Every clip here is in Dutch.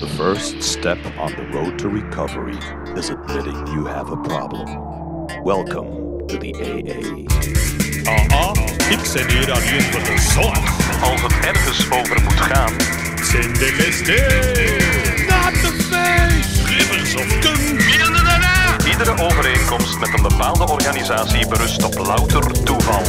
The first step on the road to recovery is admitting you have a problem. Welcome to the AA. Aha, ik zit hier aan je voor de zorg. Als het ergens over moet gaan, zijn de listen. Not the face! Rivers of Iedere overeenkomst met een bepaalde organisatie berust op louter toeval.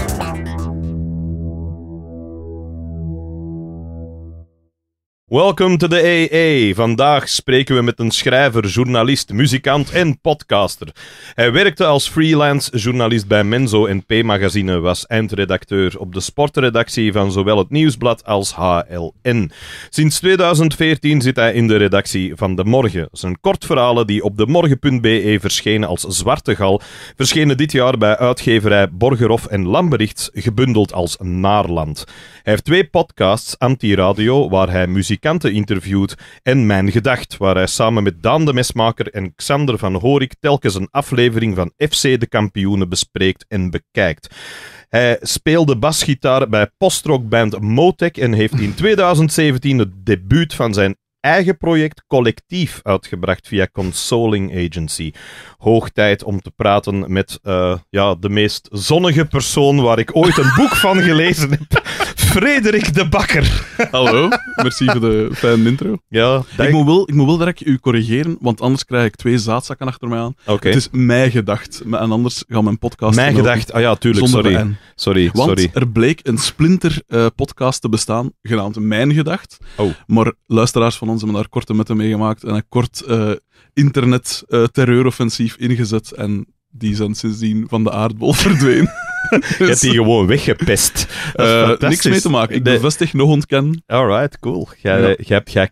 Welkom to de AA. Vandaag spreken we met een schrijver, journalist, muzikant en podcaster. Hij werkte als freelance journalist bij Menzo en P-magazine, was eindredacteur op de sportredactie van zowel het Nieuwsblad als HLN. Sinds 2014 zit hij in de redactie van De Morgen. Zijn kortverhalen die op demorgen.be verschenen als Zwarte Gal, verschenen dit jaar bij uitgeverij Borgerhof en Lamberichts, gebundeld als Naarland. Hij heeft twee podcasts, Anti-Radio, waar hij muziek muzikanten interviewt en Mijn Gedacht, waar hij samen met Daan de Mesmaker en Xander van Horik telkens een aflevering van FC de Kampioenen bespreekt en bekijkt. Hij speelde basgitaar bij postrockband Motec en heeft in 2017 het debuut van zijn eigen project Collectief uitgebracht via Consoling Agency. Hoog tijd om te praten met eh, ja, de meest zonnige persoon waar ik ooit een boek van gelezen heb. Frederik de Bakker. Hallo, merci voor de fijne intro. Ja, ik, moet wel, ik moet wel direct u corrigeren, want anders krijg ik twee zaadzakken achter mij aan. Het is mijn gedacht, en anders gaan mijn podcast... Mijn gedacht, ah ja, tuurlijk, sorry. sorry. Sorry, want er bleek een splinter eh, podcast te bestaan, genaamd Mijn Gedacht. Oh. Maar luisteraars van ons hebben daar korte metten mee gemaakt en een kort eh, internet eh, terreuroffensief ingezet en die zijn sindsdien van de aardbol verdwenen. Je hebt dus- die gewoon weggepest. Uh, niks mee te maken. Ik de... bevestig nog ontkennen. Alright, cool. Jij,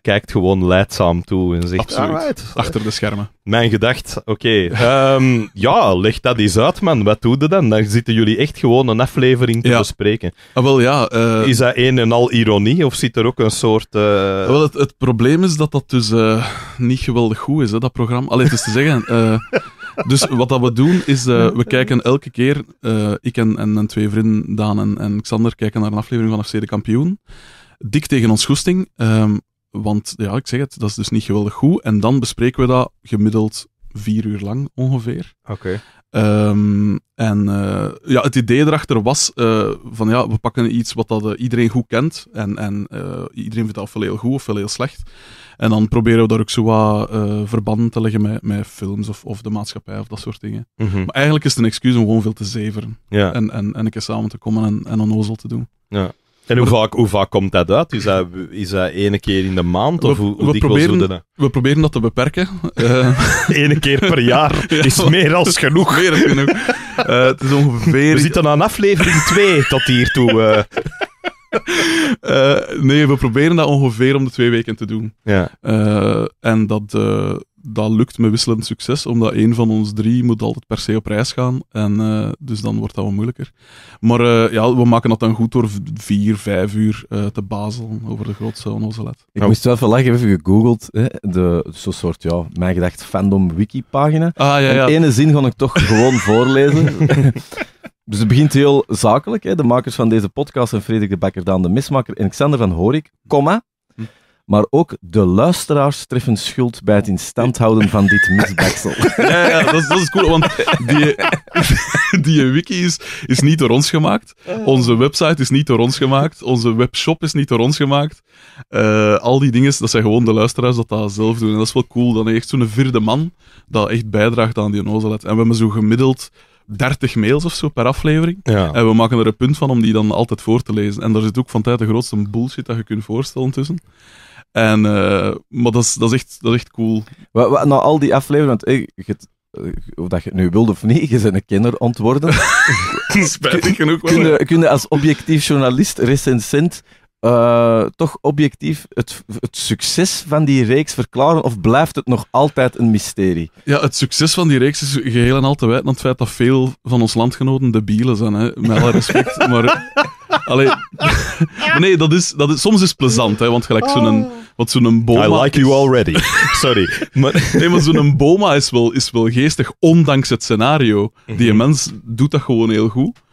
kijkt gewoon leidzaam toe en zegt... Absoluut. Achter de schermen. Mijn gedacht, oké. Ehm, ja, leg dat eens uit, man. Wat doe je dan? Dan zitten jullie echt gewoon een aflevering te bespreken. Ah, wel, ja, eh, Is dat een en al ironie, of zit er ook een soort... Eh, ah, wel, het, probleem is dat dat dus niet geweldig goed is, hè, dat programma. Alleen het is te zeggen... Dus wat dat we doen, is eh, we kijken elke keer, eh, ik en, en, twee vrienden, Daan en, Xander, kijken naar een aflevering van FC De Kampioen. Dik tegen ons goesting, ehm, want ja, ik zeg het, dat is dus niet geweldig goed. En dan bespreken we dat gemiddeld vier uur lang ongeveer. Oké. Ehm, en eh, ja, het idee erachter was van ja, we pakken iets wat dat, iedereen goed kent. En, en iedereen vindt dat veel heel goed of veel heel slecht. En dan proberen we daar ook zo wat eh, verbanden te leggen met, met films of, of de maatschappij of dat soort dingen. Mhm. Maar eigenlijk is het een excuus om gewoon veel te zeveren. Ja. En, en, en een keer samen te komen en, en onnozel te doen. Ja. En hoe vaak, hoe vaak komt dat uit? Is dat, is dat ene keer in de maand? Of we, hoe, hoe we, proberen, we proberen dat te beperken. Uh, eh, Eén keer per jaar is meer dan genoeg. Meer dan genoeg. Eh, het is ongeveer... We zitten aan aflevering 2 tot hiertoe. Uh. Eh, nee, we proberen dat ongeveer om de twee weken te doen. Ja. Eh, en dat, eh, dat lukt met wisselend succes, omdat één van ons drie moet altijd per se op reis gaan. En dus dan wordt dat wat moeilijker. Maar ja, we maken dat dan goed door vier, vijf uur te bazelen over de grootste onnozelet. Ik moest wel even lachen, even gegoogeld. Zo'n soort, ja, mijn gedacht fandom wiki pagina. Ah, ja, ja. ene zin ga ik toch gewoon voorlezen. Dus het begint heel zakelijk. Hè? De makers van deze podcast zijn Frederik de Bekker, Daan de Mismaker en Xander van Horik, comma. Hm. Maar ook de luisteraars treffen schuld bij het stand houden van dit misbaksel. Ja, ja dat, is, cool, want die, die wiki is, is niet door ons gemaakt. Onze website is niet door ons gemaakt. Onze webshop is niet door ons gemaakt. Eh, al die dingen, dat zijn gewoon de luisteraars dat dat zelf doen. En dat is wel cool. Dan heeft echt zo'n vierde man dat echt bijdraagt aan die onnozelheid. En we hebben zo gemiddeld 30 mails of zo per aflevering. Ja. En we maken er een punt van om die dan altijd voor te lezen. En daar zit ook van tijd de grootste bullshit dat je kunt voorstellen tussen. En, eh, maar dat is, dat, is echt, dat is echt cool. Wat, nou, al die afleveringen, want ik, eh, eh, of dat je het nu wilde of niet, je bent een kenner ontworden. Spijtig genoeg Kun je, kun je als objectief journalist, recensent, eh, toch objectief het, het succes van die reeks verklaren? Of blijft het nog altijd een mysterie? Ja, het succes van die reeks is geheel en al te wijten aan het feit dat veel van ons landgenoten debielen zijn. Hè? Met alle respect. maar nee, dat is, dat is, soms is het plezant, hè, want gelijk zo'n oh. wat zo'n boma. I like you already. Sorry. Maar, nee, zo'n boma is wel, is wel geestig, ondanks het scenario. Mhm. Die mens doet dat gewoon heel goed.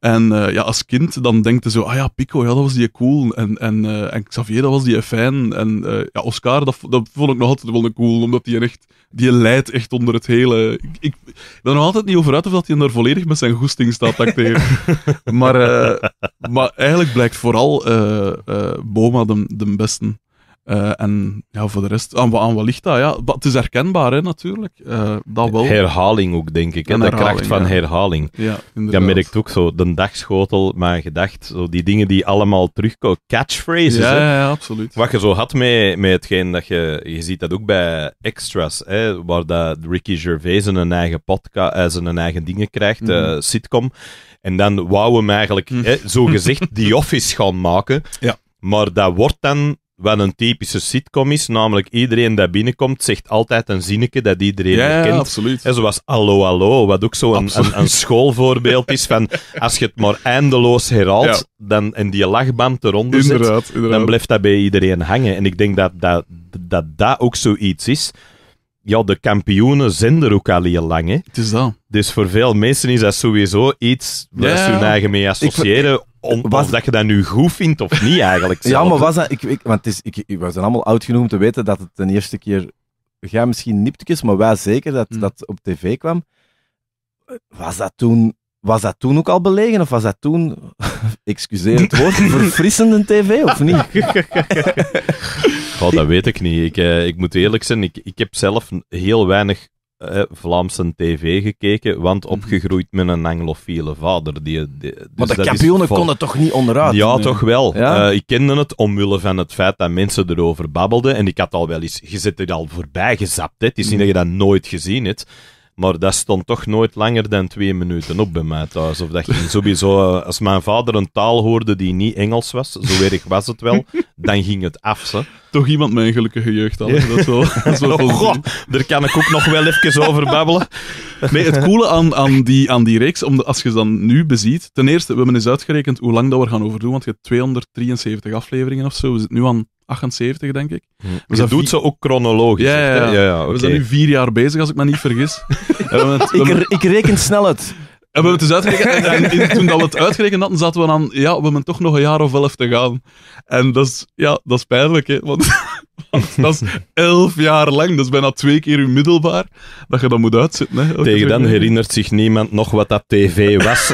En eh, ja, als kind dan denkt je zo, ah ja, Pico, ja, dat was die cool. En, en, uh, en Xavier, dat was die fijn. En eh, ja, Oscar, dat, dat vond ik nog altijd wel een cool, omdat die echt, die leidt echt onder het hele... Ik, ik ben er nog altijd niet over uit of dat hij daar volledig met zijn goesting staat acteren maar, maar eigenlijk blijkt vooral Boma de, de beste. Eh, en ja, voor de rest, aan, aan wat ligt dat? Ja, het is herkenbaar, hè, natuurlijk. Eh, dat wel. Herhaling ook, denk ik. Hè? De kracht van herhaling. Ja, Dat merkt ook zo. De dagschotel, maar gedacht. Zo die dingen die allemaal terugkomen. Catchphrases. Ja, hè? ja, absoluut. Wat je zo had met, met hetgeen dat je... Je ziet dat ook bij extras, hè, waar dat Ricky Gervais een eigen podcast... Eh, zijn eigen dingen krijgt, mm sitcom. En dan wou hem eigenlijk, mm. hè, zo gezegd, die Office gaan maken. Ja. Maar dat wordt dan wat een typische sitcom is, namelijk iedereen dat binnenkomt zegt altijd een zinnetje dat iedereen kent. herkent. Ja, absoluut. En zoals hallo hallo, wat ook zo'n een, een, schoolvoorbeeld is van als je het maar eindeloos herhaalt dan, en die lachband eronder zit, dan blijft dat bij iedereen hangen. En ik denk dat dat, dat, dat ook zoiets is. Ja, de kampioenen zijn er ook al heel lang. Hè. Het is dat. Dus voor veel mensen is dat sowieso iets waar ze hun eigen mee associëren was... Of dat je dat nu goed vindt of niet eigenlijk. ja, maar was dat... Ik, want het is, ik, we zijn allemaal oud genoeg om te weten dat het de eerste keer... Jij misschien niptjes, maar wij zeker dat mm. dat op tv kwam. Was dat toen... Was dat toen ook al belegen of was dat toen, excuseer het woord, verfrissende tv of niet? Goh, dat weet ik niet. Ik, eh, ik moet eerlijk zijn, ik, ik heb zelf heel weinig eh, Vlaamse tv gekeken, want mhm. opgegroeid met een anglofiele vader. Die, dus maar de kampioenen konden toch niet onderuit? Ja, toch wel. Eh, ik kende het omwille van het feit dat mensen erover babbelden. En ik had al wel eens, je zit er al voorbij gezapt. Hè. Het is niet mhm. dat je dat nooit gezien hebt. Maar dat stond toch nooit langer dan twee minuten op bij mij thuis. Of dat ging sowieso, eh, als mijn vader een taal hoorde die niet Engels was, zo erg was het wel, dan ging het af. Ze. Toch iemand mijn gelukkige jeugd hadden. Dat is wel, goh, daar kan ik ook nog wel even over babbelen. Nee, het coole aan, aan, die, aan die reeks, als je ze dan nu beziet. Ten eerste, we hebben eens uitgerekend hoe lang dat we gaan overdoen, want je hebt 273 afleveringen of zo. We zitten nu aan 78, denk ik. Hm. We doet ze ook chronologisch. Ja, ja, ja. We zijn nu vier jaar bezig, als ik me niet vergis. ik, ik reken snel het. En we hebben het dus uitgerekend. toen dat we het uitgerekend hadden, zaten we aan, ja, we hebben toch nog een jaar of elf te gaan. En dat is, ja, dat is pijnlijk, hè. Want dat is elf jaar lang, dat is bijna twee keer uw middelbaar, dat je dat moet uitzitten. Hè, Tegen dan herinnert zich niemand nog wat dat tv was.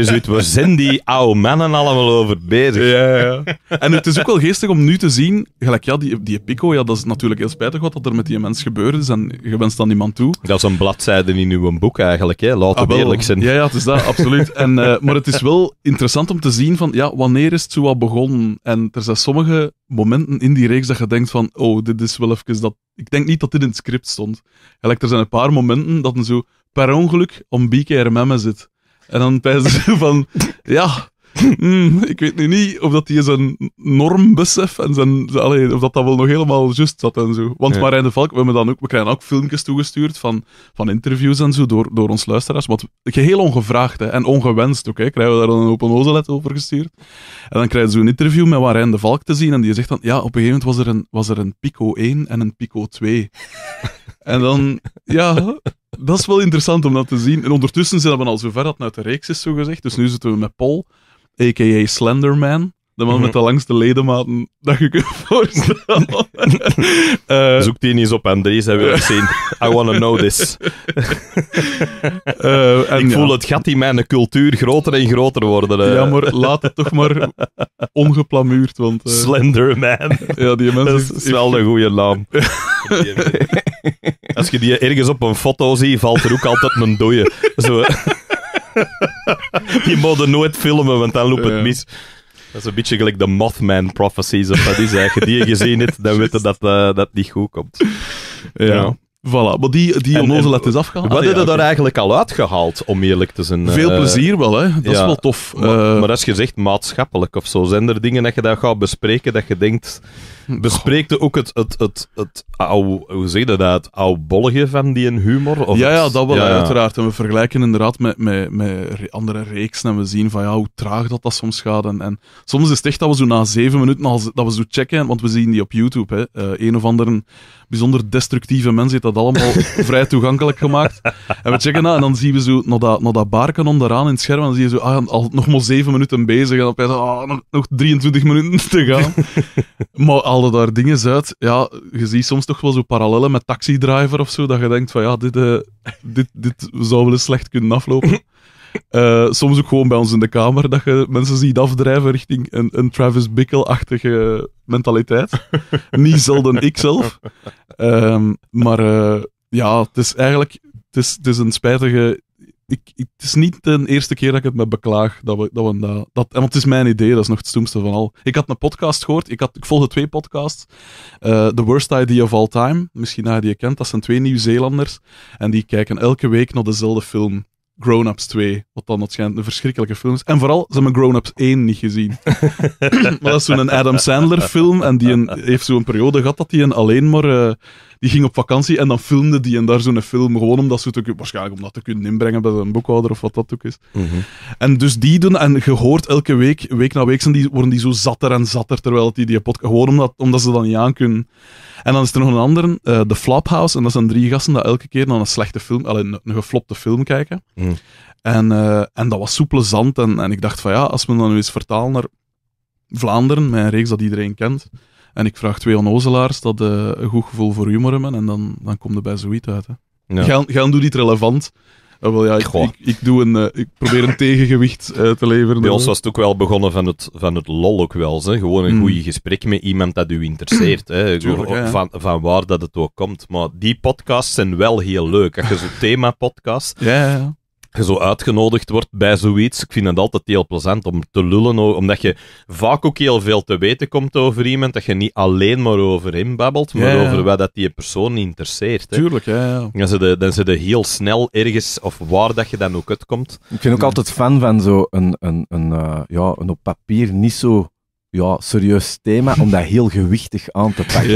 Zoiets, waar zijn die oude mannen allemaal over bezig? Ja, ja. En het is ook wel geestig om nu te zien, gelijk ja, die, die Pico, ja, dat is natuurlijk heel spijtig wat er met die mens gebeurd is en je wenst die iemand toe. Dat is een bladzijde in uw boek eigenlijk, hè? laten ah, eerlijk zijn. Ja, ja, het is dat, absoluut. En, eh, maar het is wel interessant om te zien van, ja, wanneer is het zo begonnen? En er zijn sommige momenten in die reeks dat je denkt van, van, oh, dit is wel even dat... Ik denk niet dat dit in het script stond. Gelijk, er zijn een paar momenten dat een zo per ongeluk om BKRMM zit. En dan bij ze van, ja, Hmm, ik weet nu niet of dat hij zijn besef en zijn, of dat dat wel nog helemaal just zat en zo. Want ja. Marijn de Valk, we, dan ook, we krijgen ook filmpjes toegestuurd van, van interviews en zo door, door ons luisteraars. Want geheel ongevraagd en ongewenst ook. krijgen we daar een open ozelet over gestuurd. En dan krijgen ze een interview met Marijn de Valk te zien en die zegt dan, ja, op een gegeven moment was er een, was er een Pico 1 en een Pico 2. en dan, ja, dat is wel interessant om dat te zien. En ondertussen zijn we al zo ver dat het uit de reeks is, zo gezegd. Dus nu zitten we met Paul a.k.a. Slenderman. De man met mhm. de langste ledematen dat je kunt voorstellen. uh, Zoek die niet eens op, Andries. hebben we gezien. zien. I wanna know this. Eh, ik voel het gat in mijn cultuur groter en groter worden. Eh. Ja, maar laat het toch maar ongeplamuurd. Want, eh, Slenderman. ja, die mensen... Dat is wel een goede naam. Als je die ergens op een foto ziet, valt er ook altijd een dooie. Zo... Die mogen nooit filmen, want dan loopt het mis. Dat is een beetje gelijk de Mothman prophecies of wat is eigenlijk. Die je gezien hebt, dan weten dat eh, dat niet goed komt. Ja. Voilà, maar die, die onnozel is dus afgaan. Wat hebben ah, ja, eigenlijk al uitgehaald, om eerlijk te zijn. Veel eh, plezier wel, hè. Dat is wel tof. Maar, eh, maar als je zegt maatschappelijk of zo, zijn er dingen dat je daar gaat bespreken dat je denkt... Bespreekte ook het, het, het, het, oude, hoe dat, het oudbollige van die humor? Of ja, ja, dat wel, uiteraard. En we vergelijken inderdaad met, met, met andere reeksen en we zien van ja, hoe traag dat, dat soms gaat. En, en soms is het echt dat we zo na zeven minuten dat we zo checken, want we zien die op YouTube. Hè. Eh, een of andere bijzonder destructieve mens heeft dat allemaal vrij toegankelijk gemaakt. En we checken dat en dan zien we zo naar dat, naar dat barken onderaan in het scherm en dan zie je zo, ah, al nog maar zeven minuten bezig en dan zo, ah, nog, nog 23 minuten te gaan. maar haalde daar dingen uit. Ja, je ziet soms toch wel zo parallellen met taxidriver of zo, dat je denkt van ja, dit, eh, dit, dit zou wel eens slecht kunnen aflopen. Eh, soms ook gewoon bij ons in de kamer, dat je mensen ziet afdrijven richting een, een Travis Bickle-achtige mentaliteit. Niet zelden ik zelf. Ehm, maar eh, ja, het is eigenlijk het is, het is een spijtige ik, het is niet de eerste keer dat ik het me beklaag. Dat we, dat we dat, dat, want het is mijn idee, dat is nog het stoemste van al. Ik had een podcast gehoord, ik, had, ik volgde twee podcasts. Eh, The Worst Idea of All Time, misschien dat je die kent, dat zijn twee Nieuw-Zeelanders. En die kijken elke week naar dezelfde film. Grown Ups 2, wat dan waarschijnlijk een verschrikkelijke film is. En vooral, ze hebben Grown Ups 1 niet gezien. maar dat is zo'n Adam Sandler film, en die een, heeft zo'n periode gehad dat hij alleen maar eh, die ging op vakantie en dan filmde die en daar zo'n film. Gewoon omdat ze het ook, waarschijnlijk om dat te kunnen inbrengen bij een boekhouder of wat dat ook is. Mhm. En dus die doen, en gehoord elke week, week na week, zijn die, worden die zo zatter en zatter terwijl die die podcast. Gewoon omdat, omdat ze dat niet aan kunnen. En dan is er nog een andere, de eh, uh, Flophouse. En dat zijn drie gasten die elke keer naar een slechte film, alleen een, geflopte film kijken. Mhm. En, eh, en dat was zo plezant. En, en ik dacht van ja, als we dan nu eens vertalen naar Vlaanderen, mijn reeks dat iedereen kent en ik vraag twee onnozelaars dat eh, een goed gevoel voor humor hebben en dan, dan komt er bij zoiets uit. Hè. Gaan, gaan doe niet relevant. Eh, ja, ik, ik, doe een, eh, ik probeer een tegengewicht te leveren. Bij ons was het ook wel begonnen van het, van het lol ook wel. Hè? Gewoon een mm. goed gesprek met iemand dat u interesseert. Hè? van, van waar dat het ook komt. Maar die podcasts zijn wel heel leuk. Als je zo'n thema-podcast... ja, je zo uitgenodigd wordt bij zoiets. Ik vind het altijd heel plezant om te lullen, omdat je vaak ook heel veel te weten komt over iemand, dat je niet alleen maar over hem babbelt, maar over wat dat die persoon interesseert. Hè. Tuurlijk, ja. Dan zit je heel snel ergens, of waar dat je dan ook uitkomt. Ik vind ook altijd fan van zo een, een, een, eh, ja, een op papier niet zo ja, serieus thema om dat heel gewichtig aan te pakken.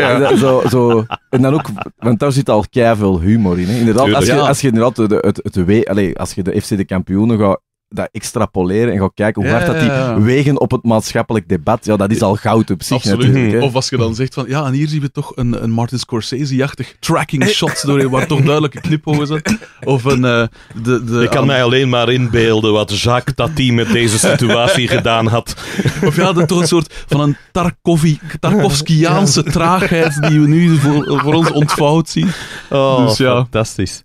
Ja. zo, zo, en dan ook, want daar zit al keihard humor in. Hè. Inderdaad, als je, als je inderdaad de, het, het, het, allez, als je de FC de kampioenen gaat dat extrapoleren en gaan kijken hoe hard dat die wegen op het maatschappelijk debat, ja, dat is al goud op zich Absoluut. natuurlijk. Mm. Of als je dan zegt van, ja, en hier zien we toch een, een Martin Scorsese-jachtig tracking shots doorheen, waar toch duidelijke knipogen zijn. Of een... Eh, de, de, Ik kan mij alleen maar inbeelden wat Jacques Tati met deze situatie gedaan had. Of ja, dat toch een soort van een Tarkovi, Tarkovskiaanse traagheid die we nu voor, voor ons ontvouwt zien. Oh, dus fantastisch.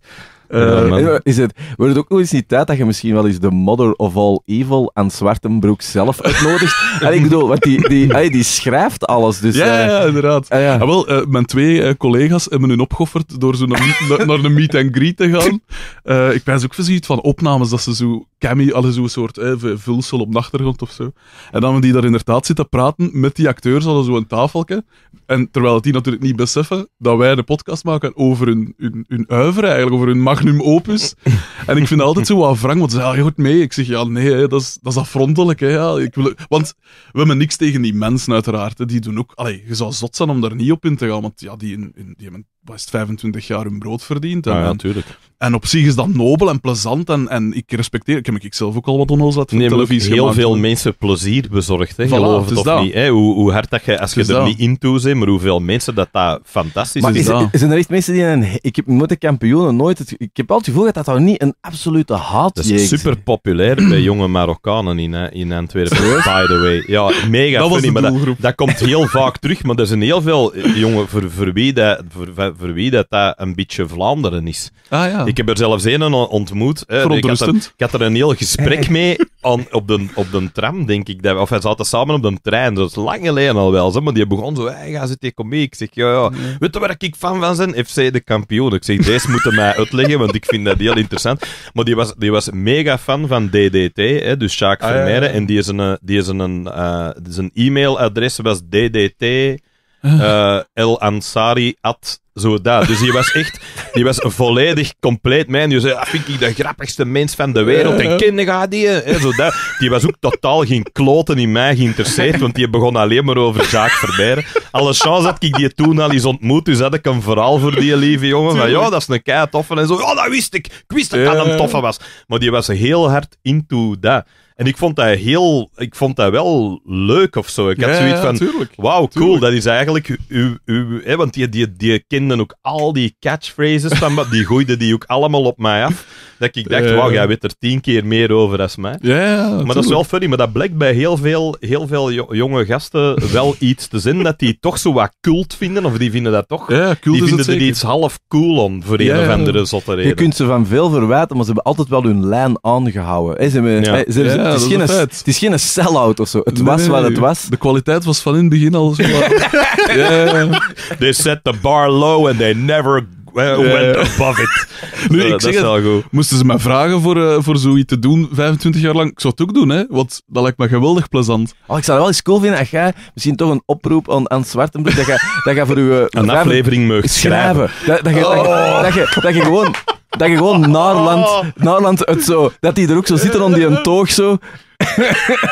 Eh, is het, wordt het ook ooit eens die tijd dat je misschien wel eens de mother of all evil aan Zwartenbroek zelf uitnodigt? en ik bedoel, want die, die, die, die schrijft alles. Dus, ja, ja, eh, inderdaad. Ah, ja. Ah, wel, eh, mijn twee collega's hebben hun opgeofferd door zo naar, een meet and greet te gaan. ik ben ook voorzien van opnames dat ze zo cammy, alles zo'n soort vulsel op de achtergrond of zo. En dan die daar inderdaad zitten praten met die acteurs, hadden zo een tafeltje. En terwijl die natuurlijk niet beseffen dat wij de podcast maken over hun, hun, hun uiveren, eigenlijk over hun macht magnum opus. en ik vind altijd zo wat wrang, want ze zeggen, goed ah, mee. Ik zeg, ja, nee, dat, is, dat is afrontelijk Hè, ja. ik wil, want we hebben niks tegen die mensen, uiteraard. Hè. Die doen ook... Allee, je zou zot zijn om daar niet op in te gaan, want ja, die, in, die hebben was 25 jaar hun brood verdient. En, ah, ja, natuurlijk. En op zich is dat nobel en plezant. En, en ik respecteer... Ik heb ik zelf ook al wat onnozel laten nee, televisie heel veel mensen plezier bezorgd, hè, geloof het, het of niet. Hè? Hoe, hoe hard dat je... Als je er niet in toe bent, maar hoeveel mensen dat dat fantastisch maar is. is Zijn er echt mensen die... Een, ik heb de kampioenen nooit... Het, ik heb altijd het gevoel dat dat niet een absolute haat Dat is super populair bij jonge Marokkanen in, in Antwerpen, by the way. Ja, mega dat funny, maar dat, komt heel vaak terug. Maar er zijn heel veel eh, jongen voor, wie dat... Voor, voor wie dat, dat een beetje Vlaanderen is. Ah, ja. Ik heb er zelfs een ontmoet. Eh, Verontrustend. Ik, had er, een heel gesprek mee op, de, op de tram, denk ik. Dat, of wij zaten samen op de trein, dat is lang geleden al wel. Zo, maar die begon zo, hey, ga zitten kom mee. Ik zeg, ja, ja. Weet je waar ik fan van zijn? FC de kampioen. Ik zeg, deze moeten mij uitleggen, want ik vind dat heel interessant. Maar die was, die was mega fan van DDT, hè, dus Sjaak ah, En die is een, eh, die is een, uh, een e-mailadres was ddt... Uh, ah. El Ansari at zo dat. Dus die was echt die was volledig compleet mijn. Die zei, ah, vind ik de grappigste mens van de wereld. En kennen die. zo dat. Die was ook totaal geen kloten in mij geïnteresseerd, want die begon alleen maar over zaak Verbeiren. Alle chance had ik die toen al eens ontmoet, dus had ik hem vooral voor die lieve jongen. Van, ja, dat is een kei toffe. En zo, ja, dat wist ik. Ik wist dat dat een toffe was. Maar die was heel hard into dat. En ik vond dat heel, ik vond dat wel leuk of zo. Ik had zoiets van, wauw, cool, dat is eigenlijk uw, uw hè, want die, die, die kenden ook al die catchphrases van, die gooiden die ook allemaal op mij af. Dat ik dacht, wauw, eh. jij weet er tien keer meer over als mij. Ja, maar dat is wel funny, maar dat blijkt bij heel veel, heel veel jonge gasten wel iets te zijn dat die toch zo wat cult vinden, of die vinden dat toch, ja, die vinden er iets half cool om, voor een of andere zotte reden. Je kunt ze van veel verwijten, maar ze hebben altijd wel hun lijn aangehouden. Hey, ze ze het, is geen, een het sell-out of zo. Het was wat het was. De kwaliteit was van in het begin al zo. They set the bar low and they never eh, went above it. nu, ik zeg Moesten ze mij vragen voor, eh, voor zoiets te doen, 25 jaar lang, ik zou het ook doen, hè? want dat lijkt me geweldig plezant. Oh, ik zou wel eens cool vinden als jij misschien toch een oproep aan, aan Zwartenbroek, dat jij, dat voor je... een aflevering mag schrijven. Dat, oh. dat, dat je oh. gewoon dat je gewoon naar oh. land, het zo, dat hij er ook zo zitten om die een toog zo.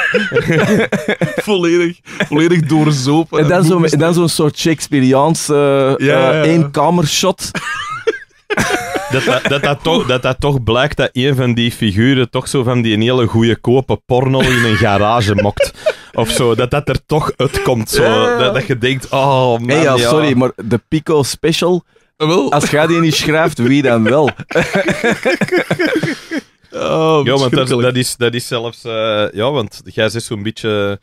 volledig, volledig doorzopen. En dan zo'n zo, soort Shakespeareans uh, eh, ja, eh, Dat dat, dat, toch, dat dat toch blijkt dat een van die figuren toch zo van die hele goede kopen porno in een garage mokt. Of zo, dat dat er toch uitkomt. Zo. Eh. Dat, je denkt, oh man. Hey, ja, sorry, maar de Pico Special Ah, Als jij die niet schrijft, wie dan wel? Oh, ja, want dat, dat, is, dat is zelfs... Eh, ja, want jij is zo'n beetje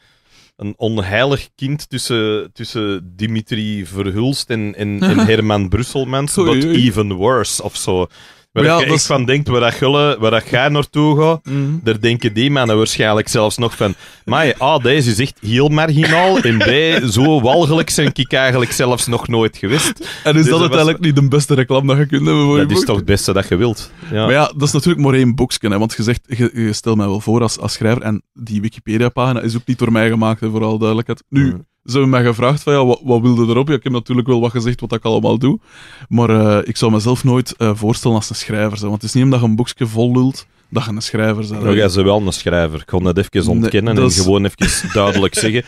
een onheilig kind tussen, tussen Dimitri Verhulst en, en, Herman Brusselmans, but even worse, of zo. Waar ja, je echt van denkt, waar dat, gulle, waar dat jij naartoe gaat, mhm. daar denken die mannen waarschijnlijk zelfs nog van. Maar A, ah, deze is echt heel marginaal. en B, zo walgelijk zijn ik eigenlijk zelfs nog nooit geweest. En is dus dat uiteindelijk niet de beste reclame dat je kunt hebben voor Dat is toch het beste dat je wilt. Ja. Maar ja, dat is natuurlijk maar één boekje, Hè, want je, zegt, je, je stelt mij wel voor als, als schrijver. En die Wikipedia-pagina is ook niet door mij gemaakt, hè, vooral duidelijkheid. Nu. Mhm ze hebben mij gevraagd van ja, wat, wat wilde erop? Ja, ik heb natuurlijk wel wat gezegd wat ik allemaal doe. Maar eh, ik zou mezelf nooit eh, voorstellen als een schrijver. want het is niet omdat je een boekje vol lult dat je een schrijver bent. Nou, jij bent wel een schrijver. Ik kon dat even ontkennen en gewoon even duidelijk zeggen.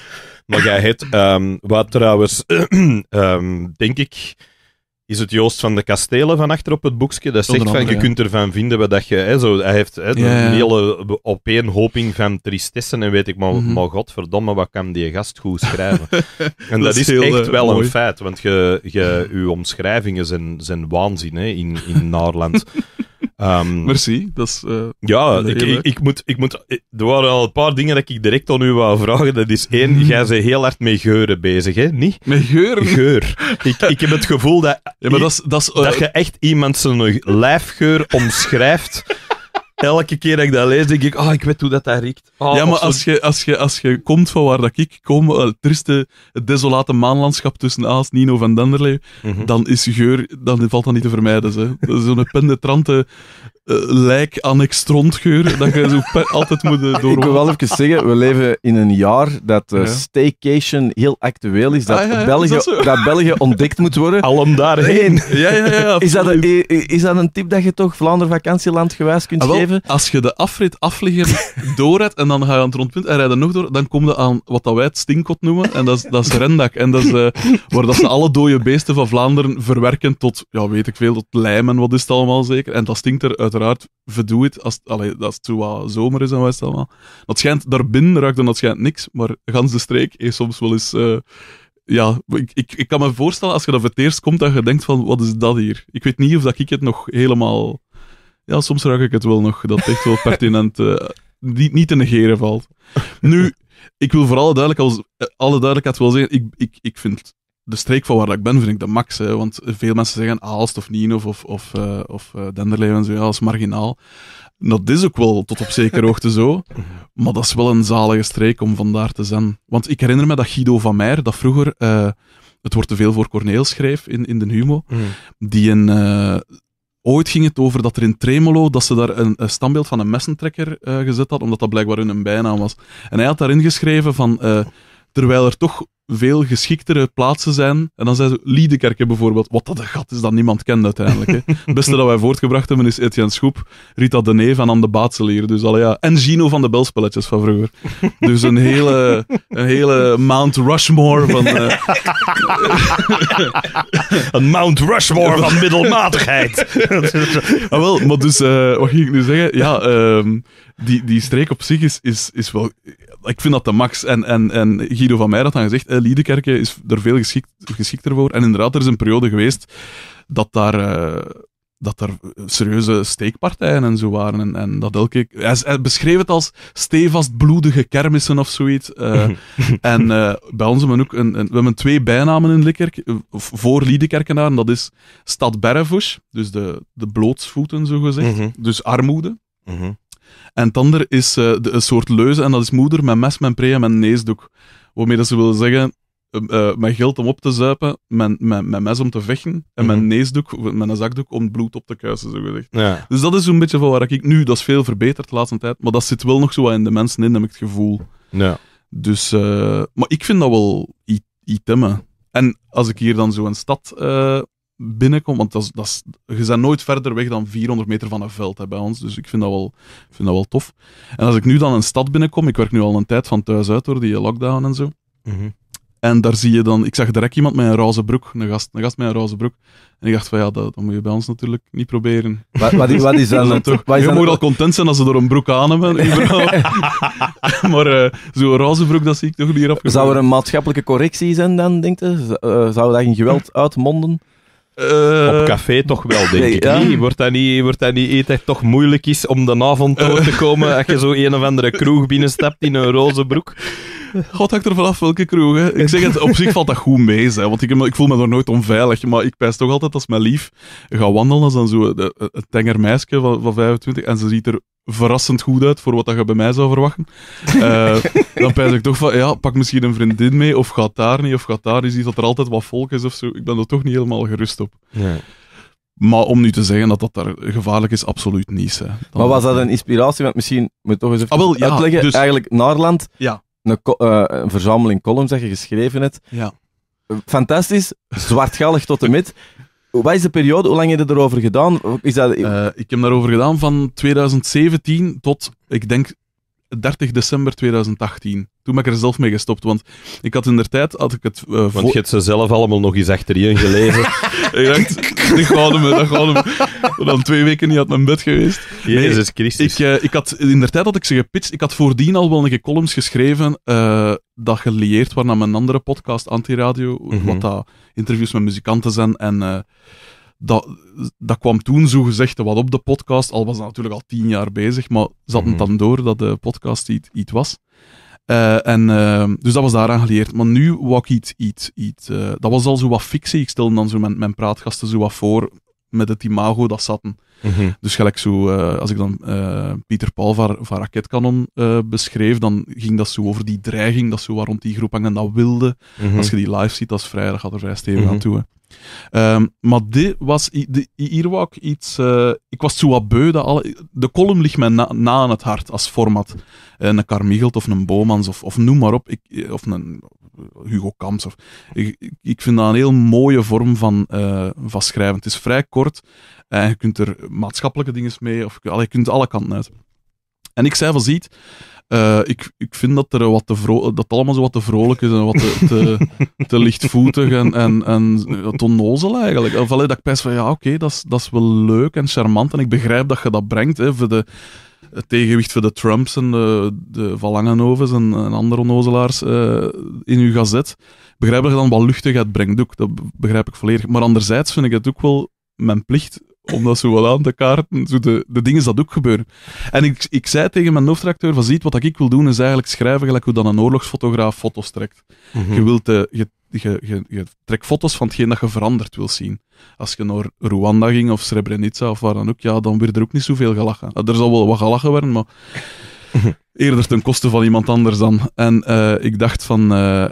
Maar jij hebt, ehm, wat trouwens, ehm, denk ik, is het Joost van de Kastelen van achter op het boekje. Dat zegt van, je kunt ervan vinden wat dat je... Hè, zo, hij heeft hè, een hele opeenhoping van tristessen en weet ik maar, mm -hmm. godverdomme, wat kan die gast goed schrijven. en dat, is echt eh, wel een feit, want je, je, uw omschrijvingen zijn, zijn waanzin hè, in, in Naarland. Ehm, Merci, dat is... Eh, ja, ik, ik, moet, ik moet... Eh, er waren al een paar dingen dat ik direct aan u wou vragen. Dat is één, mm. jij bent heel hard met geuren bezig, hè? Niet? Met geuren? Geur. Ik, ik heb het gevoel dat... Ja, maar dat, is, dat, dat eh, je echt iemand zijn lijfgeur omschrijft elke keer dat ik dat lees, denk ik, ah, oh, ik weet hoe dat, dat riekt. Ah, ja, maar als je, als, je, als je komt van waar dat ik kom, het triste, het desolate maanlandschap tussen Aas, Nino van Denderlee, mhm. dan is geur, dan valt dat niet te vermijden. Zo'n penetrante uh, lijk annex dat je zo altijd moet uh, eh, door. Ik wil wel even zeggen, we leven in een jaar dat eh, staycation heel actueel is. Dat, ah, België, dat, België ontdekt moet worden. Alom daarheen. Ja, ja, ja, is, dat een, is dat een tip dat je toch Vlaanderen vakantieland gewijs kunt ah, geven? Als je de afrit afliggen door en dan ga je aan het rondpunt en rijden nog door, dan kom je aan wat wij het stinkot noemen. En dat is, dat is Rendak. En dat is waar dat ze alle dode beesten van Vlaanderen verwerken tot, ja, weet ik veel, tot lijm en wat is het allemaal zeker. En dat stinkt er uit uiteraard verdoet als, als het wat zomer is en wat is dat allemaal. Dat schijnt, daarbinnen ruikt dan dat niks, maar gans de streek is soms wel eens... Eh, ja, ik, ik, kan me voorstellen als je dat voor het eerst komt, dat je denkt van, wat is dat hier? Ik weet niet of dat ik het nog helemaal... Ja, soms ruik ik het wel nog, dat echt wel pertinent eh, niet, niet te negeren valt. Nu, ik wil vooral alle, duidelijk als, eh, alle duidelijkheid wel zeggen, ik, ik, ik vind de streek van waar ik ben, vind ik de max. Hè? Want veel mensen zeggen Aalst of Nino of, of, eh, of eh, Denderleeuw en zo, ja, als marginaal. Dat is ook wel tot op zekere hoogte zo. Maar dat is wel een zalige streek om vandaar te zijn. Want ik herinner me dat Guido van Meijer, dat vroeger eh, Het wordt te veel voor Corneel schreef in, in de Humo, hmm. die een... ooit ging het over dat er in Tremolo, dat ze daar een, standbeeld van een messentrekker gezet had, omdat dat blijkbaar hun bijnaam was. En hij had daarin geschreven van terwijl er toch veel geschiktere plaatsen zijn. En dan zijn ze Liedekerken bijvoorbeeld. Wat dat een gat is dat niemand kent uiteindelijk. Hè. Het beste dat wij voortgebracht hebben is Etienne Schoep, Rita de van en Anne de Baatselier. Dus al ja. En Gino van de Belspelletjes van vroeger. Dus een hele, een hele Mount Rushmore van... Eh, een Mount Rushmore van middelmatigheid. ah, wel, maar dus, eh, wat ging ik nu zeggen? Ja, ehm, die, die streek op zich is, is, is wel ik vind dat de max. En, en, en Guido van Meij had dan gezegd, eh, is er veel geschikt, geschikter voor. En inderdaad, er is een periode geweest dat daar... Eh, dat er serieuze steekpartijen en zo waren. En, en dat elke... Hij, hij, beschreef het als stevast bloedige kermissen of zoiets. Eh. en eh, bij ons hebben we ook een, een, we hebben twee bijnamen in Likkerk, voor Liedekerkenaar. En dat is Stad Berrevoes, dus de, de blootsvoeten, zo gezegd. Mhm. Dus armoede. Mm en het andere is eh, de, een soort leuze, en dat is moeder met mes, mijn pre en mijn neesdoek. Waarmee dat ze willen zeggen, uh, ehm, eh, mijn geld om op te zuipen, mijn, met met mes om te vechten en mm -hmm. mijn neesdoek, mijn zakdoek om bloed op te kuisen, zo gezegd. Ja. Dus dat is zo'n beetje van waar ik nu, dat is veel verbeterd de laatste tijd, maar dat zit wel nog zo wat in de mensen in, heb ik het gevoel. Ja. Dus, eh, maar ik vind dat wel itemmen. En als ik hier dan zo een stad binnenkomt, want dat is, dat is, je bent nooit verder weg dan 400 meter van een veld hè, bij ons, dus ik vind, dat wel, ik vind dat wel tof. En als ik nu dan een stad binnenkom, ik werk nu al een tijd van thuis uit door die lockdown en zo, mhm. En daar zie je dan, ik zag direct iemand met een roze broek, een gast, een gast met een roze broek. En ik dacht van ja, dat, dat moet je bij ons natuurlijk niet proberen. Wat, wat, is, wat is dat dan toch? Je moet al content zijn als ze door een broek aan hebben. maar eh, zo'n roze broek, dat zie ik toch niet op. Zou er een maatschappelijke correctie zijn dan, denk je? Eh, zou dat in geweld uitmonden? Eh, Op café toch wel, denk ik. Wordt dat niet, wordt dat niet echt toch moeilijk is om de avond door te komen als je zo een of andere kroeg binnenstapt in een roze broek? God hangt er vanaf welke kroeg. Ik zeg het, op zich valt dat goed mee. Hè, want ik, ik, voel me daar nooit onveilig. Maar ik pijs toch altijd als mijn lief gaat wandelen. Dat dan zo een eh, eh, tenger meisje van, 25. En ze ziet er verrassend goed uit voor wat je bij mij zou verwachten. Eh, dan pijs ik toch van, ja, pak misschien een vriendin mee, of gaat daar niet, of gaat daar. Je ziet dat er altijd wat volk is of zo. Ik ben er toch niet helemaal gerust op. Maar om nu te zeggen dat dat daar gevaarlijk is, absoluut niet. Hè. maar was dat een inspiratie? Want misschien moet toch eens even ah, wel, ja, uitleggen. Dus- eigenlijk Naarland, ja een, eh, een verzameling columns dat je geschreven hebt. Ja. Fantastisch, zwartgallig tot de mid. Wat is de periode? Hoe lang heb je erover gedaan? Eh, ik heb daarover gedaan van 2017 tot, ik denk, 30 december 2018. Toen ben ik er zelf mee gestopt, want ik had in de tijd had ik het... Eh, want je hebt ze zelf allemaal nog eens achter je gelezen. ik dacht, dat gaan hem, dat Dan twee weken niet uit mijn bed geweest. Jezus Christus. Ik, eh, ik had, in de tijd had ik ze gepitcht. Ik had voordien al wel een columns geschreven eh, dat gelieerd waren aan mijn andere podcast, Antiradio, Radio, mhm. wat dat interviews met muzikanten zijn en dat, dat kwam toen zo gezegd wat op de podcast, al was dat natuurlijk al tien jaar bezig, maar zat het mhm. dan door dat de podcast iets, iets was. Eh, en, eh, dus dat was daaraan geleerd. Maar nu wou ik iets, iets, iets eh, dat was al zo wat fictie. Ik stelde dan zo mijn, mijn praatgasten zo wat voor met het imago dat zaten. Mhm. Dus gelijk zo, eh, als ik dan eh, Pieter Paul van, van Raketkanon eh, beschreef, dan ging dat zo over die dreiging, dat zo waar rond die groep hangen en dat wilde. Mhm. Als je die live ziet, als vrijdag, had gaat er vrij stevig mhm. aan toe. Ehm, maar dit was, de, hier wou ik iets. ik was zo wat beu dat alle, De column ligt mij na, aan het hart als format. een Carmigelt of een Bomans of, of noem maar op. Ik, of een Hugo Kamps. Of, ik, ik, vind dat een heel mooie vorm van, van schrijven. Het is vrij kort en eh, je kunt er maatschappelijke dingen mee, of je kunt alle kanten uit. En ik zei van, ziet, eh, ik, ik vind dat, er wat te dat allemaal zo wat te vrolijk is en wat te, te, te lichtvoetig en, en, en onnozel eigenlijk. Of allee, dat ik van, ja, oké, dat, is, dat is wel leuk en charmant en ik begrijp dat je dat brengt hè, voor de het tegenwicht voor de Trumps en de, de Vallangenovens en, andere onnozelaars eh, in uw gazet. Begrijp dat je dan wat luchtigheid brengt ook, dat begrijp ik volledig. Maar anderzijds vind ik het ook wel mijn plicht omdat ze zo aan de kaarten. Zo de, de dingen is dat ook gebeuren. En ik, ik zei tegen mijn hoofdredacteur van, ziet, wat ik wil doen is eigenlijk schrijven gelijk hoe dan een oorlogsfotograaf foto's trekt. Mhm. Je wilt... Eh, je je, je, je, trekt foto's van hetgeen dat je veranderd wil zien. Als je naar Rwanda ging of Srebrenica of waar dan ook, ja, dan werd er ook niet zoveel gelachen. Nou, er zal wel wat gelachen worden, maar eerder ten koste van iemand anders dan. En eh, ik dacht van, eh,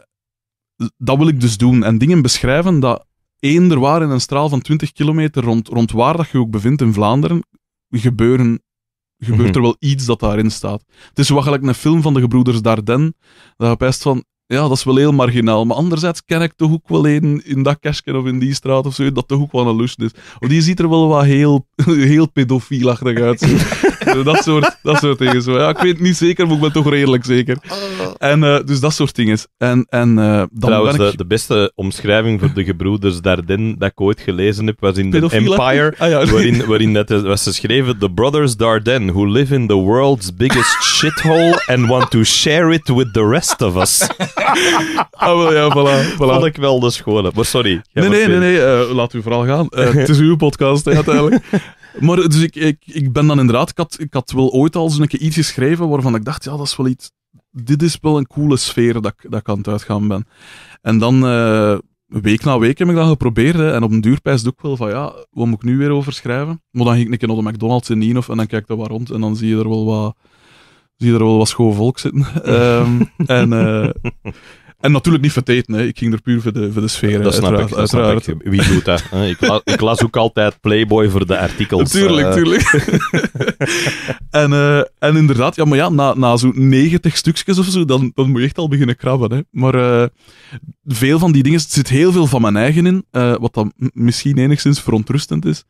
dat wil ik dus doen. En dingen beschrijven dat eender waar in een straal van 20 kilometer rond, rond waar dat je ook bevindt in Vlaanderen, gebeuren, gebeurt mhm. er wel iets dat daarin staat. Het is wel een film van de gebroeders Darden. dat je best van, ja, dat is wel heel marginaal. Maar anderzijds ken ik toch ook wel een in dat kerstje of in die straat of zo, dat toch ook wel een lust is. Want die ziet er wel wat heel, heel pedofielachtig uit. dat, soort, dat soort dingen. Zo, ja, ik weet het niet zeker, maar ik ben toch redelijk zeker. Oh. En, eh, dus dat soort dingen. En, en, uh, dan Trouwens, de, eh, de, beste omschrijving voor de gebroeders Dardenne dat ik ooit gelezen heb, was in The Empire, ah, waarin, waarin dat, was geschreven The Brothers Dardenne, who live in the world's biggest shithole and want to share it with the rest of us. ah, wil ja, voilà, voilà. ik wel de schone. Maar sorry. Nee, nee, nee, nee, nee, uh, laat u vooral gaan. het is uw podcast, uiteindelijk. Maar dus ik, ik, ik ben dan inderdaad, ik had, ik had wel ooit al zo'n keer iets geschreven waarvan ik dacht, ja, dat is wel iets, dit is wel een coole sfeer dat, dat ik aan het uitgaan ben. En dan, eh, week na week heb ik dat geprobeerd. En op een duurpijs doe ik wel van ja, wat moet ik nu weer over schrijven? Maar dan ging ik een keer naar de McDonald's in Nien en dan kijk ik daar wat rond en dan zie je er wel wat, zie je er wel wat schoon volk zitten. Ehm, en eh, en natuurlijk niet vergeten, hè. ik ging er puur voor de, voor de sfeer. Dat snap ik, dat Snap ik. Wie doet dat? Ik, ik, las ook altijd Playboy voor de artikels. Eh. Tuurlijk, tuurlijk. en, eh, en inderdaad, ja, maar ja, na, na zo'n 90 stukjes of zo, dan, dan moet je echt al beginnen krabben. Hè. Maar eh, veel van die dingen, er zit heel veel van mijn eigen in, wat dan misschien enigszins verontrustend is.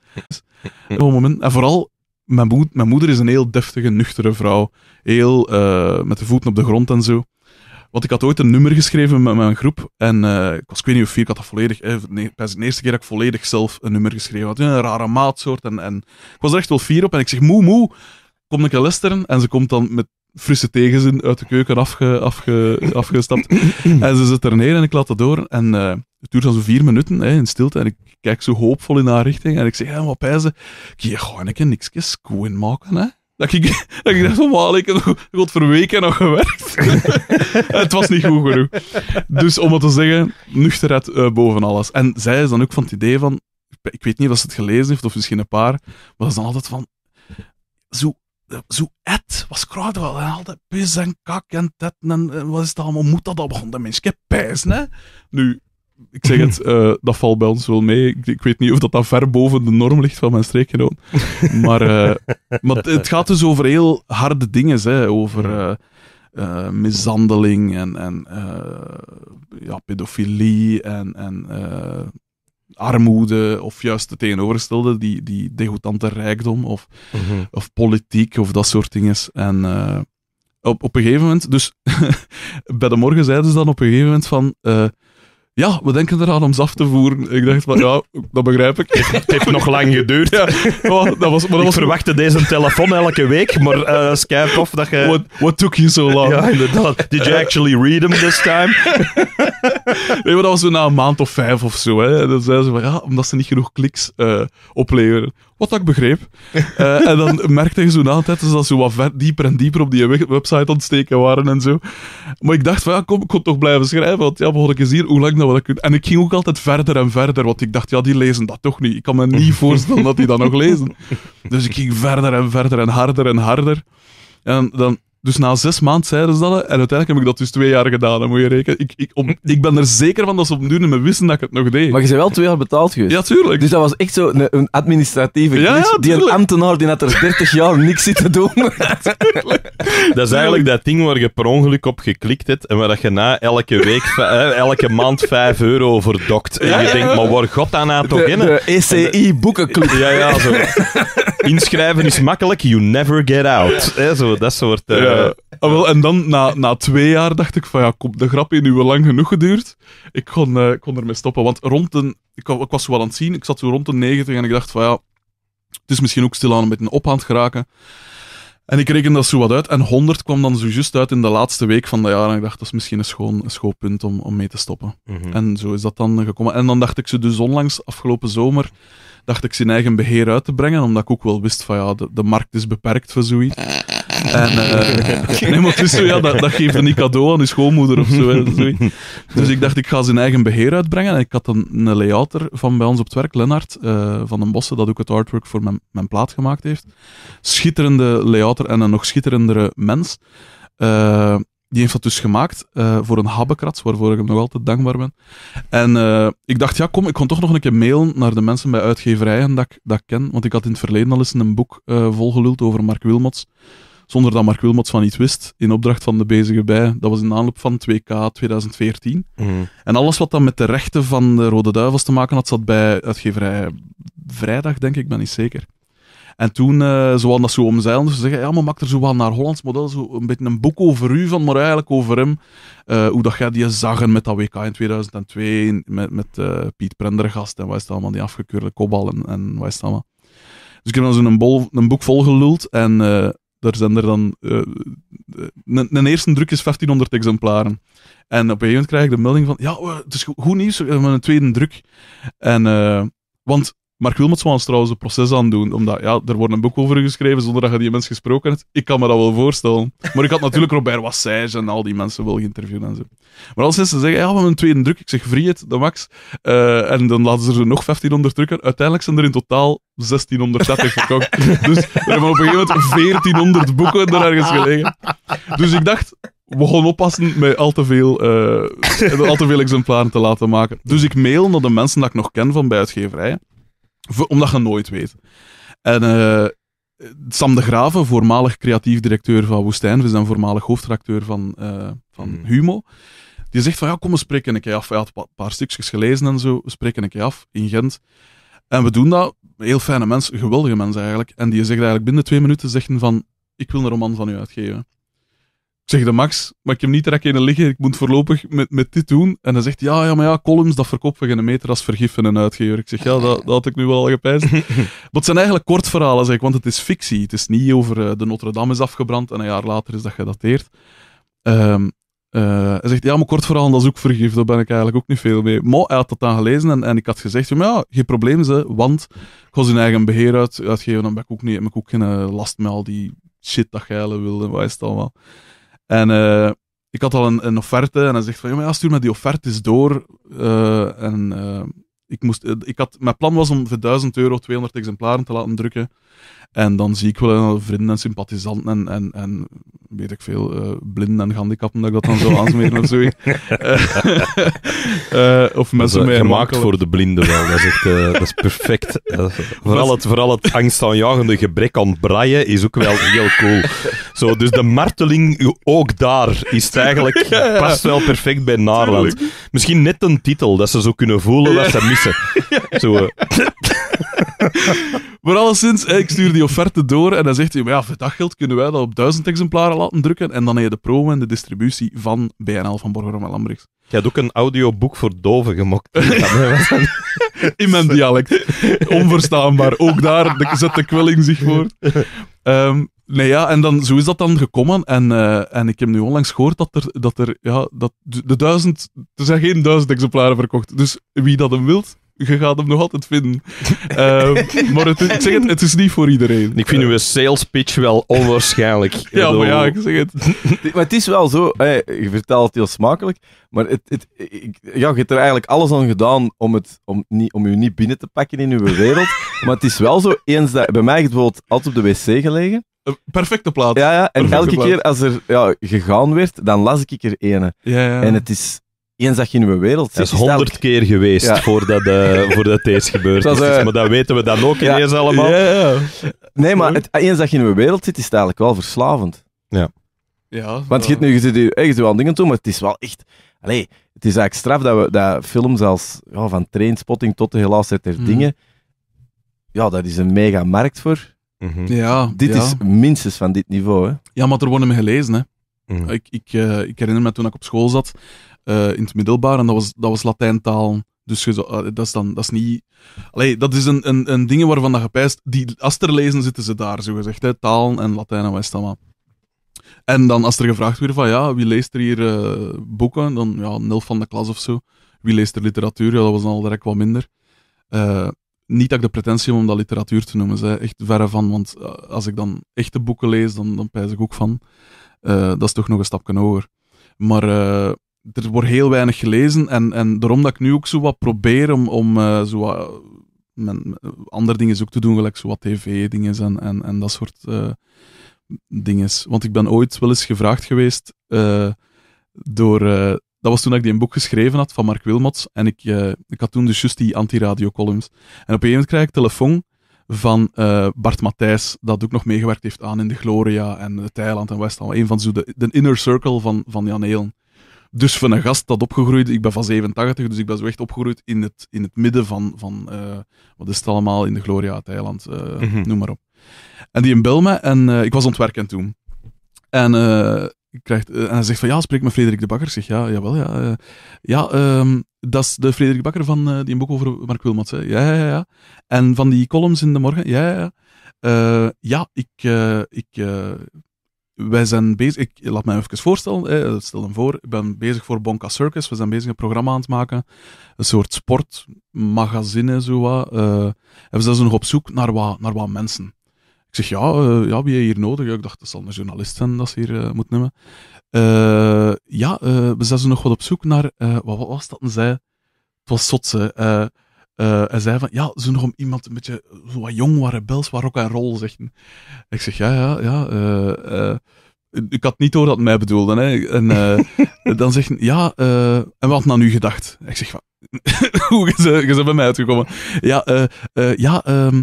Op moment, en vooral, mijn, moed, mijn moeder is een heel deftige, nuchtere vrouw. Heel met de voeten op de grond en zo. Want ik had ooit een nummer geschreven met mijn groep. En uh, ik was, ik weet niet of vier, ik had dat volledig. Eh, de eerste keer dat ik volledig zelf een nummer geschreven had. Een rare maatsoort. En, en ik was er echt wel fier op. En ik zeg, moe, moe, kom ik luisteren. En ze komt dan met frisse tegenzin uit de keuken afge, afge, afgestapt. en ze zit er neer en ik laat dat door. En uh, het duurt dan zo'n vier minuten hè, in stilte. En ik kijk zo hoopvol in haar richting. En ik zeg, wat pijzen? Ik ga een keer niks koeien maken, hè. Dat ik, dat ik dacht van, wauw, ik heb nog voor weken nog gewerkt. het was niet goed genoeg. Dus om het te zeggen, nuchterheid eh, boven alles. En zij is dan ook van het idee van, ik weet niet of ze het gelezen heeft, of misschien een paar, maar ze is dan altijd van, zo zo et was wel, en altijd pis en kak en dat en, eh, wat is het allemaal, moet dat allemaal, de mens, ik heb pijs, hè. Nu, ik zeg het, eh, dat valt bij ons wel mee. Ik, ik, weet niet of dat, dat ver boven de norm ligt van mijn streekgenoot. Maar, eh, maar het, gaat dus over heel harde dingen. Hè, over eh, mishandeling en, en ja, pedofilie en, en armoede. Of juist het tegenovergestelde, die, die degoutante rijkdom. Of, mhm. of politiek of dat soort dingen. En op, op een gegeven moment, dus bij de morgen zeiden ze dan op een gegeven moment van. Ja, we denken eraan om ze af te voeren. Ik dacht van, ja, dat begrijp ik. Het heeft nog lang geduurd. Ja, dat was, maar dat deze telefoon elke week, maar uh, Skype of dat je... What, took you so long? Ja, inderdaad. Did you actually read them this time? nee, maar dat was na een maand of vijf of zo. Hè. dan zeiden ze van, ja, omdat ze niet genoeg kliks eh, opleveren. Wat ik begreep. Eh, en dan merkte je zo na altijd dus dat ze wat ver, dieper en dieper op die website ontsteken waren en zo. Maar ik dacht van, ja, kom, ik kon toch blijven schrijven, want ja, begon ik eens hier hoe lang dat kan. En ik ging ook altijd verder en verder, want ik dacht, ja, die lezen dat toch niet. Ik kan me niet voorstellen dat die dat nog lezen. Dus ik ging verder en verder en harder en harder. En dan dus na zes maanden zeiden ze dat. En uiteindelijk heb ik dat dus twee jaar gedaan. Dan moet je rekenen. Ik, ik, om, ik ben er zeker van dat ze op en me wisten dat ik het nog deed. Maar je bent wel twee jaar betaald geweest. Ja, tuurlijk. Dus dat was echt zo een, administratieve ja, die een ambtenaar die had er 30 jaar niks zitten te doen. dat is eigenlijk dat ding waar je per ongeluk op geklikt hebt. En waar dat je na elke week, elke maand 5 euro verdokt. En je denkt, maar waar god aan aan toch in? De ECI e boekenclub. Ja, ja, zo. Inschrijven is makkelijk. You never get out. zo, dat soort... Eh, Ah, en dan na, na twee jaar dacht ik van ja, kom, de grap heeft nu wel lang genoeg geduurd. Ik kon, uh, kon ermee stoppen. Want rond de, ik, ik was zo wel aan het zien, ik zat zo rond de 90 en ik dacht van ja, het is misschien ook stilaan een beetje een ophand geraken. En ik reken dat zo wat uit. En 100 kwam dan zojuist uit in de laatste week van dat jaar. En ik dacht, dat is misschien een schoon, punt om, om mee te stoppen. Mhm. En zo is dat dan gekomen. En dan dacht ik ze dus onlangs, afgelopen zomer, dacht ik ze in eigen beheer uit te brengen. Omdat ik ook wel wist van ja, de, de markt is beperkt voor zoiets. En uh, nee, dat, dat geeft een cadeau aan je schoonmoeder of zo. zo. Dus ik dacht, ik ga zijn eigen beheer uitbrengen. En ik had een, layouter van bij ons op het werk, Lennart eh, van den Bossen, dat ook het artwork voor mijn, mijn plaat gemaakt heeft. Schitterende layouter en een nog schitterendere mens. Eh, die heeft dat dus gemaakt voor een habbekrats, waarvoor ik hem nog altijd dankbaar ben. En ik dacht, ja, kom, ik kon toch nog een keer mailen naar de mensen bij uitgeverijen dat ik, dat ken. Want ik had in het verleden al eens een boek uh, volgeluld over Mark Wilmots zonder dat Mark Wilmots van iets wist, in opdracht van de bezige bij. Dat was in aanloop van 2K 2014. Mhm. En alles wat dan met de rechten van de Rode Duivels te maken had, zat bij uitgeverij Vrijdag, denk ik, ben niet zeker. En toen, uh, ze dat zo omzeilen, dus ze zeggen, ja, maar maak er zo wel naar Hollands model, zo een beetje een boek over u van, maar eigenlijk over hem. Eh, hoe dat jij die zagen met dat WK in 2002, met, met eh, Piet Prendergast en wat is allemaal, die afgekeurde kopbal en, en wat is het allemaal. Dus ik heb dan zo een, een boek volgeluld en daar zijn er dan. Eh, eh, een eerste druk is 1500 exemplaren. En op een gegeven moment krijg ik de melding van: ja, het is goed nieuws, we hebben een tweede druk. En, eh, want Mark Wilmots wou het trouwens een proces aan doen, omdat ja, er wordt een boek over geschreven zonder dat je die mensen gesproken hebt. Ik kan me dat wel voorstellen. Maar ik had natuurlijk Robert Wassage en al die mensen wel interviewen en zo. Maar als ze zeggen, ja, we hebben een tweede druk. Ik zeg, het, de max. Eh, en dan laten ze er nog 1500 drukken. Uiteindelijk zijn er in totaal 1630 verkocht. dus er hebben op een gegeven moment 1400 boeken ergens gelegen. Dus ik dacht, we gaan oppassen met al te veel, eh, al te veel exemplaren te laten maken. Dus ik mail naar de mensen dat ik nog ken van bij uitgeverijen omdat je nooit weet. En eh, Sam de Graven, voormalig creatief directeur van Woestijn, dus dan voormalig hoofdredacteur van, eh, van mhm. Humo, die zegt van ja, kom, we spreken een keer af. Hij had een paar stukjes gelezen en zo, we spreken een keer af in Gent. En we doen dat. Heel fijne mensen, geweldige mensen eigenlijk. En die zegt eigenlijk binnen twee minuten zeggen van, ik wil een roman van u uitgeven. Ik zeg de Max, maar ik heb niet direct in liggen, ik moet voorlopig met, met dit doen. En hij zegt, ja, ja, maar ja, columns, dat verkopen we een meter als vergiffen en uitgever. Ik zeg, ja, dat, dat had ik nu wel al gepijst. het zijn eigenlijk kort verhalen, zeg ik, want het is fictie. Het is niet over eh, de Notre-Dame is afgebrand en een jaar later is dat gedateerd. Um, hij zegt, ja, maar kort verhaal, dat is ook vergif, daar ben ik eigenlijk ook niet veel mee. Maar hij had dat dan gelezen en, en ik had gezegd, ja, geen probleem, ze, want ik ga zijn eigen beheer uit, uitgeven, dan ben ik ook niet, heb ik ook geen eh, last met al die shit dat jij wilde, en wat is het allemaal. En eh, ik had al een, een, offerte en hij zegt van, ja, stuur me die offertes door. Eh, en eh, ik moest, ik had, mijn plan was om voor 1000 euro 200 exemplaren te laten drukken. En dan zie ik wel vrienden en sympathisanten en, en, en weet ik veel, blinden en gehandicapten dat ik dat dan zo aansmeren of zo. uh, of Gemaakt voor de blinden wel, dat is, dat is perfect. vooral, het, vooral het angstaanjagende gebrek aan braille is ook wel heel cool dus de marteling ook daar is eigenlijk past wel perfect bij Naarland. Misschien net een titel, dat ze zo kunnen voelen wat ze missen. Zo, eh. Maar alleszins, eh, ik stuur die offerte door en dan zegt hij, ja, voor dat geld kunnen wij dat op duizend exemplaren laten drukken en dan heb je de promo en de distributie van BNL van Borgerom en Lambrix. Je had ook een audioboek voor doven gemokt. In mijn dialect. Onverstaanbaar. Ook daar zet de kwelling zich voor. Um, Nee, ja, en dan, zo is dat dan gekomen. En, eh, en ik heb nu onlangs gehoord dat er, dat er ja, dat de duizend, er zijn geen duizend exemplaren verkocht. Dus wie dat hem wilt, je gaat hem nog altijd vinden. Ehm, maar het, ik zeg het, het is niet voor iedereen. Ik vind eh. uw sales pitch wel onwaarschijnlijk. ja, maar ja, ik zeg het. maar het is wel zo, je vertelt het heel smakelijk, maar het, het, ik, ja, je hebt er eigenlijk alles aan gedaan om, het, om, niet, om je niet binnen te pakken in uw wereld. maar het is wel zo, eens dat, bij mij bijvoorbeeld altijd op de wc gelegen, Perfecte plaat. Ja, ja. En elke keer als er ja, gegaan werd, dan las ik er ene. Ja, ja. En het is, eens dat je in mijn wereld Het is honderd keer geweest voordat, eh, voordat deze gebeurd is. Dus eh, maar dat weten we dan ook ineens allemaal. Ja, nee, maar het, eens dat je in mijn wereld zit, is het eigenlijk wel verslavend. Ja. ja Want je, nu, je zit nu echt wel dingen toe, maar het is wel echt... Allee, het is eigenlijk straf dat, we, dat films als van Trainspotting tot de helaas der mhm. dingen... Ja, dat is een mega markt voor. Mhm. ja, dit is minstens van dit niveau. Hè? Ja, maar er worden me gelezen. Hè. Mhm. Ik, ik, eh, ik herinner me toen ik op school zat, eh, in het middelbaar, en dat was, dat was Latijntaal. Dus je, eh, dat is dan dat is niet. Allee, dat is een, een, een ding waarvan dat gepijst. Die, als er lezen zitten ze daar, zo gezegd. Hè. Taal en Latijn en West allemaal. En dan als er gevraagd werd van ja, wie leest er hier boeken? Dan ja, nul van de klas of zo. Wie leest er literatuur? Ja, dat was dan al direct wat minder niet dat ik de pretentie heb om dat literatuur te noemen, zij echt verre van. Want eh, als ik dan echte boeken lees, dan, dan pijs ik ook van. Eh, dat is toch nog een stapje hoger. Maar eh, er wordt heel weinig gelezen. En, en daarom dat ik nu ook zo wat probeer om, om zo wat, men, andere dingen ook te doen, gelijk zo wat tv-dingen en, en, en dat soort dingen. Want ik ben ooit wel eens gevraagd geweest door dat was toen ik die een boek geschreven had van Mark Wilmots. En ik, eh, ik had toen dus just die anti-radio-columns. En op een gegeven moment krijg ik telefoon van eh, Bart Matthijs, dat ook nog meegewerkt heeft aan in de Gloria en Thailand en Westland. Een van zo de, de inner circle van, van Jan Heelen. Dus van een gast dat opgegroeid, ik ben van 87, dus ik ben zo echt opgegroeid in het, in het midden van, van eh, wat is het allemaal, in de Gloria, Thailand, mhm. noem maar op. En die bel me en ik was ontwerkend toen. En eh, en hij zegt van ja, spreek met Frederik de Bakker. zeg ja, jawel, ja. Eh. ja, ehm, dat is de Frederik Bakker van eh, die een boek over Mark Wilmot. Hè? Ja, ja, ja. En van die columns in de morgen. Ja, ja, ja. ja, ik. ik wij zijn bezig, ik laat mij even voorstellen, stel hem voor, ik ben bezig voor Bonka Circus, we zijn bezig een programma aan het maken, een soort sportmagazine, zo wat. en we zijn dus nog op zoek naar wat, naar wat mensen. Ik zeg, ja, eh, ja, wie je hier nodig? ik dacht, dat zal een journalist zijn dat ze hier eh, moet nemen. Eh, ja, we zijn nog wat op zoek naar, wat, wat, was dat? En zei, het was zotse. hij zei van, ja, ze nog om iemand een beetje zo wat jong, wat rebels, wat rock en roll zeggen. Ik zeg, ja, ja, ja. ik had niet door dat het mij bedoelde. Hè. En dan zegt ja, en wat had nou nu gedacht? Ik zeg, van, hoe je ze bij mij uitgekomen? Ja, uh, ja ehm,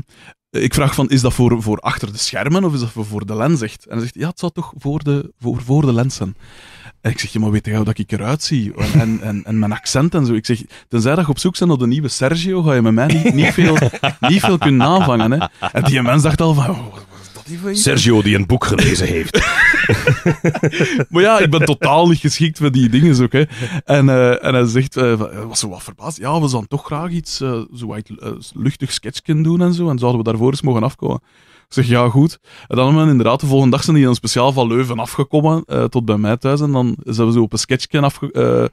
ik vraag van, is dat voor, voor achter de schermen of is dat voor, de lens echt? En hij zegt, ja, het zou toch voor de, voor, voor de lens zijn. En ik zeg, ja, maar weet je hoe dat ik eruit zie? En, en, en mijn accent en zo. Ik zeg, tenzij dat je op zoek zijn naar de nieuwe Sergio, ga je met mij niet, niet veel, niet veel kunnen aanvangen. Hè? En die mens dacht al van, oh, Sergio die een boek gelezen heeft. maar ja, ik ben totaal niet geschikt voor die dingen zo, Hè. En, eh, en hij zegt, uh, was zo wat verbaasd. Ja, we zouden toch graag iets uh, zo uit, luchtig sketch doen en zo. En zouden we daarvoor eens mogen afkomen zeg, ja, goed. En dan hebben we inderdaad de volgende dag zijn die dan speciaal van Leuven afgekomen, eh, tot bij mij thuis. En dan zijn we zo op een sketchje afge eh,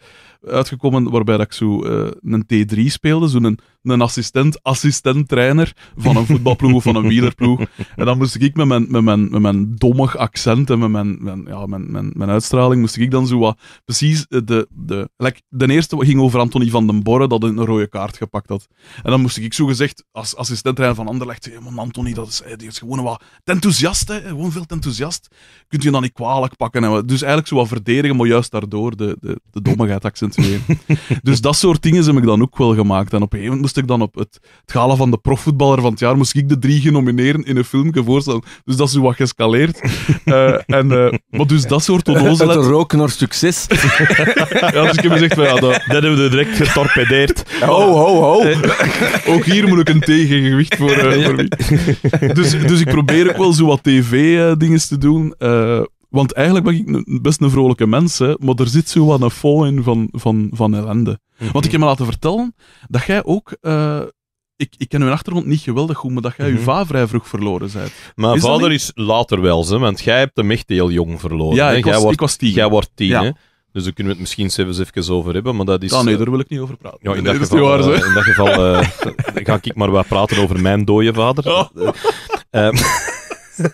uitgekomen, waarbij dat ik zo eh, een T3 speelde, zo'n een, een assistent, assistent trainer van een voetbalploeg of van een wielerploeg. En dan moest ik met mijn, met mijn, met mijn dommig accent en met mijn, mijn, ja, mijn, mijn, uitstraling, moest ik dan zo wat, precies de, de, de eerste ging over Anthony van den Borre, dat een rode kaart gepakt had. En dan moest ik zo gezegd, als assistent trainer van Anderlecht, man, Anthony, dat is, die is gewoon wat enthousiast, gewoon veel enthousiast. Kunt je dan niet kwalijk pakken. En dus eigenlijk zo wat verdedigen, maar juist daardoor de, de, de dommigheid accentueren. dus dat soort dingen heb ik dan ook wel gemaakt. En op een gegeven moment moest ik dan op het, het gala van de profvoetballer van het jaar, moest ik de drie genomineren in een filmpje voorstellen. Dus dat is zo wat gescaleerd. uh, eh, en, eh, maar dus dat soort onnozelheid... Het rook naar succes. ja, dus ik heb gezegd, ja, dat, hebben we direct getorpedeerd. Oh, ho, ho, ho. Eh, ook hier moet ik een tegengewicht voor, voor dus, dus dus ik probeer ook wel zo wat tv-dingen eh, te doen. Eh, want eigenlijk ben ik best een vrolijke mens, hè, maar er zit zo wat een fol in van, van, van ellende. Mhm. Want ik heb me laten vertellen dat jij ook... Eh, ik, ik ken uw achtergrond niet geweldig goed, maar dat jij uw mhm. va vrij vroeg verloren bent. Mijn vader is later wel, ze, want jij hebt hem echt heel jong verloren. Ja, ik, Was, jij was tien. Jij wordt tien, hè? Dus daar kunnen we het misschien eens even over hebben, maar dat is... nee, daar wil ik niet over praten. Ja, in, dat, geval, waar, in dat geval ga ik maar wat praten over mijn dode vader. Ehm,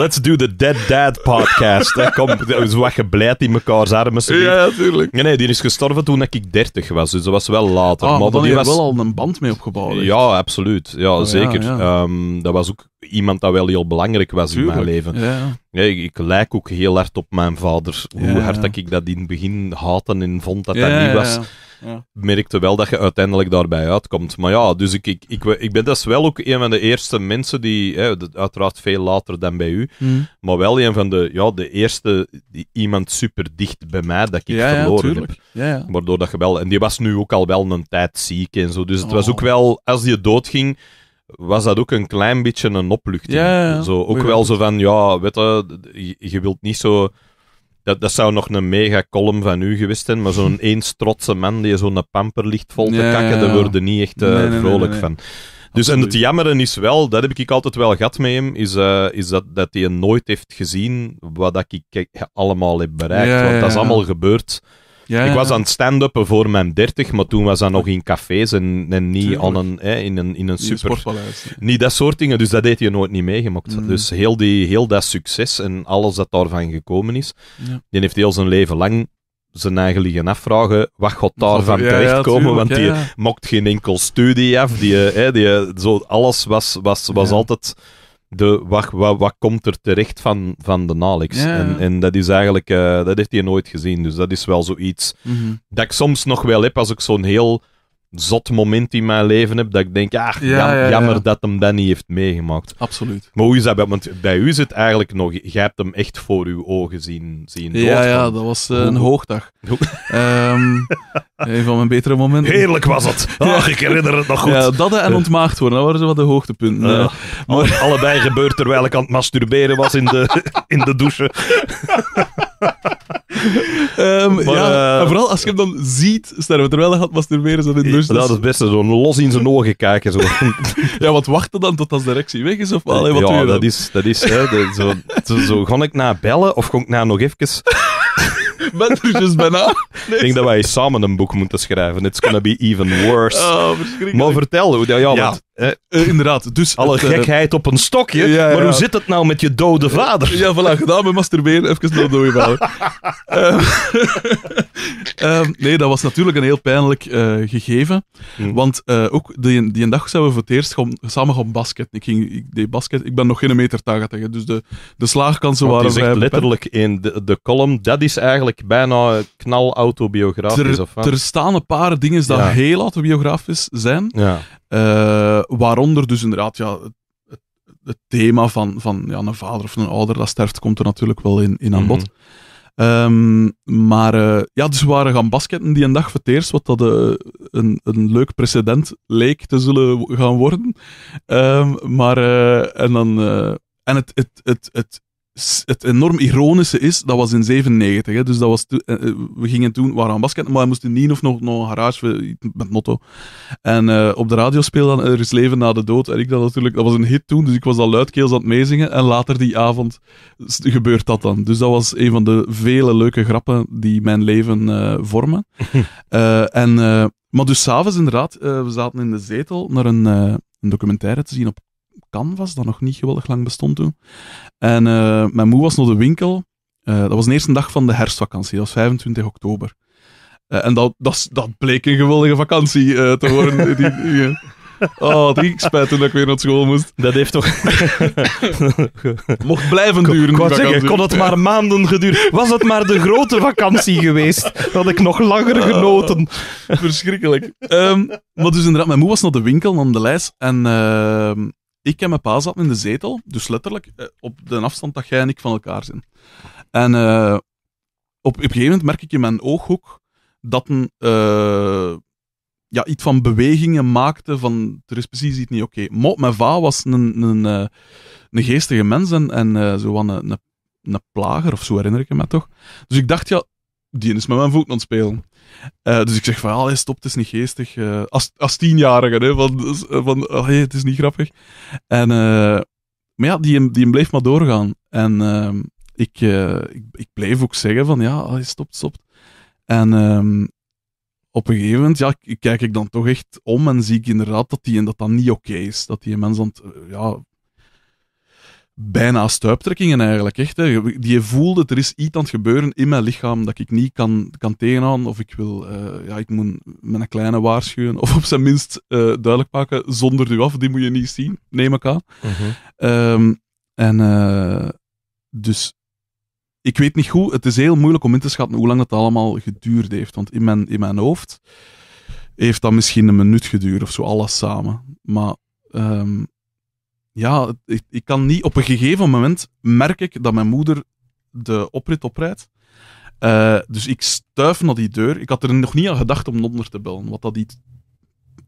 let's do the Dead Dad podcast. Dat Kom, zo wat gebleid in mekaar's armen. Ja, natuurlijk. Nee, die is gestorven toen ik 30 was, dus dat was wel later. Ah, maar dan die was... wel al een band mee opgebouwd. Ja, absoluut. Ja, oh, zeker. Ehm, dat was ook iemand dat wel heel belangrijk was in mijn leven. Ja. ik lijk ook heel hard op mijn vader. Hoe hard dat ik dat in het begin haatte en vond dat dat niet was ja. merkte wel dat je uiteindelijk daarbij uitkomt. Maar ja, dus ik, ik, ik, ben dat dus wel ook een van de eerste mensen die, hè, uiteraard veel later dan bij u, mm. maar wel een van de, ja, de eerste, die, iemand super dicht bij mij dat ik ja, verloren ja, heb. Ja, Waardoor dat je wel, en die was nu ook al wel een tijd ziek en zo. Dus het was oh. ook wel, als die doodging, was dat ook een klein beetje een opluchting. Zo, ook wel zo van, ja, weet je, je wilt niet zo dat, dat zou nog een mega column van u geweest zijn, maar zo'n eens trotse man die zo'n pamper ligt vol te kakken, ja, daar worden niet echt eh, vrolijk van. Dus, en het jammeren is wel, dat heb ik altijd wel gehad mee hem, is, eh, is dat, dat hij nooit heeft gezien wat dat ik eh, allemaal heb bereikt. want dat is allemaal gebeurd ja, ik was aan het stand-uppen voor mijn 30, maar toen was dat nog in cafés en, niet een, hè, in een, in een super. Niet dat soort dingen, dus dat deed je nooit niet meegemaakt. Mm. Dus heel, die, heel dat succes en alles dat daarvan gekomen is, die heeft heel zijn leven lang zijn eigen liggen afvragen, wat gaat daarvan van terechtkomen, ja, want die mocht geen enkel studie af, die, eh, hè, die, eh, zo, alles was, was, was altijd de, wat, wat, wat komt er terecht van, van de Alex? En, en dat is eigenlijk, eh, dat heeft hij nooit gezien. Dus dat is wel zoiets mhm. dat ik soms nog wel heb als ik zo'n heel zot moment in mijn leven heb, dat ik denk, ah, ja, jammer dat hem dat niet heeft meegemaakt. Absoluut. Maar hoe is dat? Want bij u is het eigenlijk nog, jij hebt hem echt voor uw ogen zien, zien doodgaan. Ja, ja, dat was eh, een hoogdag. um, een van mijn betere momenten. Heerlijk was het. Ach, ah, ik herinner het nog goed. Ja, dat en ontmaagd worden, dat waren ze wat de hoogtepunten. Eh. maar... Allebei gebeurd terwijl ik aan het masturberen was in de, in de douche. Ehm, ja, eh, en vooral als je hem dan ziet sterven terwijl hij gaat masturberen zo in de douche. Dat is best zo los in zijn ogen kijken. Zo. ja, wat wachten dan tot als de erectie weg is? Of, allee, wat ja, dat is, dat is hè, de, zo, zo, ik naar bellen of ga ik naar nog even... ben er dus bijna. Ik denk dat wij samen een boek moeten schrijven. It's gonna be even worse. Oh, maar vertel, hoe, dat. ja. Want eh, eh, inderdaad. Dus Alle eh, gekheid op een stokje. Maar hoe zit het nou met je dode vader? Ja, voilà. Gedaan met masturberen. Even naar de dode vader. Ehm, ehm, nee, dat was natuurlijk een heel pijnlijk gegeven. Hm. Want ook die, die dag zijn we voor het eerst samen gaan basket. Ik, ging, ik deed basket. Ik ben nog geen meter tegen. Dus de, de slaagkansen waren... Zegt letterlijk in de, de column, dat is eigenlijk bijna knal autobiografisch. Er, of er staan een paar dingen dat heel autobiografisch zijn. Ja. Eh, waaronder dus inderdaad ja, het, het, thema van, van ja, een vader of een ouder dat sterft, komt er natuurlijk wel in, in aan bod. Mhm. Ehm, maar eh, ja, dus we waren gaan basketten die een dag voor het eerst, wat dat eh, een, een leuk precedent leek te zullen gaan worden. Ehm, maar en dan... en het, het, het, het het enorm ironische is, dat was in 97. Hè, dus dat was eh, eh, we gingen toen, waren aan basket, maar we moesten niet of nog, een garage met motto. En eh, op de radio speelde dan Er is leven na de dood. En ik dat natuurlijk, dat was een hit toen, dus ik was al luidkeels aan het meezingen. En later die avond gebeurt dat dan. Dus dat was een van de vele leuke grappen die mijn leven vormen. en, maar dus s'avonds inderdaad, we zaten in de zetel naar een, een documentaire te zien op was dat nog niet geweldig lang bestond toen. En eh, mijn moe was naar de winkel. Eh, dat was de eerste dag van de herfstvakantie, dat was 25 oktober. Eh, en dat, dat, dat, bleek een geweldige vakantie te worden. die, die, Oh, die spijt toen ik weer naar school moest. Dat heeft toch... Mocht blijven duren. Kon, zeggen, kon het maar maanden geduurd. Was het maar de grote vakantie geweest, had ik nog langer genoten. verschrikkelijk. Um, maar dus inderdaad, mijn moe was naar de winkel, nam de lijst en ehm, ik en mijn pa zaten in de zetel, dus letterlijk eh, op de afstand dat jij en ik van elkaar zijn. En eh, op, op een gegeven moment merk ik in mijn ooghoek dat een, eh, ja, iets van bewegingen maakte van er is precies iets niet oké. mijn va was een, een, een, geestige mens en, en zo van een, een, plager of zo herinner ik me toch. Dus ik dacht, ja, die is met mijn voeten aan het spelen. Eh, dus ik zeg van, allee, stop, het is niet geestig. Eh, als, als tienjarige, hè, van, dus, eh, van allee, het is niet grappig. En, maar ja, die, die bleef maar doorgaan. En ehm, ik, ik, ik, bleef ook zeggen van, ja, allee, stopt stopt En ehm, op een gegeven moment, ja, kijk ik dan toch echt om en zie ik inderdaad dat die, dat, dat niet oké is. Dat die mens dan, ja, bijna stuiptrekkingen eigenlijk. Echt, hè. Die voelde, er is iets aan het gebeuren in mijn lichaam dat ik niet kan, kan tegenhouden. Of ik wil, uh, ja, ik moet met een kleine waarschuwen. Of op zijn minst eh, duidelijk maken, zonder u af, die moet je niet zien, neem ik aan. Mhm. Ehm, en uh, dus, ik weet niet hoe het is heel moeilijk om in te schatten hoe lang het allemaal geduurd heeft. Want in mijn, in mijn hoofd heeft dat misschien een minuut geduurd of zo, alles samen. Maar... Um, ja, ik, ik, kan niet. Op een gegeven moment merk ik dat mijn moeder de oprit oprijdt. Eh, dus ik stuif naar die deur. Ik had er nog niet aan gedacht om onder te bellen, wat dat iets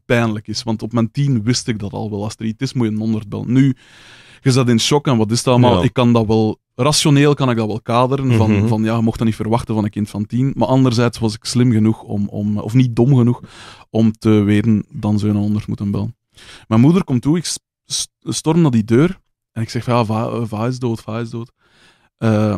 pijnlijk is. Want op mijn tien wist ik dat al wel. Als er iets is, moet je een bellen. Nu, je zat in shock en wat is dat allemaal? Ik kan dat wel, rationeel kan ik dat wel kaderen. Van, mhm. van ja, je mocht dat niet verwachten van een kind van tien. Maar anderzijds was ik slim genoeg om, om of niet dom genoeg, om te weten, dan zou je een 100 moeten bellen. Mijn moeder komt toe, ik storm naar die deur. En ik zeg van, ja, va, is dood, va is dood. Eh,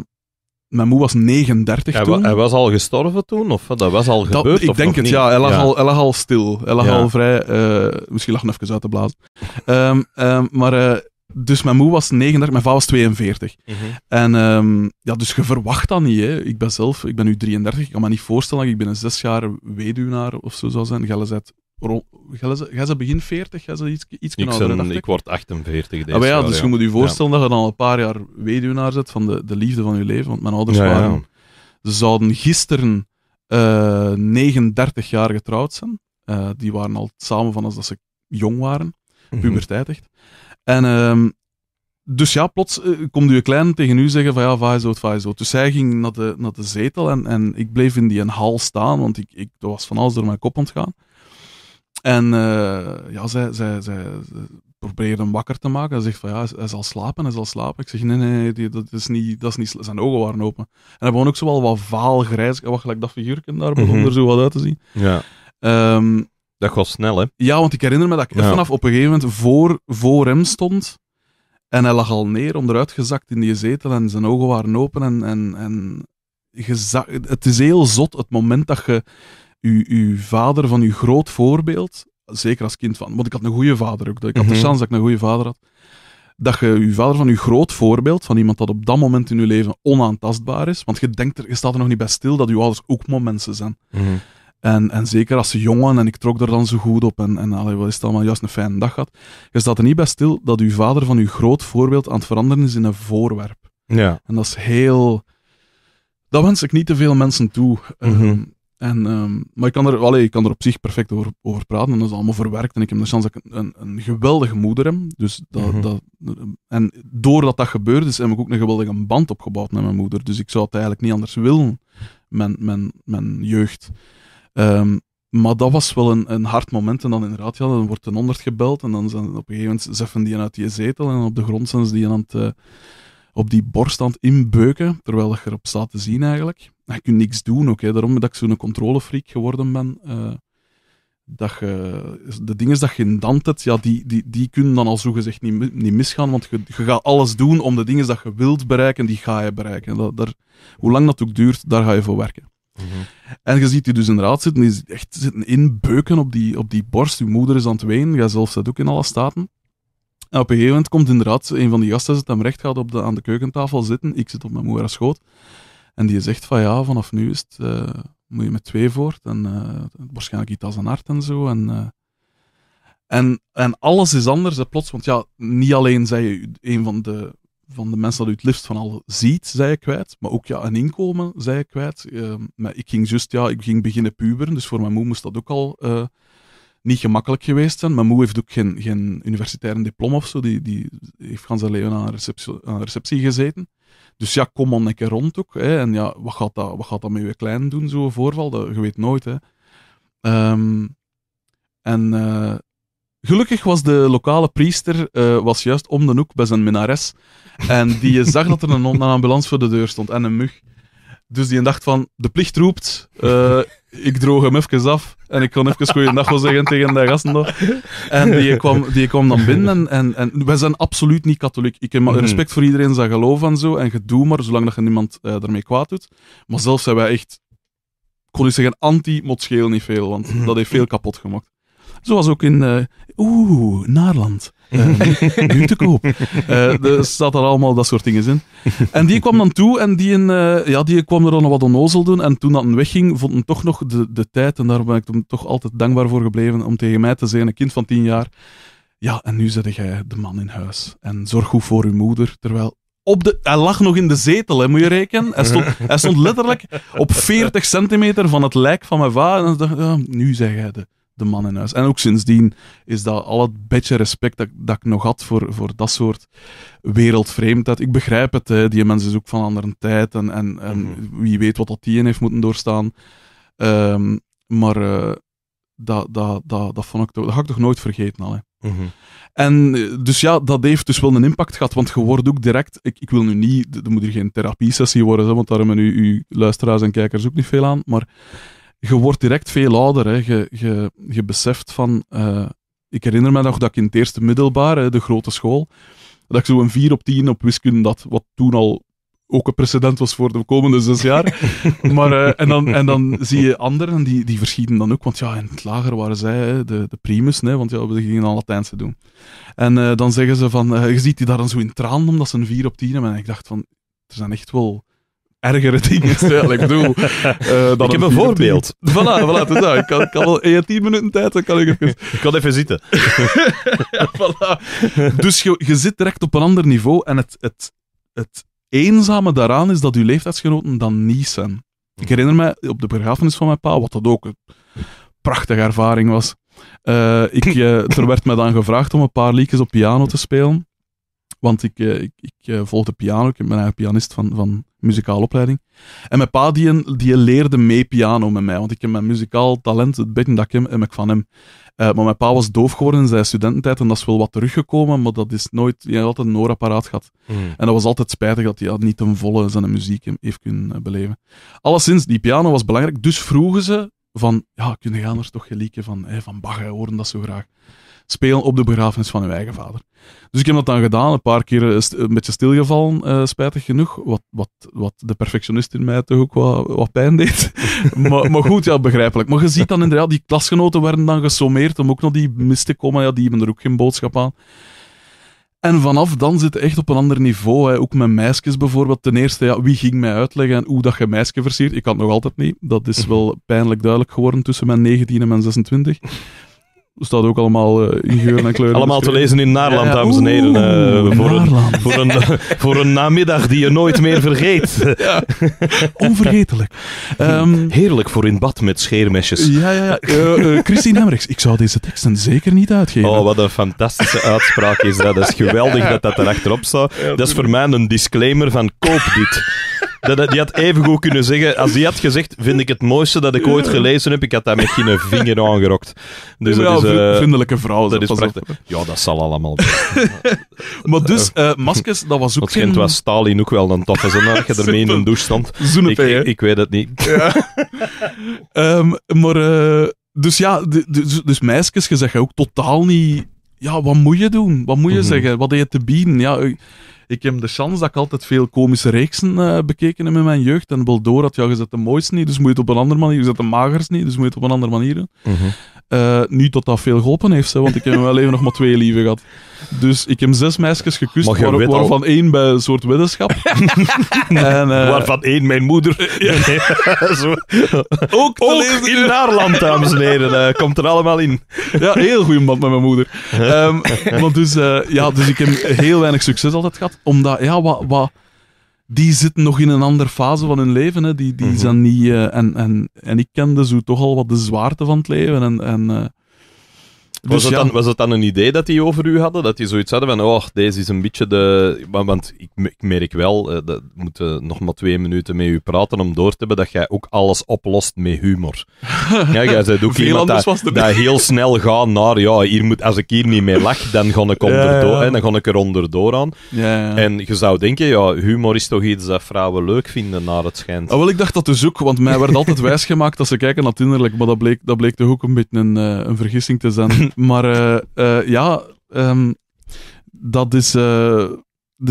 mijn moe was 39 hij, toen. Hij was al gestorven toen? Of dat was al dat, gebeurd? Ik denk het, ja. Hij lag, Al, al stil. Hij lag al vrij... Eh, misschien lag nog even uit te blazen. um, maar... Eh, dus mijn moe was 39, mijn vader was 42. Mhm. En ehm, ja, dus je verwacht dat niet. Hè. Ik ben zelf, ik ben nu 33, ik kan me niet voorstellen dat ik binnen zes jaar weduwnaar of zo zou zijn. Gelle zet Gaan ze, begin 40? iets, iets ik, ouder, ik. ik word 48 ah, deze ja, Dus je moet je voorstellen dat je dan al een paar jaar weduwnaar zit van de, de liefde van je leven. Want mijn ouders waren... Ze zouden gisteren 39 eh, jaar getrouwd zijn. Eh, die waren al samen van als dat ze jong waren. Mhm. Puberteit echt. En... Ehm, dus ja, plots eh, komt u je klein tegen u zeggen van ja, vaai zo, vaai zo. Dus zij ging naar de, naar de zetel en, en ik bleef in die hal staan, want ik, ik, er was van alles door mijn kop ontgaan. En eh, ja, zij, zij, zij hem wakker te maken. Hij zegt van ja, hij zal slapen, hij zal slapen. Ik zeg nee, nee, dat, is niet, dat is niet Zijn ogen waren open. En hij begon ook zo wel wat vaal grijs. Wat gelijk dat figuurje daar begon mhm. er zo wat uit te zien. Ja. Ehm, dat was snel, hè? Ja, want ik herinner me dat ik vanaf op een gegeven moment voor, voor hem stond. En hij lag al neer, onderuit gezakt in die zetel. En zijn ogen waren open. En, en, en het is heel zot het moment dat je uw, uw vader van uw groot voorbeeld, zeker als kind van, want ik had een goede vader ook, ik had de kans mhm. dat ik een goede vader had, dat je uw vader van uw groot voorbeeld, van iemand dat op dat moment in uw leven onaantastbaar is, want je, denkt er, je staat er nog niet bij stil dat uw ouders ook maar mensen zijn. Mhm. En, en zeker als ze jongen, en ik trok er dan zo goed op, en, en allee, wat is het allemaal, juist een fijne dag gehad. Je staat er niet bij stil dat uw vader van uw groot voorbeeld aan het veranderen is in een voorwerp. Ja. En dat is heel... Dat wens ik niet te veel mensen toe. Mm en, ehm, maar ik kan, er, ik kan er op zich perfect over, over praten en dat is allemaal verwerkt. En ik heb de kans dat ik een, een, geweldige moeder heb. Dus dat, mhm. dat, en doordat dat gebeurde, is, heb ik ook een geweldige band opgebouwd met mijn moeder. Dus ik zou het eigenlijk niet anders willen, mijn, mijn, mijn jeugd. Ehm, maar dat was wel een, een hard moment. En dan inderdaad, ja, dan wordt een honderd gebeld. En dan zijn op een gegeven moment zeffen die uit je zetel. En op de grond zijn ze die aan het, eh, op die borst aan het inbeuken. Terwijl dat erop staat te zien eigenlijk je kunt niks doen ook. Daarom dat ik zo'n controlefreak geworden ben. Eh, dat je, de dingen dat je in dant hebt, ja, die, die, die kunnen dan al gezegd niet, niet misgaan. Want je, je gaat alles doen om de dingen dat je wilt bereiken, die ga je bereiken. Dat, daar, hoe lang dat ook duurt, daar ga je voor werken. Mhm. En je ziet die dus inderdaad zitten, die echt zitten inbeuken op die, op die borst. Je moeder is aan het wenen, jij zelf zit ook in alle staten. En op een gegeven moment komt inderdaad een van die gasten, zit hem recht gaat op de, aan de keukentafel zitten. Ik zit op mijn moeder schoot. En die zegt van ja, vanaf nu is het, eh, moet je met twee voort en eh, waarschijnlijk iets als een hart en zo. En, eh, en, en alles is anders plots, want ja, niet alleen zei je een van de, van de mensen dat u het liefst van al ziet, zei je kwijt, maar ook ja, een inkomen, zei je kwijt. Ehm, maar ik ging juist, ja, ik ging beginnen puberen, dus voor mijn moe moest dat ook al niet gemakkelijk geweest zijn. Mijn moe heeft ook geen, geen universitair diploma of zo. Die, die heeft gans zijn leven aan receptie, aan een receptie gezeten. Dus ja, kom maar een keer rond ook. Hè. En ja, wat gaat dat, wat gaat dat met je klein doen, zo'n voorval? Dat, je weet nooit, hè. Ehm, en eh, gelukkig was de lokale priester eh, was juist om de hoek bij zijn minares. En die zag dat er een, ambulance voor de deur stond en een mug. Dus die dacht van, de plicht roept, eh, ik droog hem even af en ik kon even goeiedag wel zeggen tegen de gasten nog. En die kwam, die kwam dan binnen en, en, wij zijn absoluut niet katholiek. Ik heb mhm. respect voor iedereen zijn geloof en zo en gedoe maar, zolang dat je niemand eh, ermee kwaad doet. Maar zelfs zijn wij echt, kon ik zeggen, anti motscheel scheel niet veel, want mhm. dat heeft veel kapot gemaakt. Zoals ook in, eh, oeh, Naarland. Eh, nu te koop. Eh, er staat daar allemaal dat soort dingen in. En die kwam dan toe en die, eh, ja, die kwam er dan wat onnozel doen. En toen dat wegging, vond hem toch nog de, de tijd, en daar ben ik hem toch altijd dankbaar voor gebleven, om tegen mij te zeggen, een kind van tien jaar, ja, en nu zet jij de man in huis. En zorg goed voor uw moeder, terwijl op de, hij lag nog in de zetel, hè, moet je rekenen. Hij stond, hij stond letterlijk op 40 centimeter van het lijk van mijn vader. En dacht, ja, nu zeg jij de de man in huis. En ook sindsdien is dat al het beetje respect dat, dat ik nog had voor, voor dat soort wereldvreemdheid. Ik begrijp het, hè. die mensen is ook van andere tijd en, en, en mhm. wie weet wat dat die in heeft moeten doorstaan. Ehm, maar eh, dat, dat, dat, dat, vond ik toch, dat ga ik toch nooit vergeten al. Hè. Mhm. En eh, dus ja, dat heeft dus wel een impact gehad, want je wordt ook direct, ik, ik wil nu niet, er moet hier geen therapie-sessie worden, hè, want daar hebben nu uw luisteraars en kijkers ook niet veel aan, maar je wordt direct veel ouder. Hè. Je, je, je beseft van. Eh, ik herinner me nog dat ik in het eerste middelbare, hè, de grote school, dat ik zo'n 4 op 10 op wiskunde dat wat toen al ook een precedent was voor de komende zes jaar. maar, eh, en, dan, en dan zie je anderen, die, die verschillen dan ook, want ja, in het lager waren zij hè, de, de primus, hè, want ja, we gingen al Latijnse doen. En eh, dan zeggen ze van, je ziet die daar dan zo in tranen omdat ze een 4 op 10 hebben. En ik dacht van, er zijn echt wel ergere dingen stel Ik bedoel... Eh, ik heb een voorbeeld. Voilà, voilà, dat. Ik kan, kan wel... Je tien minuten tijd, dan kan ik Ik kan even zitten. voilà. Dus je, zit direct op een ander niveau en het, het, het eenzame daaraan is dat je leeftijdsgenoten dan niet zijn. Ik herinner mij op de begrafenis van mijn pa, wat dat ook een prachtige ervaring was. Eh, ik, eh, er werd me dan gevraagd om een paar liedjes op piano te spelen. Want ik, uh, ik, ik volgde piano, ik ben eigenlijk pianist van, van muzikale opleiding. En mijn pa die, die leerde mee piano met mij, want ik heb mijn muzikaal talent, het beetje dat ik hem, heb ik van hem. Uh, maar mijn pa was doof geworden in zijn studententijd en dat is wel wat teruggekomen, maar dat is nooit, hij had altijd een noorapparaat gehad. Hmm. En dat was altijd spijtig dat hij ja, niet ten volle zijn muziek heeft kunnen eh, beleven. Alleszins, die piano was belangrijk, dus vroegen ze van, ja, kunnen gaan er toch gelieken van, hey, van Bach, horen dat zo graag spelen op de begrafenis van hun eigen vader. Dus ik heb dat dan gedaan, een paar keer eh, een beetje stilgevallen, eh, spijtig genoeg. Wat, wat, wat de perfectionist in mij toch ook wat, wat pijn deed. maar, maar, goed, ja, begrijpelijk. Maar je ziet dan inderdaad, die klasgenoten werden dan gesommeerd om ook nog die mis te komen. Ja, die hebben er ook geen boodschap aan. En vanaf dan zit het echt op een ander niveau. Hè. Ook met meisjes bijvoorbeeld. Ten eerste, ja, wie ging mij uitleggen en hoe dat je meisje versiert? Ik kan het nog altijd niet. Dat is mhm. wel pijnlijk duidelijk geworden tussen mijn 19 en mijn 26 staat ook allemaal eh, in geur en kleuren. allemaal te dus, eh, lezen in Naarland, dames en heren. Eh, voor, een, voor, een, voor een namiddag die je nooit meer vergeet. Onvergetelijk. Ehm, Heerlijk voor in bad met scheermesjes. Ja, ja, ja. Uh, Christine Hemrichs, ik zou deze teksten zeker niet uitgeven. Oh, wat een fantastische uitspraak is dat. Dat is geweldig dat dat erachterop staat. dat is voor mij een disclaimer van koop dit. Dat, die had even goed kunnen zeggen. Als die had gezegd: Vind ik het mooiste dat ik ooit gelezen heb. Ik had daar met geen vinger aangerokt. Dus ja, is, eh, vriendelijke vrouw. Dat is prachtig. Ja, dat zal allemaal. maar dus, uh, maskers, dat was ook. Misschien was Stalin ook wel een toffe. Zodat je ermee in een douche stond. Ik, ik, weet het niet. Ehm, maar. Eh, dus ja, dus, dus meisjes, je zegt ook totaal niet ja, wat moet je doen? Wat moet je mhm. zeggen? Wat heb je te bieden? Ja, ik heb de chance dat ik altijd veel komische reeksen eh, bekeken heb in mijn jeugd. En wil door dat, ja, je zet de mooiste niet, dus moet je het op een andere manier. Je zet de magers niet, dus moet je het op een andere manier doen. Mhm. Eh, nu dat dat veel geholpen heeft, hè, want ik heb wel even nog maar twee lieven gehad. Dus ik heb zes meisjes gekust, waar, waarvan één bij een soort weddenschap. en, eh, Waarvan één mijn moeder. zo. Ook, in haar land, dames en heren. komt er allemaal in. ja, heel goede band met mijn moeder. Ehm, want dus, eh, ja, dus ik heb heel weinig succes altijd gehad. Omdat, ja, wat... die zitten nog in een andere fase van hun leven. Hè. Die, die mhm. zijn niet, eh, en, en, en ik kende zo toch al wat de zwaarte van het leven. En, en, dus was, het dan, was dan een idee dat die over u hadden? Dat die zoiets hadden van, oh, deze is een beetje de... Want ik, ik merk wel, eh, dat we moeten nog maar twee minuten met u praten om door te hebben dat jij ook alles oplost met humor. ja, jij zei ook iemand dat, heel snel gaat naar, ja, hier moet, als ik hier niet mee lach, dan ga ik, ja, dan ga ik er onderdoor aan. En je zou denken, ja, humor is toch iets dat vrouwen leuk vinden, naar het schijnt. Ah, wel, ik dacht dat dus zoek, want mij werd altijd wijsgemaakt dat ze kijken naar innerlijk, maar dat bleek, dat bleek toch ook een beetje een, eh, een vergissing te zijn. Maar eh, eh, ja, ehm, dat is. Eh,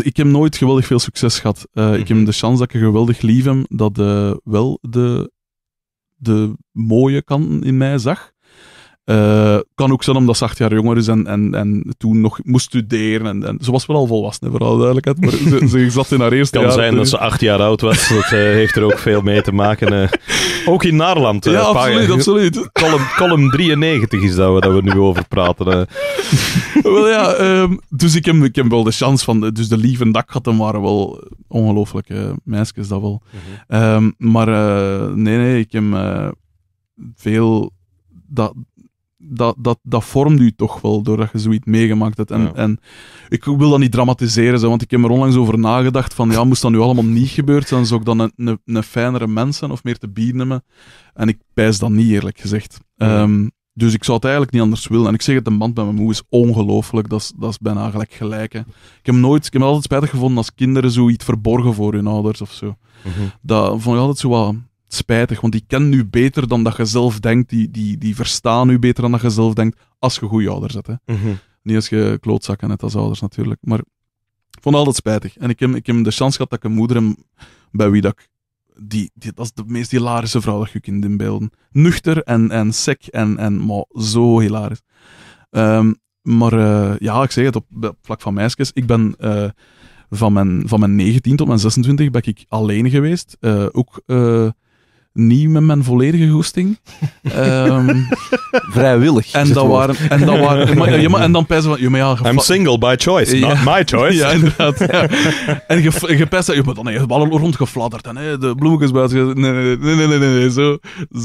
ik heb nooit geweldig veel succes gehad. Ik heb mhm. de chance dat ik een geweldig lief heb, dat wel de, de mooie kanten in mij zag. Uh, kan ook zijn omdat ze acht jaar jonger is en, en, en toen nog moest studeren. En, en, ze was wel al volwassen, voor alle duidelijkheid. Maar ze, ze zat in haar eerste Het kan zijn dat ze acht jaar oud was. Dat eh, heeft er ook veel mee te maken. Eh. ook in Naarland. ja, absoluut. absoluut. Column, column 93 is dat we, dat we nu over praten. wel ja, ehm, dus ik heb, ik heb wel de kans van... Dus de lieve dakgatten waren wel ongelooflijke meisjes, dat wel. Mhm. Ehm, maar nee, nee, ik heb veel... Dat, dat, dat, dat vormt u toch wel doordat je zoiets meegemaakt hebt. En, en ik wil dat niet dramatiseren, zo, want ik heb er onlangs over nagedacht: van ja, moest dat nu allemaal niet gebeurd zijn, zou ik dan een, een, fijnere mens zijn of meer te bieden hebben? En ik pijs dat niet, eerlijk gezegd. Ehm, dus ik zou het eigenlijk niet anders willen. En ik zeg het, de band met mijn moe is ongelooflijk. Dat is, dat is bijna gelijk gelijk. Ik heb, nooit, ik heb altijd spijtig gevonden als kinderen zoiets verborgen voor hun ouders of zo. Mhm. Dat vond ik altijd zo wat spijtig, want die kennen nu beter dan dat je zelf denkt. Die, die, die verstaan nu beter dan dat je zelf denkt, als je goede ouders hebt. Hè. Mhm. Niet als je klootzakken hebt als ouders natuurlijk. Maar ik vond altijd spijtig. En ik heb, ik heb de kans gehad dat ik een moeder heb bij wie dat ik... Die, die, dat is de meest hilarische vrouw dat je kunt inbeelden. Nuchter en, en sec en, en maar zo hilarisch. Ehm, maar eh, ja, ik zeg het op, op, vlak van meisjes. Ik ben... Eh, van mijn, van mijn 19 tot mijn 26 ben ik alleen geweest. Eh, ook niet met mijn volledige goesting. Ehm, Vrijwillig. En dat, waren, en dat waren. maar, en dan pijzen van. maar ja, I'm single by choice, not my choice. Ja, inderdaad. En je pijst dat. Je dan heb je ballen rondgefladderd en hè, de bloemetjes buiten. Nee, nee, nee, nee, nee, Zo,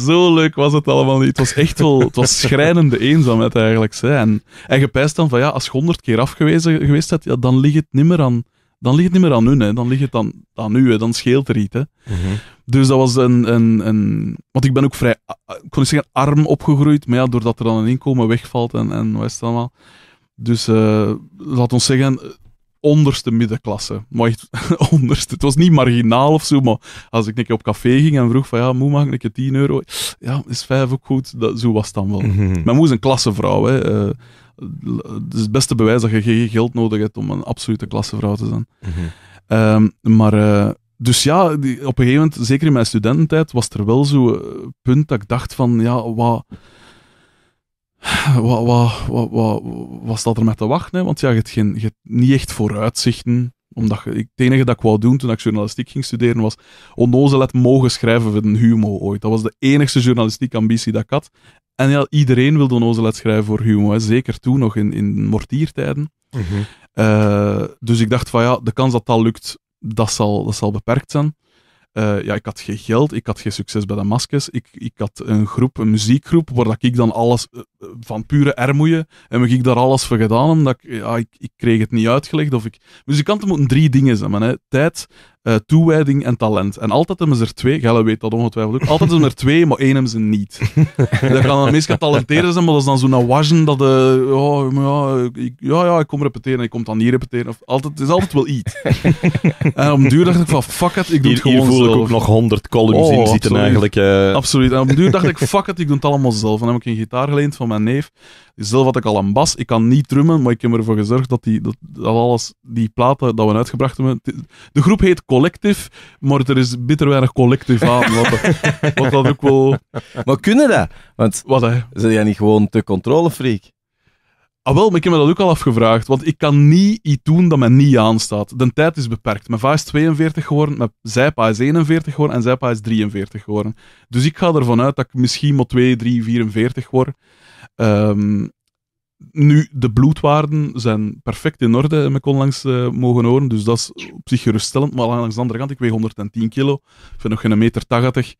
zo leuk was het allemaal niet. Het was echt wel. Het was schrijnende eenzaamheid eigenlijk. Hè. En, en je pijst dan van ja, als je honderd keer afgewezen geweest hebt, ja, dan ligt het niet meer aan dan ligt het niet meer aan hun, hè. dan ligt het aan, aan u, hè. dan scheelt er iets. Hè. Mhm. Dus dat was een, een, een. Want ik ben ook vrij, kon niet zeggen arm opgegroeid, maar ja, doordat er dan een inkomen wegvalt en, en wat is het allemaal. Dus eh, laat ons zeggen, onderste middenklasse. Maar echt onderste. Het was niet marginaal of zo, maar als ik een keer op café ging en vroeg van ja, moe, mag ik je 10 euro? Ja, is 5 ook goed? zo was het dan wel. Mm Mijn moe is een klassevrouw, hè. Eh, het is het beste bewijs dat je geen geld nodig hebt om een absolute klassevrouw te zijn. Mhm. Ehm, maar, eh, dus ja, op een gegeven moment, zeker in mijn studententijd, was er wel zo'n eh, punt dat ik dacht van, ja, wat... Wat, wat, wat, wat, wat staat er met te wachten? Want ja, je hebt, geen, je hebt niet echt vooruitzichten omdat ik het enige dat ik wou doen toen ik journalistiek ging studeren was onnozelet mogen schrijven voor een Humo ooit. Dat was de enigste journalistieke ambitie dat ik had. En ja, iedereen wilde onnozelet schrijven voor Humo. Zeker toen nog in, in mortiertijden. Mhm. Eh, dus ik dacht van ja, de kans dat dat lukt, dat zal, dat zal beperkt zijn. Eh, ja, ik had geen geld, ik had geen succes bij de maskers. Ik, ik had een groep, een muziekgroep, waar dat ik dan alles eh, eh, van pure ermoeien en ik daar alles voor gedaan, omdat ik, ik, ik, kreeg het niet uitgelegd. Of ik... Muzikanten moeten drie dingen zijn: tijd, eh, toewijding en talent. En altijd hebben ze er twee, Gelle weet dat ongetwijfeld ook, altijd ze er twee, maar één hebben ze niet. dat kan dan meest getalenteerd zijn, maar dat is dan zo'n wagen dat oh, ja, ik, ja, ja, ik kom repeteren en ik kom dan niet repeteren. Of, altijd, het is altijd wel iets. en op een duur dacht ik van, fuck it, ik doe het gewoon hier voel zelf. ik ook nog honderd columns in oh, zitten eigenlijk. Eh. Absoluut. En op duur dacht ik, fuck it, ik doe het allemaal zelf. dan heb ik een gitaar geleend van mijn neef. Zelf had ik al een bas. Ik kan niet drummen, maar ik heb ervoor gezorgd dat, die, dat, alles, die platen dat we uitgebracht hebben... De groep heet collectief, maar er is bitter weinig collectief aan. Wat, wat dat ook wel... Maar kunnen dat? Want wat, hè? zijn jij niet gewoon te controlefreak? Ah wel, maar ik heb me dat ook al afgevraagd, want ik kan niet iets doen dat me niet aanstaat. De tijd is beperkt. Mijn va is 42 geworden, mijn zijpa is 41 geworden en zijpa is 43 geworden. Dus ik ga ervan uit dat ik misschien maar 2, 3, 44 word. Ehm, nu, de bloedwaarden zijn perfect in orde, heb ik onlangs uh, mogen horen. Dus dat is op zich geruststellend. Maar langs de andere kant, ik weeg 110 kilo. Ik vind nog geen meter 80.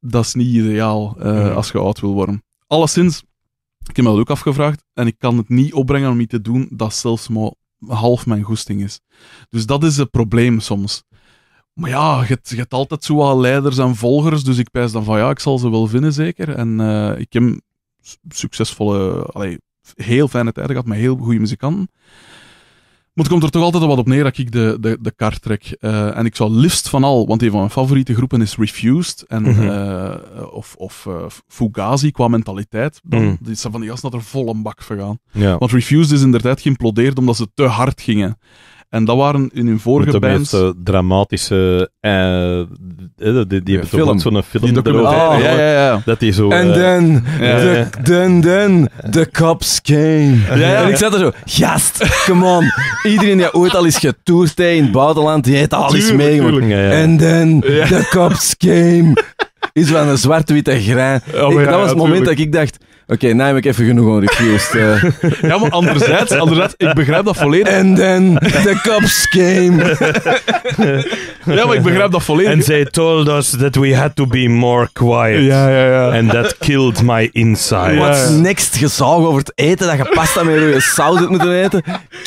Dat is niet ideaal eh, mhm. als je oud wil worden. Alleszins, ik heb me dat ook afgevraagd. En ik kan het niet opbrengen om iets te doen dat zelfs maar half mijn goesting is. Dus dat is het probleem soms. Maar ja, je hebt, altijd zo leiders en volgers. Dus ik pijs dan van ja, ik zal ze wel vinden zeker. En eh, ik heb succesvolle, allee, heel fijne tijden gehad met heel goede muzikanten. Maar het komt er toch altijd wat op neer dat ik de, de, de kaart trek. Eh, en ik zou liefst van al, want een van mijn favoriete groepen is Refused. En, mhm. eh, of of eh, Fugazi qua mentaliteit. Dan, mhm. is Die van die gasten dat er vol een bak vergaan. Want Refused is inderdaad geïmplodeerd omdat ze te hard gingen. En dat waren in hun vorige bands... dramatische... Eh, die die, hebben toch zo'n film die erover. ja, ja, ja. Dat die zo... En eh, dan. then, the, the cops came. En ik zat er zo, gast, come on. Iedereen die ooit al is getoerd in het buitenland, die heeft alles eens meegemaakt. En then, the cops came. Is van een zwart-witte grijn. Oh, dat was het moment dat ik dacht... Oké, okay, neem ik even genoeg aan refused. Eh. ja, maar anderzijds, anderzijds, ik begrijp dat volledig. En then the cops came. ja, maar ik begrijp dat volledig. And they told us that we had to be more quiet. Ja, ja, ja. And that killed my inside. What's ja. next gezag over het eten, dat je pasta met je saus hebt moeten eten.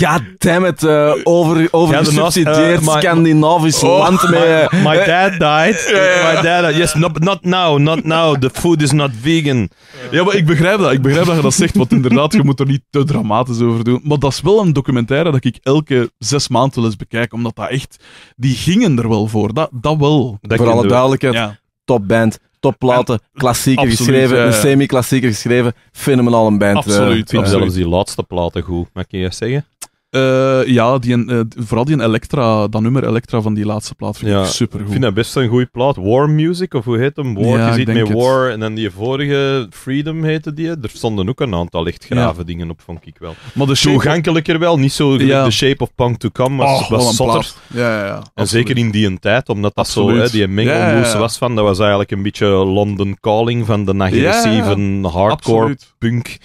God damn it, uh, over, over ja, eh, Scandinavisch oh. land. My, met, my, dad died. My dad, yes, not, not now, not now. The food is not vegan. Ja, maar ik begrijp ik begrijp dat je dat zegt, want inderdaad, je moet er niet te dramatisch over doen. Maar dat is wel een documentaire dat ik elke zes maanden wil eens bekijk, omdat dat echt... Die gingen er wel voor, dat, dat wel. voor alle duidelijkheid, topband, topplaten, klassieker geschreven, semi-klassieker geschreven, fenomenale een band. Eh, absoluut. Uh, zelfs die laatste platen goed, maar kun je zeggen? Eh, ja, die, eh, vooral die Elektra, dat nummer Elektra van die laatste plaat vind ik supergoed. Ik vind dat best een goede plaat. War Music, of hoe heet hem? War, je ziet met War. En dan die vorige, Freedom heette die. Er stonden ook een aantal echt dingen op, vond ik wel. Maar de Toegankelijker wel, niet zo ja. The Shape of Punk to Come, maar oh, was zotter. Ja, ja, En zeker in die tijd, omdat dat zo hè, die mengelmoes was van, dat was eigenlijk een beetje London Calling van de agressieve hardcore punk.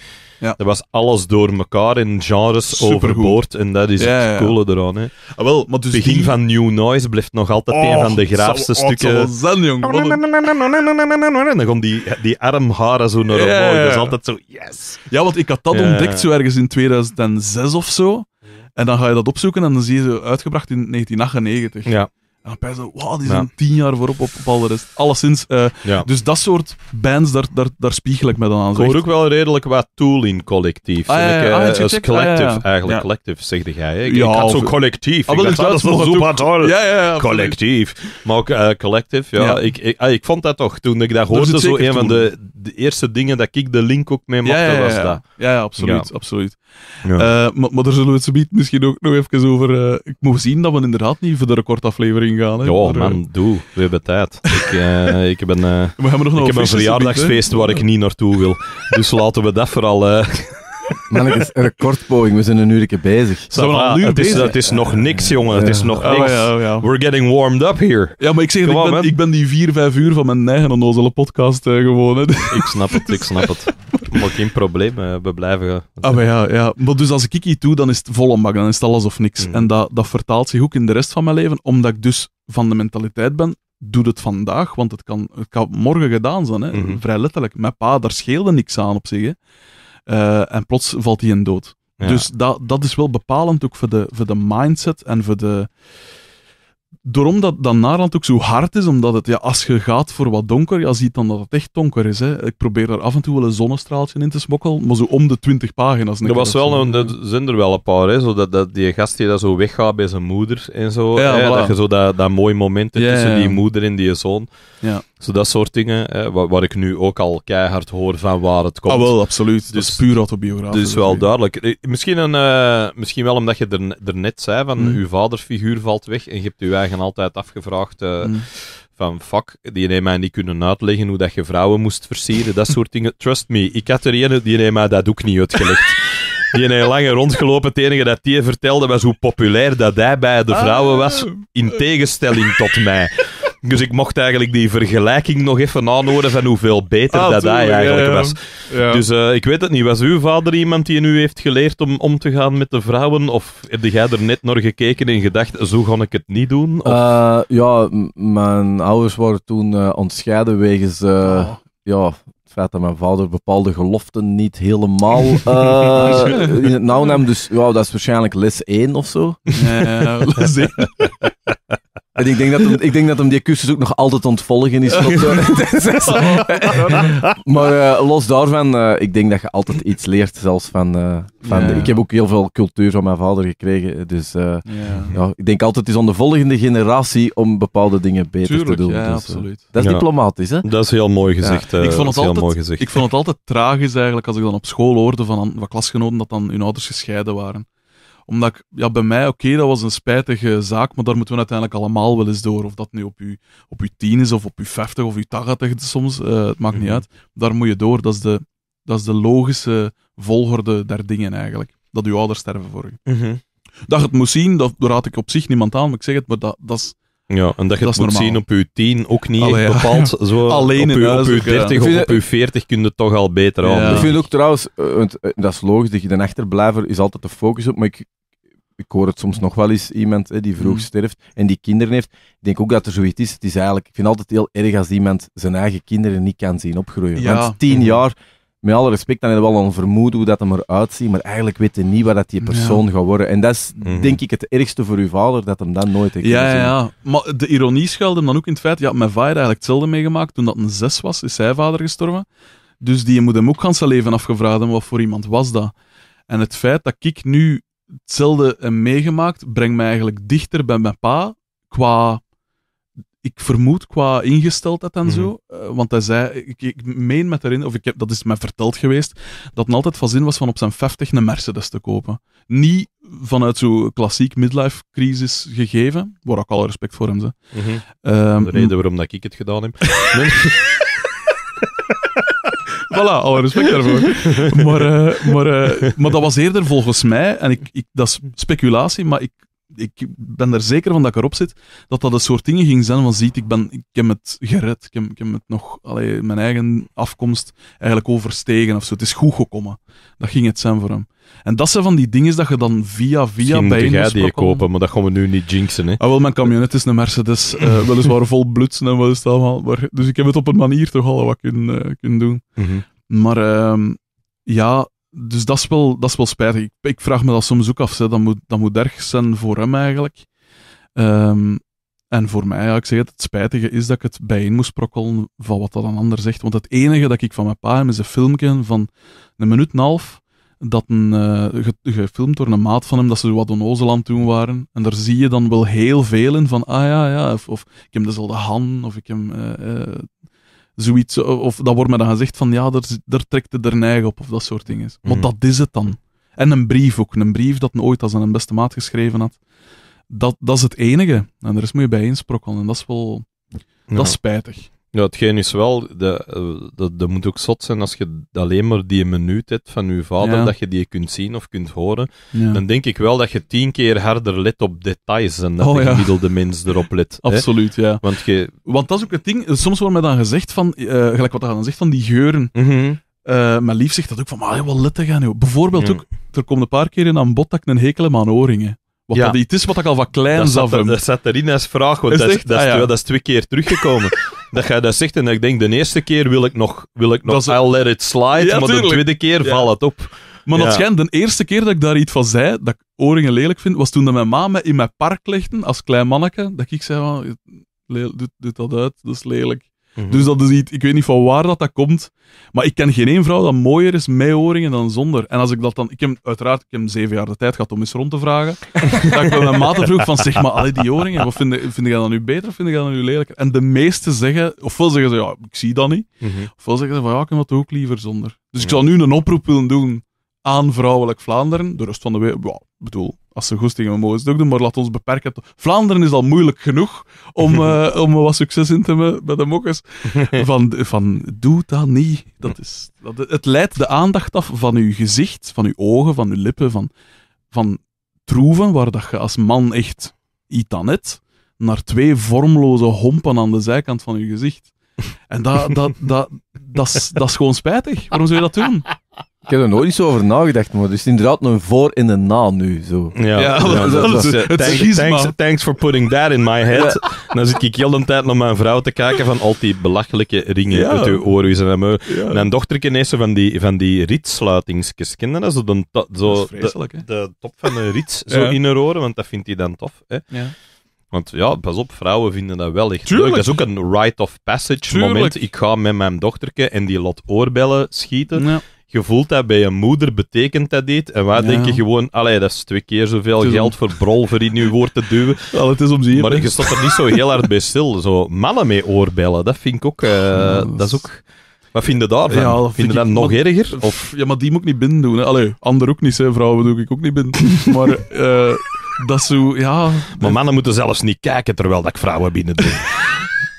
Er was alles door elkaar in genres overboord. En dat is het coole eraan. Hè. Ah, wel, maar dus Begin van New Noise blijft nog altijd een oh, van de graafste stukken. Oh, zijn, jong. En dan komt die, die armharen zo naar Dat is altijd zo, yes. Ja, want ik had dat ontdekt zo ergens in 2006 of zo. En dan ga je dat opzoeken en dan zie je ze uitgebracht in 1998. Ja. En dan zo, wow, die zijn tien jaar voorop op, op al de rest. Alleszins. Uh, ja. Dus dat soort bands, daar, daar, daar spiegel ik me dan aan. Ik hoor ook wel redelijk wat Tool in collectief. Ah, ja, ah, eh, als ah, collective, eigenlijk. Collective, zegde jij. Ik, ik had zo collectief. Ah, ik dat is nog tof. Ja, ja, Collectief. Maar ook uh, collective, ja. Ik, ik, ik, vond dat toch, toen ik dat hoorde, zo een van de, de, eerste dingen dat ik de link ook mee mocht, was dat. Ja, absoluut, absoluut. Eh, maar, daar zullen we het zo misschien ook nog even over... Eh, ik moet zien dat we inderdaad niet voor de recordaflevering gaan. Hè, ja, eh, man, doe. We hebben tijd. Ik, ik, ben, ik heb een verjaardagsfeest waar ik niet naartoe wil. Dus laten we dat vooral... Mannetjes, een recordpoging. We zijn een uurtje we een uur het, is, bezig? het is nog niks, jongen. Het is nog oh, niks. Oh, We're getting warmed up here. Ja, maar ik zeg, ik, ben, die vier, vijf uur van mijn eigen onnozele podcast gewoon. Hè. Ik snap het, ik snap het. maar geen probleem, eh, we blijven Ah, maar ja, ja. Maar dus als ik iets doe, dan is het volle bak, dan is het alles of niks. Mm. En dat, dat vertaalt zich ook in de rest van mijn leven, omdat ik dus van de mentaliteit ben, doe het vandaag, want het kan, het kan morgen gedaan zijn. Hè? Mhm. Vrij letterlijk. Mijn pa, daar scheelde niks aan op zich. Eh, en plots valt hij in dood. Dus dat, dat is wel bepalend ook voor de, voor de mindset en voor de... Doorom dat, dat Naarland ook zo hard is, omdat het, ja, als je gaat voor wat donker, ja, ziet dan dat het echt donker is. Hè. Ik probeer daar af en toe wel een zonnestraaltje in te smokkelen, maar zo om de twintig pagina's. Er, was wel een, er zijn er wel een paar, hè, zo dat, dat die gast die dat zo weggaat bij zijn moeder en zo. hè, Dat je zo dat, dat mooie moment tussen die moeder en die zoon. Ja. Zo dat soort dingen, hè, wat, ik nu ook al keihard hoor van waar het komt. Ah, wel, absoluut. Dus, puur autobiografisch. Dus wel duidelijk. Eh, misschien, een, eh, misschien wel omdat je er, er net zei, van hmm. uw vaderfiguur valt weg en je hebt uw eigen en altijd afgevraagd. Eh, mm. Van fuck, die neem mij niet kunnen uitleggen hoe dat je vrouwen moest versieren, dat soort dingen. Trust me, ik had er een, die neem mij dat ook niet uitgelegd. Die heeft lange rondgelopen. Het enige dat die vertelde was hoe populair dat hij bij de ah. vrouwen was, in tegenstelling tot mij. Dus ik mocht eigenlijk die vergelijking nog even aanhoren van hoeveel beter ah, dat hij eigenlijk was. Dus eh, ik weet het niet. Was uw vader iemand die nu heeft geleerd om om te gaan met de vrouwen? Of heb jij er net naar gekeken en gedacht, zo ga ik het niet doen? Eh, ja, mijn ouders waren toen uh, ontscheiden wegens... Oh. Ja, feit dat mijn vader bepaalde geloften niet helemaal uh, in het nauw nam. Dus ja, dat is waarschijnlijk les 1 of zo. Ja, les ik denk, dat hem, ik denk dat hem die cursus ook nog altijd ontvolgen is. Eh, maar eh, los daarvan, eh, ik denk dat je altijd iets leert, zelfs van... van ik heb ook heel veel cultuur van mijn vader gekregen, dus ja. ik denk altijd, het is aan de volgende generatie om bepaalde dingen beter te doen. Ja, dus, absoluut. dat is diplomatisch, hè? Dat is heel mooi gezegd. ik, vond het altijd, ik vond het altijd tragisch eigenlijk, als ik dan op school hoorde van, van klasgenoten dat dan hun ouders gescheiden waren omdat ik, ja, bij mij, oké, dat was een spijtige zaak, maar daar moeten we uiteindelijk allemaal wel eens door. Of dat nu op je, op uw 10 is, of op je vijftig of je tachtig, soms, eh, het maakt niet mhm. uit. Daar moet je door. Dat is de, dat is de logische volgorde der dingen eigenlijk. Dat uw ouders sterven voor je. Mhm. Dat je het moest zien, dat raad ik op zich niemand aan, maar ik zeg het, maar dat, dat is ja, en dat je het moet zien op je 10 ook niet bepaald. Zo Alleen op, je, op 30 of op je 40 kun je toch al beter aan. Ik vind ook trouwens, eh, eh, dat is logisch, dat je de achterblijver is altijd de focus op, maar ik, ik hoor het soms nog wel eens iemand die vroeg hmm. sterft en die kinderen heeft. Ik denk ook dat er zoiets is. Het is eigenlijk, ik vind het altijd heel erg als iemand zijn eigen kinderen niet kan zien opgroeien. Want tien mhm. jaar met alle respect, dan heb je wel een vermoeden hoe dat hem eruit ziet, maar eigenlijk weet je niet wat dat die persoon gaat worden. En dat is, mhm. denk ik, het ergste voor uw vader, dat hem dat nooit heeft ja, gezien. Ja, maar de ironie schuilde hem dan ook in het feit, ja, mijn vader eigenlijk hetzelfde meegemaakt, toen dat een zes was, is zijn vader gestorven. Dus die moet hem ook gaan zijn leven afgevraagd hebben, wat voor iemand was dat? En het feit dat ik nu hetzelfde heb meegemaakt, brengt mij eigenlijk dichter bij mijn pa, qua ik vermoed qua ingesteldheid en mm zo, mhm. eh, want hij zei, ik, meen met erin, of ik heb, dat is mij verteld geweest, dat hij altijd van zin was van op zijn 50 een Mercedes te kopen. Niet vanuit zo'n klassiek midlife crisis gegeven, waar ik al respect voor hem ze. Mhm. Ehm, de reden waarom dat ik het gedaan heb. voilà, alle respect daarvoor. maar, eh, maar, eh, maar dat was eerder volgens mij, en ik, ik, dat is speculatie, maar ik ik ben er zeker van dat ik erop zit, dat dat een soort dingen ging zijn van ziet, ik, ben, ik heb het gered, ik heb, ik heb het nog, allee, mijn eigen afkomst eigenlijk overstegen of zo. Het is goed gekomen. Dat ging het zijn voor hem. En dat zijn van die dingen dat je dan via via bij een die kopen, maar dat gaan we nu niet jinxen. Hè? Ah, wel, mijn camionet is een Mercedes, uh, weliswaar vol blutsen en wel is allemaal. Maar, dus ik heb het op een manier toch al wat kunnen, uh, kunnen doen. Mhm. Maar ehm, ja, dus dat is wel, dat is wel spijtig. Ik, ik vraag me dat soms ook af. Dat, moet, dat moet erg zijn voor hem eigenlijk. Ehm, en voor mij, ja, ik zeg het, spijtige is dat ik het bijeen moest prokkelen van wat dat een ander zegt. Want het enige dat ik van mijn pa heb, is een filmpje van een minuut en een half, dat een, eh, gefilmd door een maat van hem, dat ze wat in aan toen waren. En daar zie je dan wel heel veel in van, ah ja, ja, of, ik heb dezelfde Han, of ik heb eh, eh, zoiets, of dat wordt me dan gezegd van ja, daar, daar trekt het er neig op, of dat soort dingen. want mhm. dat is het dan. En een brief ook, een brief dat ooit als een beste maat geschreven had. Dat, dat is het enige. En daar is moet je bij insprokkelen. En dat is wel, dat spijtig. Ja, hetgeen is wel, eh, dat, dat, moet ook zot zijn als je alleen maar die minuut hebt van je vader, dat je die kunt zien of kunt horen. Dan denk ik wel dat je tien keer harder let op details dan dat oh, de gemiddelde mens erop let. Absoluut, ja. Want, je... Want dat is ook het ding, soms wordt mij dan gezegd van, eh, gelijk wat dan zegt van die geuren. Mm -hmm. mijn lief zegt dat ook van, maar ah, wel letten gaan. Bijvoorbeeld ook, er komt een paar keer in aan bod dat ik een hekel heb aan oringen. Wat ja. dat iets is wat ik al van klein zag. Dat zat erin als vraag, want dat, is, dat, ah, dat, twee keer teruggekomen. dat jij dat zegt en ik denk, de eerste keer wil ik nog, wil ik nog I'll let it slide, maar de tweede keer valt het op. Maar dat schijnt, de eerste keer dat ik daar iets van zei, dat ik oringen lelijk vind, was toen dat mijn mama me in mijn park legde, als klein manneke, dat ik zei van, doe, doe dat uit, dat is lelijk. Mhm. Dus dat is ik weet niet van waar dat, dat komt. Maar ik ken geen één vrouw dat mooier is met oringen dan zonder. En als ik dat dan, ik heb uiteraard, ik heb zeven jaar de tijd gehad om eens rond te vragen. dat ik bij mijn maten vroeg van, zeg maar, al die oringen. wat vind, vind jij dan nu beter of vind jij dan nu lelijker? En de meesten zeggen, ofwel zeggen ze, ja, ik zie dat niet. Mm Ofwel zeggen ze van, ja, ik heb dat ook liever zonder. Dus ik zou nu een oproep willen doen aan vrouwelijk Vlaanderen, de rest van de wereld. Ja, bedoel, als ze goed hebben, mogen ze het ook doen, maar laat ons beperken. Vlaanderen is al moeilijk genoeg om, eh, om wat succes in te hebben met de mokkers. Van, van, doe dat niet. Dat is, dat, het leidt de aandacht af van uw gezicht, van uw ogen, van uw lippen, van, van troeven, waar dat je als man echt iets aan hebt, naar twee vormloze hompen aan de zijkant van uw gezicht. En dat, dat, dat, dat, dat, is, dat is gewoon spijtig. Waarom zou je dat doen? Ik heb er nooit zo over nagedacht, maar het is inderdaad een voor en een na nu. Zo. Ja, dat, is, het thanks, for putting that in my head. Ja. dan zit ik heel de tijd naar mijn vrouw te kijken van al die belachelijke ringen uit uw oren en mijn En mijn van die, van die ritsluitingsjes. Kennen dat? Zo, de, zo dat de, de, top van een rits zo in haar oren, want dat vindt hij dan tof. Hè? Ja. Want ja, pas op, vrouwen vinden dat wel echt leuk. Dat is ook een rite of passage moment. Ik ga met mijn dochterke en die lot oorbellen schieten. Ja je voelt dat bij je moeder betekent dat dit. En waar ja. denk je gewoon, allee, dat is twee keer zoveel geld voor brolver voor in uw woord te duwen. Al, het is om zeer. maar je stopt er niet zo heel hard bij stil. Zo, mannen mee oorbellen, dat vind ik ook... Eh, dat, is ook... Wat vind je daarvan? vind, je dat nog erger? Of? Ja, maar die moet ik niet binnen doen. Anderen ander ook niet, hè. vrouwen doe ik ook niet binnen. maar eh, dat zo, ja... Maar mannen moeten zelfs niet kijken terwijl dat ik vrouwen binnen doe.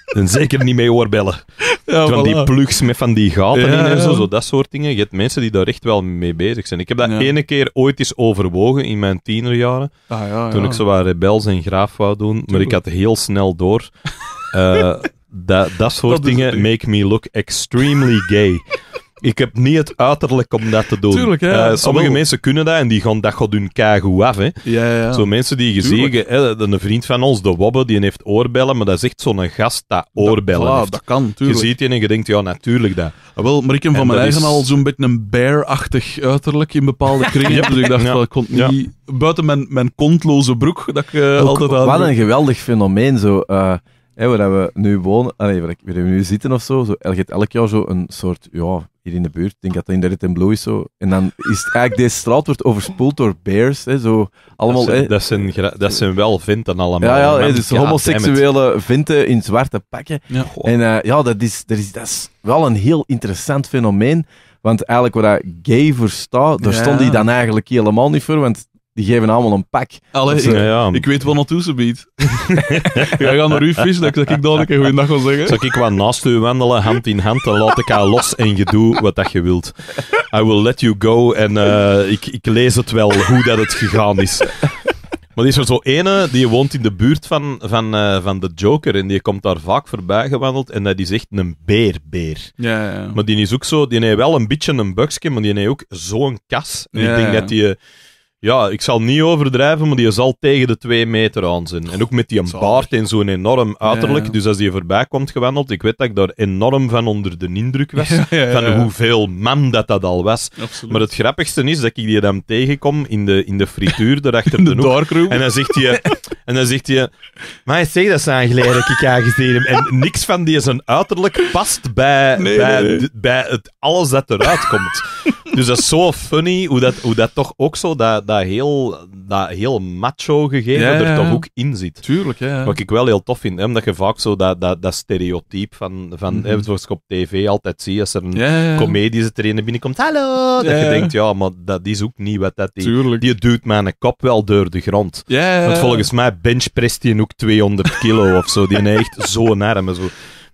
en zeker niet mee oorbellen. Ja, van die plugs met van die gaten in en zo, dat soort dingen. Je hebt mensen die daar echt wel mee bezig zijn. Ik heb dat ene keer ooit eens overwogen in mijn tienerjaren. Ah, toen ik zo waar rebels en graaf wou doen. Maar ik had heel snel door. Eh, dat, dat soort dingen make me look extremely gay. ik heb niet het uiterlijk om dat te doen. Tuurlijk, eh, ah, sommige mensen kunnen dat en die gaan, dat hun kagoe af. Hè. Ja, ja. Zo mensen die zeggen een vriend van ons, de Wobbe, die heeft oorbellen, maar dat is echt zo'n gast dat oorbellen dat, dat kan, tuurlijk. Je ziet je en je denkt, ja, natuurlijk dat. Ah, wel, maar ik heb van mijn eigen is... al zo'n beetje een bear-achtig uiterlijk in bepaalde kringen. Dus ik dacht, ja. dat kon niet... Buiten mijn, mijn kontloze broek, dat ik uh, Wat een geweldig fenomeen, zo... Eh, waar we nu wonen, allee, waar, we nu zitten of zo, zo elk jaar zo een soort, ja, hier in de buurt, denk dat dat in de Red is zo. En dan is het eigenlijk, deze straat wordt overspoeld door bears, hè, zo, allemaal... Dat zijn, dat zijn, dat zijn wel vinten allemaal. Ja, ja, dus ja dus homoseksuele vinten in zwarte pakken. Ja. En eh, ja, dat is, dat, is, dat is wel een heel interessant fenomeen, want eigenlijk waar dat gay voor staat, daar stond hij dan eigenlijk helemaal niet voor, want die geven allemaal een pak. Dus, ik, eh, ja. ik, weet wel naartoe ze biedt. ja, ga naar uw vis, dat ik dan een keer wil zeggen. Zal ik wat naast u wandelen, hand in hand, dan laat ik haar los en je doet wat dat je wilt. I will let you go en eh, ik, ik lees het wel, hoe dat het gegaan is. Maar die is er zo ene, die woont in de buurt van, van, eh, van de Joker en die komt daar vaak voorbij gewandeld en dat is echt een beerbeer. Ja, ja, Maar die is ook zo, die heeft wel een beetje een buksje, maar die heeft ook zo'n kas. ik denk dat die ja, ik zal niet overdrijven, maar die zal tegen de twee meter aan zijn. En ook met die een baard en zo'n enorm uiterlijk. Dus als die voorbij komt gewandeld, ik weet dat ik daar enorm van onder de indruk was. Ja, van hoeveel man dat dat al was. Maar het grappigste is dat ik die dan tegenkom in de, in de frituur, daarachter de, de hoek. En dan zegt hij, En dan zegt hij, maar zeg dat ze aangeleid dat ik gezien heb. En niks van die zijn uiterlijk past bij, bij, bij het, alles dat eruit komt. dus dat is zo funny hoe dat, hoe dat toch ook zo dat, dat, heel, dat heel macho gegeven er toch ook in zit. Tuurlijk, ja. Wat ik wel heel tof vind, hè, omdat je vaak zo dat, dat, dat stereotype van, van mm ik op tv altijd zie, als er een ja, comedie binnenkomt, hallo, dat je denkt, ja, maar dat is ook niet wat dat die... Tuurlijk. Die duwt mijn kop wel door de grond. Want volgens mij press die ook 200 kilo of zo. Die neigt zo armen. Zo.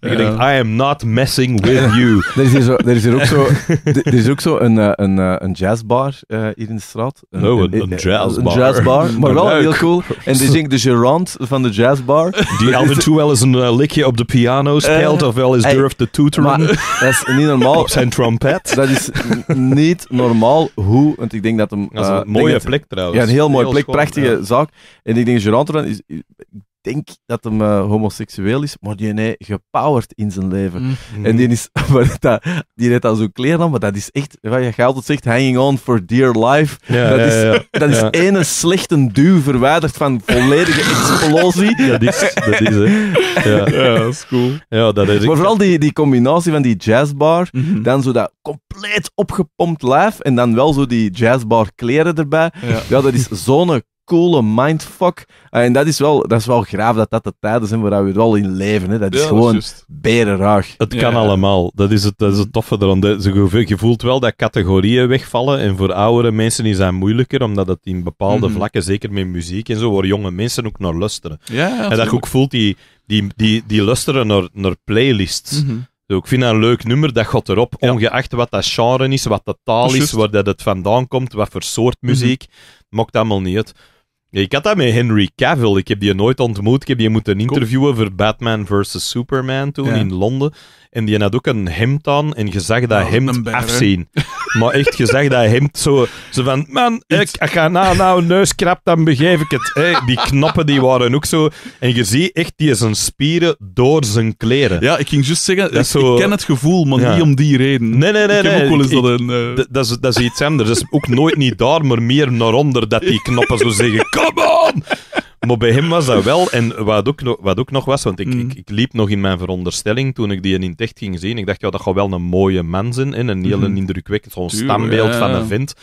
En je denkt, I am not messing with you. er, is hier er, is ook zo, er is ook zo een, eh, een, eh, een jazzbar eh, hier in de straat. Een, een, jazzbar. Een jazzbar, maar wel heel cool. En die zingt de gerant van de jazzbar. Die af en toe wel eens een likje op de piano speelt, of wel eens durft te toeteren. dat is niet normaal. op zijn trompet. Dat is niet normaal hoe, want ik denk dat is een mooie plek trouwens. Ja, een heel mooie plek, prachtige zaak. En ik denk, gerant is denk dat hem eh, homoseksueel is, maar die heeft gepowered in zijn leven. Mhm. En die, is, dat, die heeft al zo'n kleren dan, maar dat is echt, wat je altijd zegt, hanging on for dear life. dat, is, ja, dat is slechte duw verwijderd van volledige explosie. dat is, dat is hè. Ja. dat is cool. Ja, maar vooral die, die combinatie van die jazzbar, mhm. dan zo dat compleet opgepompt lijf en dan wel zo die jazzbar kleren erbij. Ja, dat is zo'n coole mindfuck. Eh, en dat is wel, dat is wel graaf dat dat de tijden zijn waar we het wel in leven. Hè. Dat is gewoon berenraag. Het kan allemaal. Dat is het, dat is het toffe eraan. Je voelt wel dat categorieën wegvallen. En voor oudere mensen is dat moeilijker, omdat het in bepaalde mhm. vlakken, zeker met muziek en zo, waar jonge mensen ook naar lusteren. Ja, en dat je ook voelt, die, die, die, die luisteren naar, naar playlists. Mhm. Dus ik vind dat een leuk nummer, dat gaat erop, ongeacht wat dat genre is, wat de taal is, waar dat het vandaan komt, wat voor soort mhm. muziek, mm -hmm. allemaal niet uit. Ik had dat met Henry Cavill. Ik heb die nooit ontmoet. Ik heb die moeten interviewen voor Batman vs. Superman toen in Londen. En die had ook een hemd aan en je zag dat hem nou, hemd afzien. maar echt gezegd dat hemd zo, zo van, man, ik, ga na nou neus krap, dan begrijp ik het. Hey, die knoppen die waren ook zo. En je ziet echt die zijn spieren door zijn kleren. Ja, ik ging juist zeggen, ik, ken het gevoel, maar niet om die reden. Nee, nee, nee. Ik nee, ook dat een... Eh, dat, is, iets anders. Dat is ook nooit niet daar, maar meer naar onder dat die knoppen zo zeggen, come on! maar bij hem was dat wel. En wat ook, nog, wat ook nog was, want ik, mhm. ik, ik, liep nog in mijn veronderstelling toen ik die in inticht echt ging zien. Ik dacht, ja, dat gaat wel een mooie man zijn. En een heel mhm. indrukwekkend, zo'n standbeeld van een vent.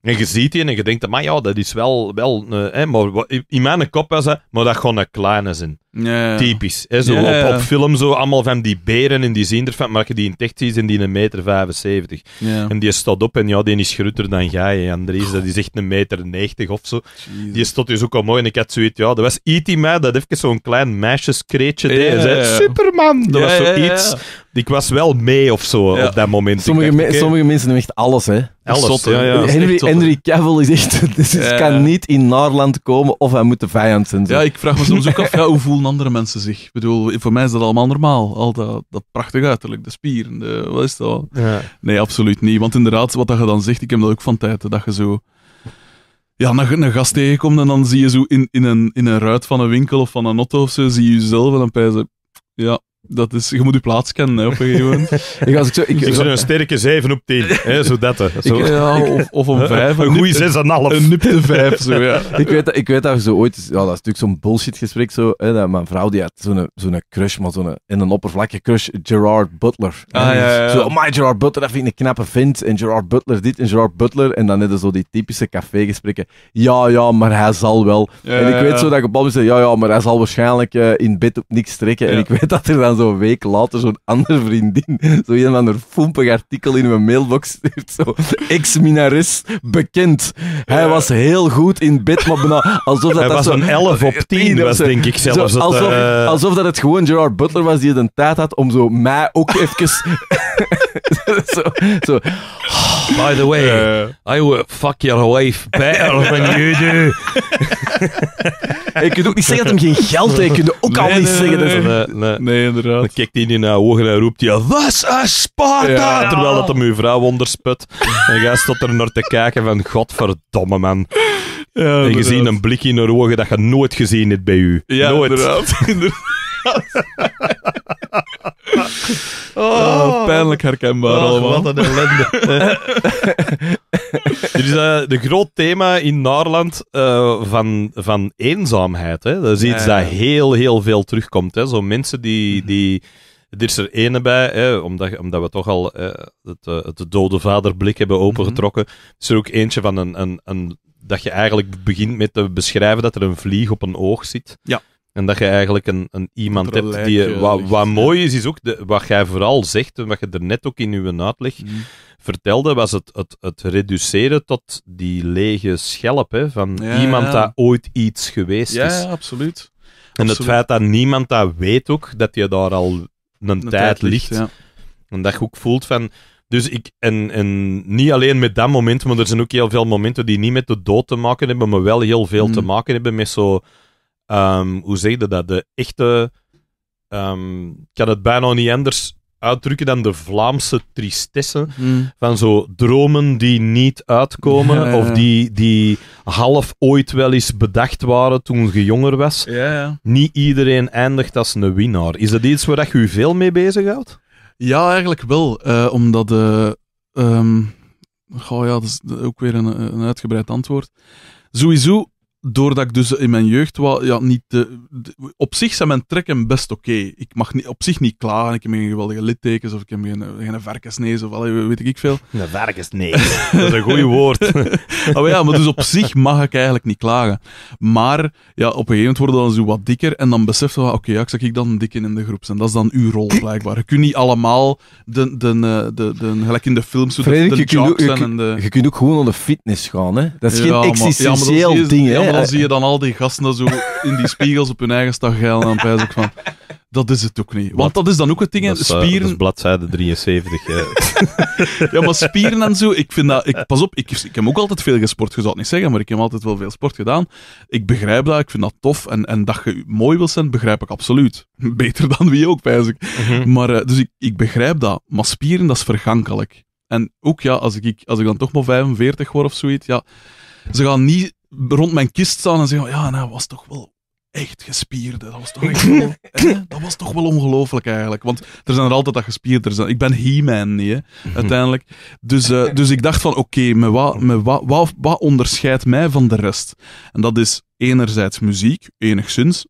En je ziet die en je denkt, maar ja, dat is wel... wel eh, maar in mijn kop was dat, maar dat gewoon een kleine zijn. Ja, Typisch. Hè, zo op, film zo allemaal van die beren en die zinderfant, van, maar die in echt en die een meter 75. En die staat op en ja, die is groter dan jij, Andries. Dat is echt een meter 90 of zo. Die stond dus ook al mooi en ik had zoiets, ja, dat was E.T. mij, dat even zo'n klein meisjeskreetje deed. Zei, Superman! Dat was zoiets. Ik was wel mee of zo op dat moment. Sommige, sommige mensen doen echt alles, hè. Alles, ja, ja. Henry, Cavill is echt... dit dus kan niet in Naarland komen of hij moet de vijand zijn. Ja, ik vraag me soms ook af, hoe voelt andere mensen zich? Ik bedoel, voor mij is dat allemaal normaal. Al dat, dat prachtig uiterlijk, de spieren, de, wat is dat? Ja. Nee, absoluut niet. Want inderdaad, wat dat je dan zegt, ik heb dat ook van tijd, dat je zo... Ja, een, een gast tegenkomt en dan zie je zo in, in, een, in een ruit van een winkel of van een auto of zo, zie je jezelf en dan pijzen... Ja, dat is, je moet je plaats kennen op een ik, als ik, zo, ik, zo, een sterke 7 op 10, hè, zo dat. Zo. Ik, of, of een 5. Een, een goede 6,5. Een nipte 5, zo ja. ik, weet dat, ik weet dat zo ooit, ja, dat is natuurlijk zo'n bullshit gesprek, zo, hè, dat mijn vrouw die had zo'n zo'n crush, maar zo'n, in een oppervlakkige crush, Gerard Butler. Ah, zo, my Gerard Butler, dat vind ik een knappe vent, en Gerard Butler dit, en Gerard Butler, en dan net zo die typische cafégesprekken. Ja, ja, maar hij zal wel. en ik weet zo dat ik op zei, ja, ja, maar hij zal waarschijnlijk eh, in bed op niks trekken, en ik weet dat er dan dan zo'n week later zo'n andere vriendin zo een ander foempig artikel in mijn mailbox stuurt. Zo, ex minaris bekend. Hij was heel goed in bed, maar alsof dat... Hij was zo'n 11 op 10, was, denk ik zelfs. alsof, eh, alsof dat het gewoon Gerard Butler was die de tijd had om zo mij ook even... so, by the way, eh. I would fuck your wife better than you do. je kunt ook niet zeggen dat hem geen geld heeft. Je kunt ook al niet zeggen. Dat nee, nee, nee, inderdaad. Dan kijkt hij in naar ogen en roept hij, was een Sparta! Terwijl dat hem uw vrouw ondersput. en jij staat er naar te kijken van, godverdomme man. en je ziet een blik in haar ogen dat je nooit gezien hebt bij u. Ja, nooit. inderdaad. Oh, oh, pijnlijk herkenbaar oh, allemaal. Wat een ellende. er eh. is een eh, groot thema in Naarland eh, van, van eenzaamheid. Hè? Dat is iets dat heel, heel veel terugkomt. Hè? Zo mensen die... Mhm. die er is er ene bij, hè, omdat, omdat we toch al eh, het, het dode vaderblik hebben mhm. opengetrokken. Is er ook eentje van een, een, een dat je eigenlijk begint met te beschrijven dat er een vlieg op een oog zit. Ja. En dat je eigenlijk een, een iemand hebt die... Wat, wat mooi is, is ook wat jij vooral zegt en wat je er net ook in uw uitleg mm. vertelde, was het, het, het reduceren tot die lege schelp hè, van iemand dat ooit iets geweest is. Ja, absoluut. En het feit dat niemand dat weet ook, dat je daar al een, tijd, ligt. En dat je ook voelt van... Dus ik, en, en niet alleen met dat moment, maar er zijn ook heel veel momenten die niet met de dood te maken hebben, maar wel heel veel te mm. maken hebben met zo Ehm, hoe zeg je dat? De echte. Ehm, ik kan het bijna niet anders uitdrukken dan de Vlaamse tristesse. Hmm. Van zo dromen die niet uitkomen. Of die, die half ooit wel eens bedacht waren toen je jonger was. Ja. Niet iedereen eindigt als een winnaar. Is dat iets waar je veel mee bezighoudt? Ja, eigenlijk wel. Eh, omdat. Uh, um, ja, dat is ook weer een, een uitgebreid antwoord. Sowieso doordat ik dus in mijn jeugd wel, ja, niet. Eh, op zich zijn mijn trekken best oké. Ik mag niet, op zich niet klagen. Ik heb geen geweldige littekens of ik heb geen, geen of allee, weet ik veel. Een varkensnees. dat is een goeie woord. oh, ja, maar dus op zich mag ik eigenlijk niet klagen. Maar ja, op een gegeven moment worden dan zo wat dikker en dan beseft ze: oké, ja, ik zeg ik dan dik in de groep zijn. Dat is dan uw rol blijkbaar. Je kunt niet allemaal, de, de, eh, de, gelijk in de films, de, je, kunt, ook, en de... je kunt ook gewoon naar de fitness gaan. Hè? Dat is geen existentieel ding. Hè? dan zie je dan al die gasten zo in die spiegels op hun eigen stag geilen. En dan ik van, dat is het ook niet. Want dat is dan ook het ding, spieren... bladzijde 73. ja, maar spieren en zo, ik vind dat... Ik, pas op, ik, ik heb ook altijd veel gesport, je zou het niet zeggen, maar ik heb altijd wel veel sport gedaan. Ik begrijp dat, ik vind dat tof. En, en dat je mooi wil zijn, begrijp ik absoluut. Beter dan wie ook, pijs ik. Mhm. Maar, eh, dus ik, ik begrijp dat. Maar spieren, dat is vergankelijk. En ook ja, als ik, als ik dan toch maar 45 word of zoiets, ja... Ze gaan niet rond mijn kist staan en zeggen: Ja, nou, dat was toch wel echt gespierde. Dat was toch, echt wel, dat was toch wel ongelooflijk eigenlijk. Want er zijn er altijd dat gespierders. Ik ben He-Man niet, hè, mhm. uiteindelijk. Dus, eh, dus ik dacht van, oké, maar wat, wat, wat, onderscheidt mij van de rest? En dat is enerzijds muziek, enigszins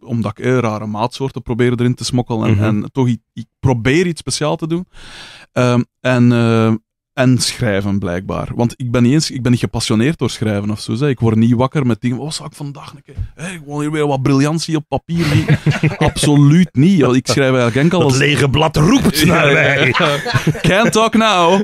omdat ik eh, rare maatsoorten probeer erin te smokkelen en, mhm. en toch ik probeer iets speciaals te doen. Ehm, en, eh, en schrijven, blijkbaar. Want ik ben niet, eens, ik ben niet gepassioneerd door schrijven of zo. Ik word niet wakker met dingen. Wat oh, zou ik vandaag ik wil hier weer wat briljantie op papier. absoluut niet. Ik schrijf eigenlijk enkel. Als... Het lege blad roept naar mij. Can't talk now.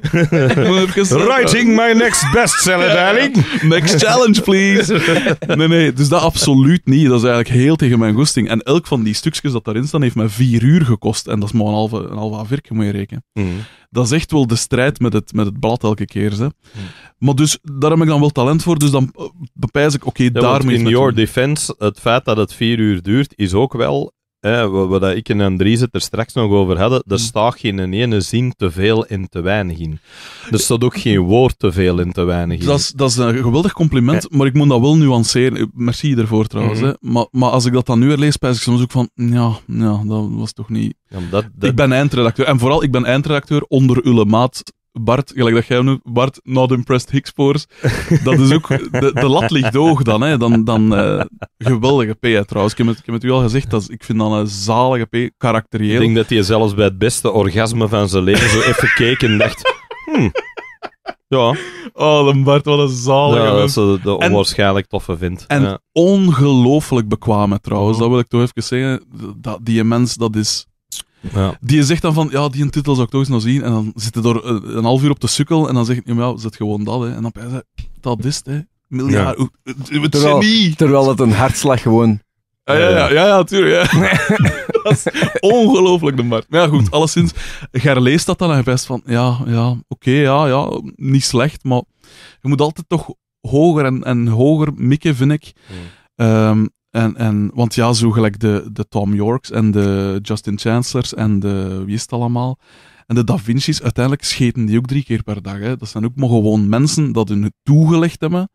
Writing my next bestseller, darling. next challenge, please. nee, nee. Dus dat absoluut niet. Dat is eigenlijk heel tegen mijn goesting. En elk van die stukjes dat daarin staan heeft mij vier uur gekost. En dat is maar een halve, een halve afwerking, moet je rekenen. Mm dat is echt wel de strijd met het, met het blad elke keer. Hè. Hm. Maar dus, daar heb ik dan wel talent voor, dus dan eh, bepijs ik, oké, okay, ja, daarmee... In your defense, het feit dat het vier uur duurt, is ook wel eh, wat, ik en Andries er straks nog over had, er hm. staat geen ene zin te veel en te weinig in. Er staat ook geen woord te veel en te weinig in. Dat is, dat is een geweldig compliment, maar ik moet dat wel nuanceren. Eh, merci daarvoor trouwens. Mhm. hè. Maar, maar als ik dat dan nu weer lees, pijs ik soms ook van, ja, ja dat was toch niet... Ja, dat, Ik ben eindredacteur. En vooral, ik ben eindredacteur onder Ulle Maat Bart, gelijk dat jij nu, Bart, not impressed Higgspoors. Dat is ook, de, de, lat ligt hoog dan, hè. Dan, dan eh, geweldige P trouwens. Ik heb, het, ik u al gezegd, dat ik vind dat een zalige P, karakterieel. Ik denk dat hij zelfs bij het beste orgasme van zijn leven zo even keek en dacht, hmm, ja. Oh, dan Bart, wat een zalige Ja, dat ze de onwaarschijnlijk toffe vindt. En ongelooflijk bekwame, trouwens. Dat wil ik toch even zeggen. Dat, die mens, dat is ja. Die zegt dan van, ja, die een titel zou ik toch eens nog zien. En dan zit hij door eh, een, half uur op de sukkel en dan zegt hij, ja, zet gewoon dat, hè. En dan hij, dat is hè. Miljard, eh, terwijl, terwijl het een hartslag gewoon... ja, ja, ja, eh, ja, tuurlijk, ja. dat is ongelooflijk, de markt. Maar ja, goed, alleszins, Ger leest dat dan en je best van, ja, ja, oké, ja, ja, niet slecht, maar je moet altijd toch hoger en, en hoger mikken, vind ik. Mm. Ehm, en, en, want ja, zo gelijk de, de Tom Yorks en de Justin Chancellors en de wie is het allemaal. En de Da Vinci's, uiteindelijk scheten die ook drie keer per dag. Hè. Dat zijn ook maar gewoon mensen dat hun toegelegd hebben.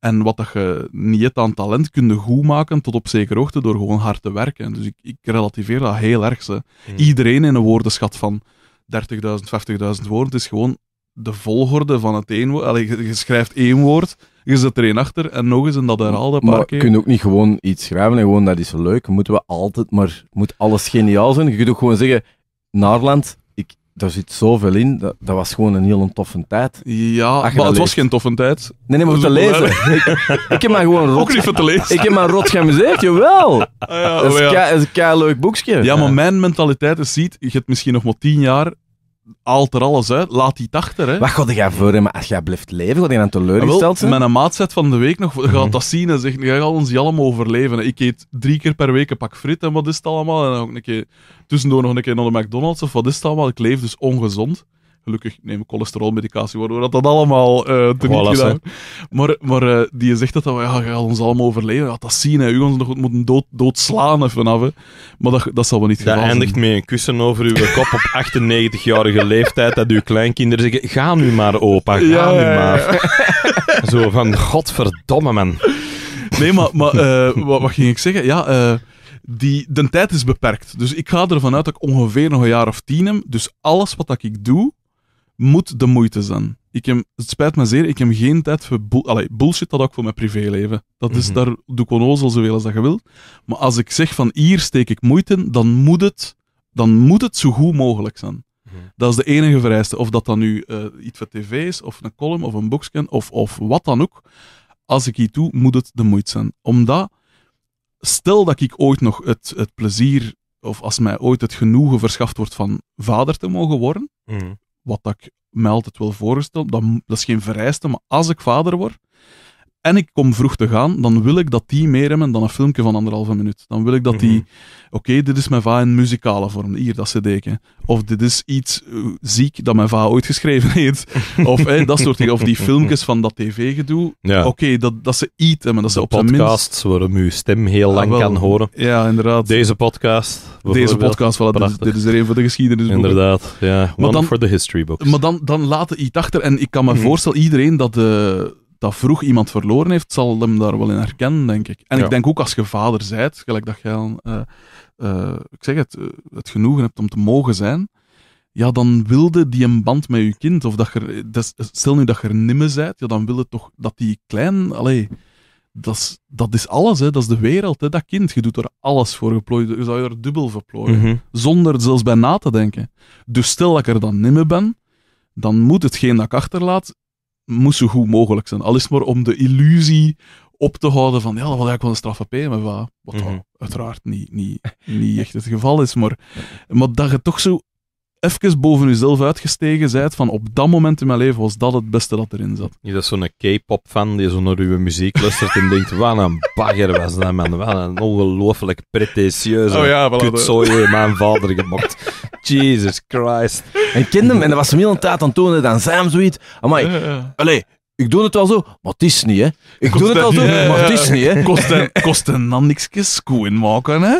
En wat dat je niet aan talent kunt goed maken tot op zekere hoogte door gewoon hard te werken. Dus ik, ik relativeer dat heel erg. Hè. Hmm. Iedereen in een woordenschat van 30.000, 50.000 woorden. is gewoon de volgorde van het één woord. je schrijft één woord je zet er één achter en nog eens en dat herhaalde een maar keer. kun ook niet gewoon iets schrijven en gewoon dat is leuk. Moeten we altijd maar, moet alles geniaal zijn. Je kunt ook gewoon zeggen, Naarland, ik, daar zit zoveel in. Dat, was gewoon een heel toffe tijd. Ja, maar het was geen toffe tijd. Nee, nee, maar te lezen. ik, heb maar gewoon rot... Ook te lezen. Ik heb maar rot geamuseerd, jawel. Ah ja, dat is, oh ja. is een leuk boekje. Ja, maar mijn mentaliteit is, ziet, je hebt misschien nog maar tien jaar haalt er alles uit, laat die achter. Hè. Wat god jij voor hem? Als jij blijft leven, Wat je dan teleurgesteld ah, zijn? Mijn maatzet van de week nog gaat mhm. dat zien en zegt, jij gaat ons die allemaal overleven. Ik eet drie keer per week een pak frit en wat is het allemaal? En dan ook een keer tussendoor nog een keer naar de McDonald's of wat is het allemaal? Ik leef dus ongezond. Gelukkig neem ik cholesterolmedicatie, waardoor dat, dat allemaal uh, teniet Maar, maar uh, die zegt dat, we, ja, gaan ons allemaal overleven. Ja, dat zien, hè. U ons nog moeten dood, doodslaan even Hè. Maar dat, dat zal wel niet gebeuren. Dat eindigt met een kussen over uw kop op 98-jarige leeftijd, dat uw kleinkinderen zeggen, ga nu maar opa, ga nu maar. Zo van, godverdomme man. Nee, maar, maar eh, wat, ging ik zeggen? Ja, die, de tijd is beperkt. Dus ik ga ervan uit dat ik ongeveer nog een jaar of tien heb. Dus alles wat ik doe, moet de moeite zijn. Ik heb, het spijt me zeer, ik heb geen tijd voor bull, allee, bullshit dat ook voor mijn privéleven. Dat is, mhm. daar doe ik onnozel zoveel als dat je wilt. Maar als ik zeg van hier steek ik moeite in, dan moet het, dan moet het zo goed mogelijk zijn. Mhm. Dat is de enige vereiste. Of dat dan nu eh, iets voor tv is, of een column, of een boekscan, of, of wat dan ook. Als ik hier doe, moet het de moeite zijn. Omdat, stel dat ik ooit nog het, het plezier, of als mij ooit het genoegen verschaft wordt van vader te mogen worden, mhm wat dat ik mij altijd wil voorgesteld. Dat, dat is geen vereiste, maar als ik vader word, en ik kom vroeg te gaan, dan wil ik dat die meer hebben dan een filmpje van anderhalve minuut. Dan wil ik dat die, mhm. oké, dit is mijn va in muzikale vorm, hier, dat deken, Of dit is iets eh, ziek dat mijn va ooit geschreven heeft. Of dat soort dingen. Of die filmpjes van dat tv-gedoe. Oké, dat, dat ze iets dat ze op podcasts minst... waarom uw stem heel ah, lang kan horen. Ja, inderdaad. Deze podcast. Deze podcast, voilà, dit, dit, is er een voor de geschiedenis. Inderdaad, ja. One dan, for the history books. Maar dan, dan laten iets achter en ik kan me mhm. voorstellen, iedereen dat... de eh, dat vroeg iemand verloren heeft, zal hem daar wel in herkennen, denk ik. En ik denk ook als je vader zijt, gelijk dat jij eh, eh, ik zeg het, eh, het genoegen hebt om te mogen zijn, ja, dan wilde die een band met je kind. Of dat je, stel nu dat je er nimmer zijt, ja, dan wilde toch dat die klein, allee, dat is, dat is alles, hè. dat is de wereld, hè. dat kind. Je doet er alles voor geplooid, je zou je er dubbel verplooien, mhm. zonder zelfs bij na te denken. Dus stel dat ik er dan nimmer ben, dan moet hetgeen dat ik achterlaat moest zo goed mogelijk zijn. Al is maar om de illusie op te houden van ja, dat was eigenlijk wel een straffe PMFA. Wat mhm. uiteraard niet, niet, niet echt het geval is. Maar, maar dat je toch zo even boven uzelf uitgestegen zijt van op dat moment in mijn leven was dat het beste dat erin zat. Je dat zo'n K-pop fan die zo naar uw muziek luistert en denkt, wat een bagger was dat man, wat een ongelooflijk pretentieuze oh ja, kutzooi mijn vader gemaakt. Jesus Christ. En kinderen, en dat was hem heel een tijd aan tonen, dan Sam zoiets, amai, allee, ik doe het wel zo, maar het is niet, hè. Ik doe het wel zo, maar het is niet, hè. Kosten, kosten dan niks koeien maken, hè.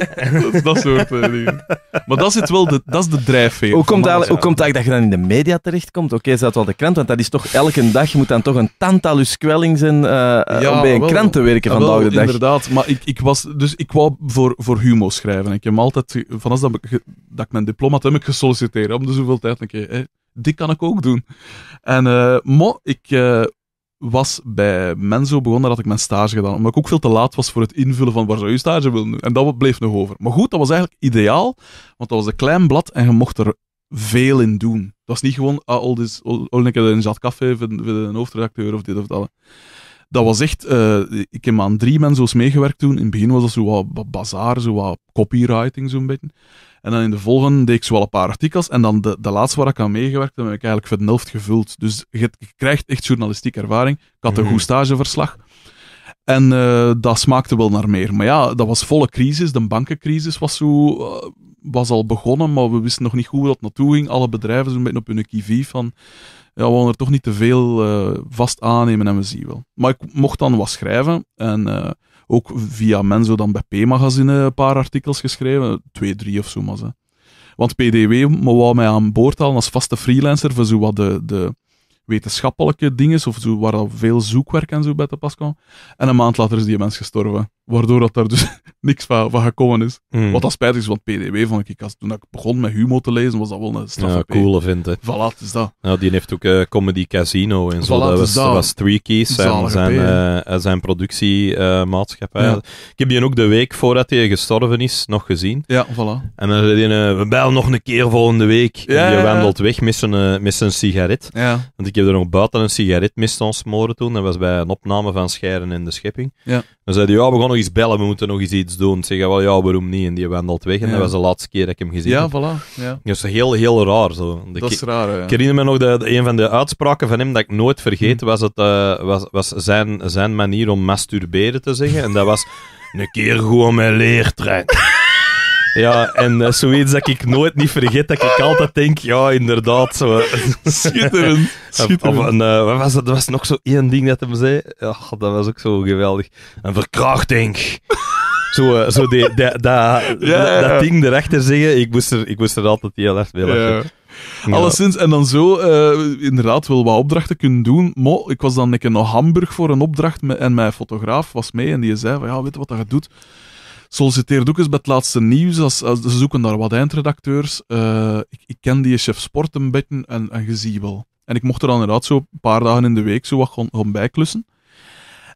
Dat soort eh, dingen. Maar dat is het wel, de, dat is de drijfveer. Hoe komt, eigenlijk, hoe komt eigenlijk dat je dan in de media terechtkomt? Oké, okay, is dat wel de krant, want dat is toch elke dag, je moet dan toch een tantalus kwelling zijn eh, eh, ja, om bij een wel, krant te werken vandaag de dag. inderdaad. Maar ik, ik was, dus ik wou voor, voor Humo schrijven. Ik heb altijd, vanaf dat, dat ik mijn diploma had heb ik gesolliciteerd. Om de zoveel tijd een keer, hè. Dit kan ik ook doen. En, uh, mo, ik was bij Menzo begonnen, had ik mijn stage gedaan. Omdat ik ook veel te laat was voor het invullen van waar zou je stage willen doen. En dat bleef nog over. Maar goed, dat was eigenlijk ideaal, want dat was een klein blad en je mocht er veel in doen. Dat was niet gewoon, ah, al dit, al, een in Café voor hoofdredacteur of dit of dat dat was echt, eh, ik heb aan drie mensen meegewerkt toen. In het begin was dat zo wat bazaar, zo wat copywriting zo'n beetje. En dan in de volgende deed ik zo wel een paar artikels. En dan de, de laatste waar ik aan meegewerkt heb, heb ik eigenlijk voor gevuld. Dus je, je krijgt echt journalistieke ervaring. Ik had een mhm. goed stageverslag. En eh, dat smaakte wel naar meer. Maar ja, dat was volle crisis. De bankencrisis was, zo, eh, was al begonnen, maar we wisten nog niet goed hoe dat naartoe ging. Alle bedrijven zo'n beetje op hun kievie van ja, we er toch niet te veel eh, vast aannemen en we zien wel. Maar ik mocht dan wat schrijven en eh, ook via Menzo dan bij P-magazine een paar artikels geschreven, twee, drie of zo maar ze. Want PDW wou mij aan boord halen als vaste freelancer voor zo wat de, de wetenschappelijke dingen, of zo waar veel zoekwerk en zo bij te pas kwam. En een maand later is die mens gestorven. Waardoor dat daar dus niks van, van gekomen is. Hmm. Wat dat spijtig is, want PDW vond ik, als, toen ik begon met Humo te lezen, was dat wel een straffe Ja, coole vindt hè. Voilà, is dat. Nou, die heeft ook eh, Comedy Casino en zo. dat, was, dat was Three Keys, zijn, zijn, eh, eh, zijn productiemaatschappij. Uh, Ik heb die ook de week voordat hij gestorven is, nog gezien. Ja, voilà. En dan zei hij, we bellen nog een keer volgende week. Ja, wandelt weg met zijn, met zijn sigaret. Ja. Want ik heb er nog buiten een sigaret mist ons smoren toen. Dat was bij een opname van Scheren in de Schepping. Ja. Dan zei hij, ja, we gaan nog eens bellen, we moeten nog eens iets doen. Zeggen wel, ja, waarom niet? En die wandelt weg. En dat was de laatste keer dat ik hem gezien ja, heb. Voilà, ja, voilà. Dus heel, heel raar. Zo. dat is raar, ja. Ik herinner me nog de, een van de uitspraken van hem dat ik nooit vergeet, hm. was, het, eh, was, was zijn, zijn manier om masturberen te zeggen. En dat was, een keer gewoon mijn leertrein. Ja, en uh, zoiets dat ik nooit niet vergeet, dat ik altijd denk, ja, inderdaad. Zo. Eh, schitterend. Of, een, eh, wat was Er was nog zo één ding dat hem zei. Ja, dat was ook zo geweldig. Een verkrachting. Zo, zo die, die, dat ding erachter zeggen, ik moest er, ik moest er altijd heel erg mee lachen. Alleszins, en dan zo uh, inderdaad wel wat opdrachten kunnen doen. Mo, ik was dan een keer naar Hamburg voor een opdracht met, en mijn fotograaf was mee en die zei van ja, weet je wat dat gaat doet? solliciteert ook eens bij het laatste nieuws. Als, ze zoeken naar wat eindredacteurs. Eh, ik, ik, ken die chef sport een beetje en, je ziet wel. En ik mocht er dan inderdaad zo een paar dagen in de week zo wat gaan, bijklussen.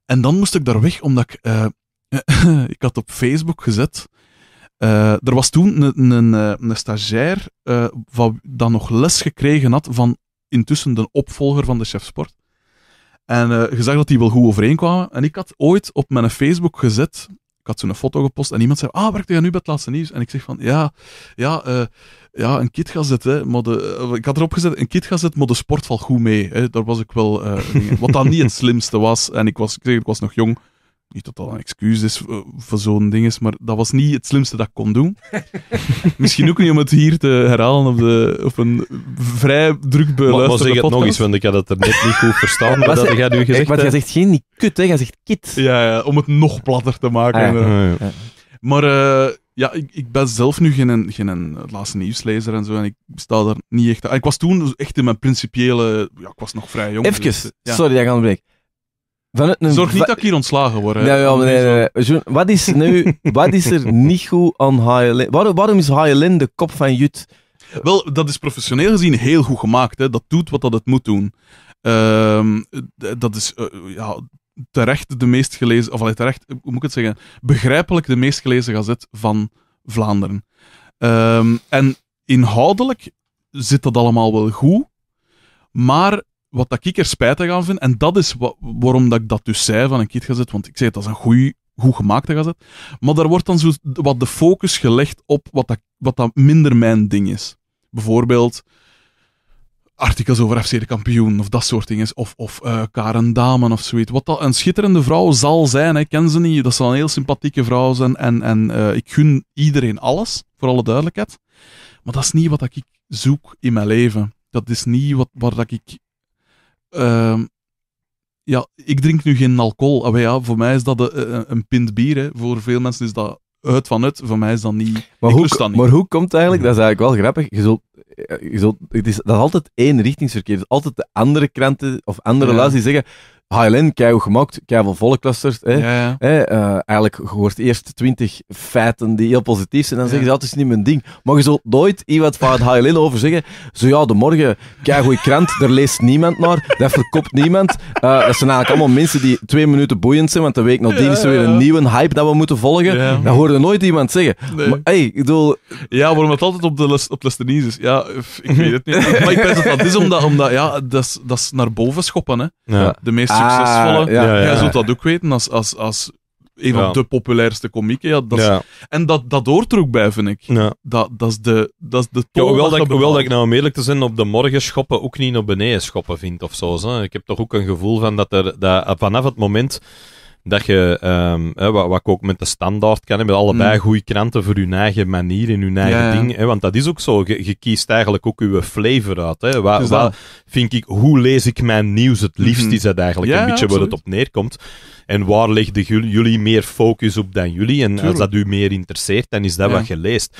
En dan moest ik daar weg, omdat ik... Eh, ik had op Facebook gezet... Eh, er was toen een, een, een stagiair van, dat nog les gekregen had van intussen de opvolger van de chef sport. En gezegd dat die wel goed overeenkwamen. En ik had ooit op mijn Facebook gezet ik had zo'n foto gepost en iemand zei, ah, werkte jij nu bij het laatste nieuws? En ik zeg van, ja, ja, eh, ja een kit gaat zitten, de, eh, ik had erop gezet, een kit gaat zitten, maar de sport valt goed mee. Hè. Daar was ik wel, eh, wat dan niet het slimste was. En ik was, ik, zeg, ik was nog jong, niet dat dat een excuus is eh, voor zo'n ding is, maar dat was niet het slimste dat ik kon doen. Misschien ook niet om het hier te herhalen op, de, op een vrij druk beluisterde Maar, zeg het nog eens, want ik had het er net niet goed verstaan. maar dat jij nu gezegd maar jij zegt geen kut, hè? jij zegt kit. Ja, ja, om het nog platter te maken. Ah, ah, maar eh, ja, ik, ik, ben zelf nu geen, geen laatste nieuwslezer en zo, en ik sta daar niet echt... Ik was toen echt in mijn principiële... Ja, ik was nog vrij jong. Even, dus, eh, sorry dat ik aan het Zorg niet dat ik hier ontslagen word. Nee, ja, nee, nee, Wat is nu, wat is er niet goed aan HLN? Waarom, waarom is HLN de kop van Jut? Wel, dat is professioneel gezien heel goed gemaakt. Hè. Dat doet wat dat het moet doen. Ehm, dat is eh, ja, terecht de meest gelezen, of terecht, eh, hoe moet ik het zeggen, begrijpelijk de meest gelezen gazet van Vlaanderen. Ehm, en inhoudelijk zit dat allemaal wel goed, maar wat dat ik er spijtig aan vind, en dat is waarom dat ik dat dus zei van een kitgazet, want ik zei dat is een goeie, goed gemaakte gazet, maar daar wordt dan zo wat de focus gelegd op wat dat, wat dat minder mijn ding is. Bijvoorbeeld artikels over FC de kampioen of dat soort dingen, of, of uh, Karen Damen of zoiets. Wat dat een schitterende vrouw zal zijn, ik ken ze niet, dat zal een heel sympathieke vrouw zijn en, en eh, ik gun iedereen alles, voor alle duidelijkheid. Maar dat is niet wat dat ik zoek in mijn leven. Dat is niet wat, wat dat ik Ehm, ja, ik drink nu geen alcohol. maar ja, voor mij is dat een, een pint bier. Voor veel mensen is dat uit van het. Voor mij is dat niet. Maar, hoe, maar hoe komt het eigenlijk? Dat is eigenlijk wel grappig. Je zult, eh, je het is, dat is altijd één richtingsverkeer. altijd de andere kranten of andere ja. die zeggen HLN, keihard gemaakt, keihard volgeclusterd. Hè. Ja, ja. Uh, eigenlijk, gehoord hoort eerst twintig feiten die heel positief zijn, dan zeggen ze, dat is niet mijn ding. Maar je zult nooit iemand van het HLN over zeggen, zo ja, de morgen, goede krant, daar leest niemand naar, dat verkoopt niemand. Uh, dat zijn eigenlijk allemaal mensen die twee minuten boeiend zijn, want de week nadien is er weer een nieuwe hype dat we moeten volgen. Dat hoorde nooit iemand zeggen. Nee. Maar, hey, ik bedoel... Ja, waarom het altijd op de les, op les is? Ja, ik weet het niet. maar ik denk dat dat is omdat, omdat ja, dat, is, dat is naar boven schoppen. Hè. De meeste succesvolle. Ah, ja, Jij zult dat ook weten als, als, als een van de populairste komieken. Ja, En dat, dat hoort er ook bij, vind ik. Dat, dat is de, dat is de hoewel, dat ik, hoewel dat ik nou, om eerlijk te zijn, op de morgen schoppen ook niet naar beneden schoppen vind of Zo. Ik heb toch ook een gevoel van dat, er, dat vanaf het moment dat je, um, hè, wat, wat ik ook met de standaard kan, met allebei mm. goede kranten voor je eigen manier en hun eigen ding. Hè, want dat is ook zo. Je, kiest eigenlijk ook je flavor uit. Hè. Wat, vind ik, hoe lees ik mijn nieuws het liefst? Mhm. Is het eigenlijk een beetje waar het op neerkomt. En waar legden jullie meer focus op dan jullie? En als dat u meer interesseert, dan is dat wat je leest.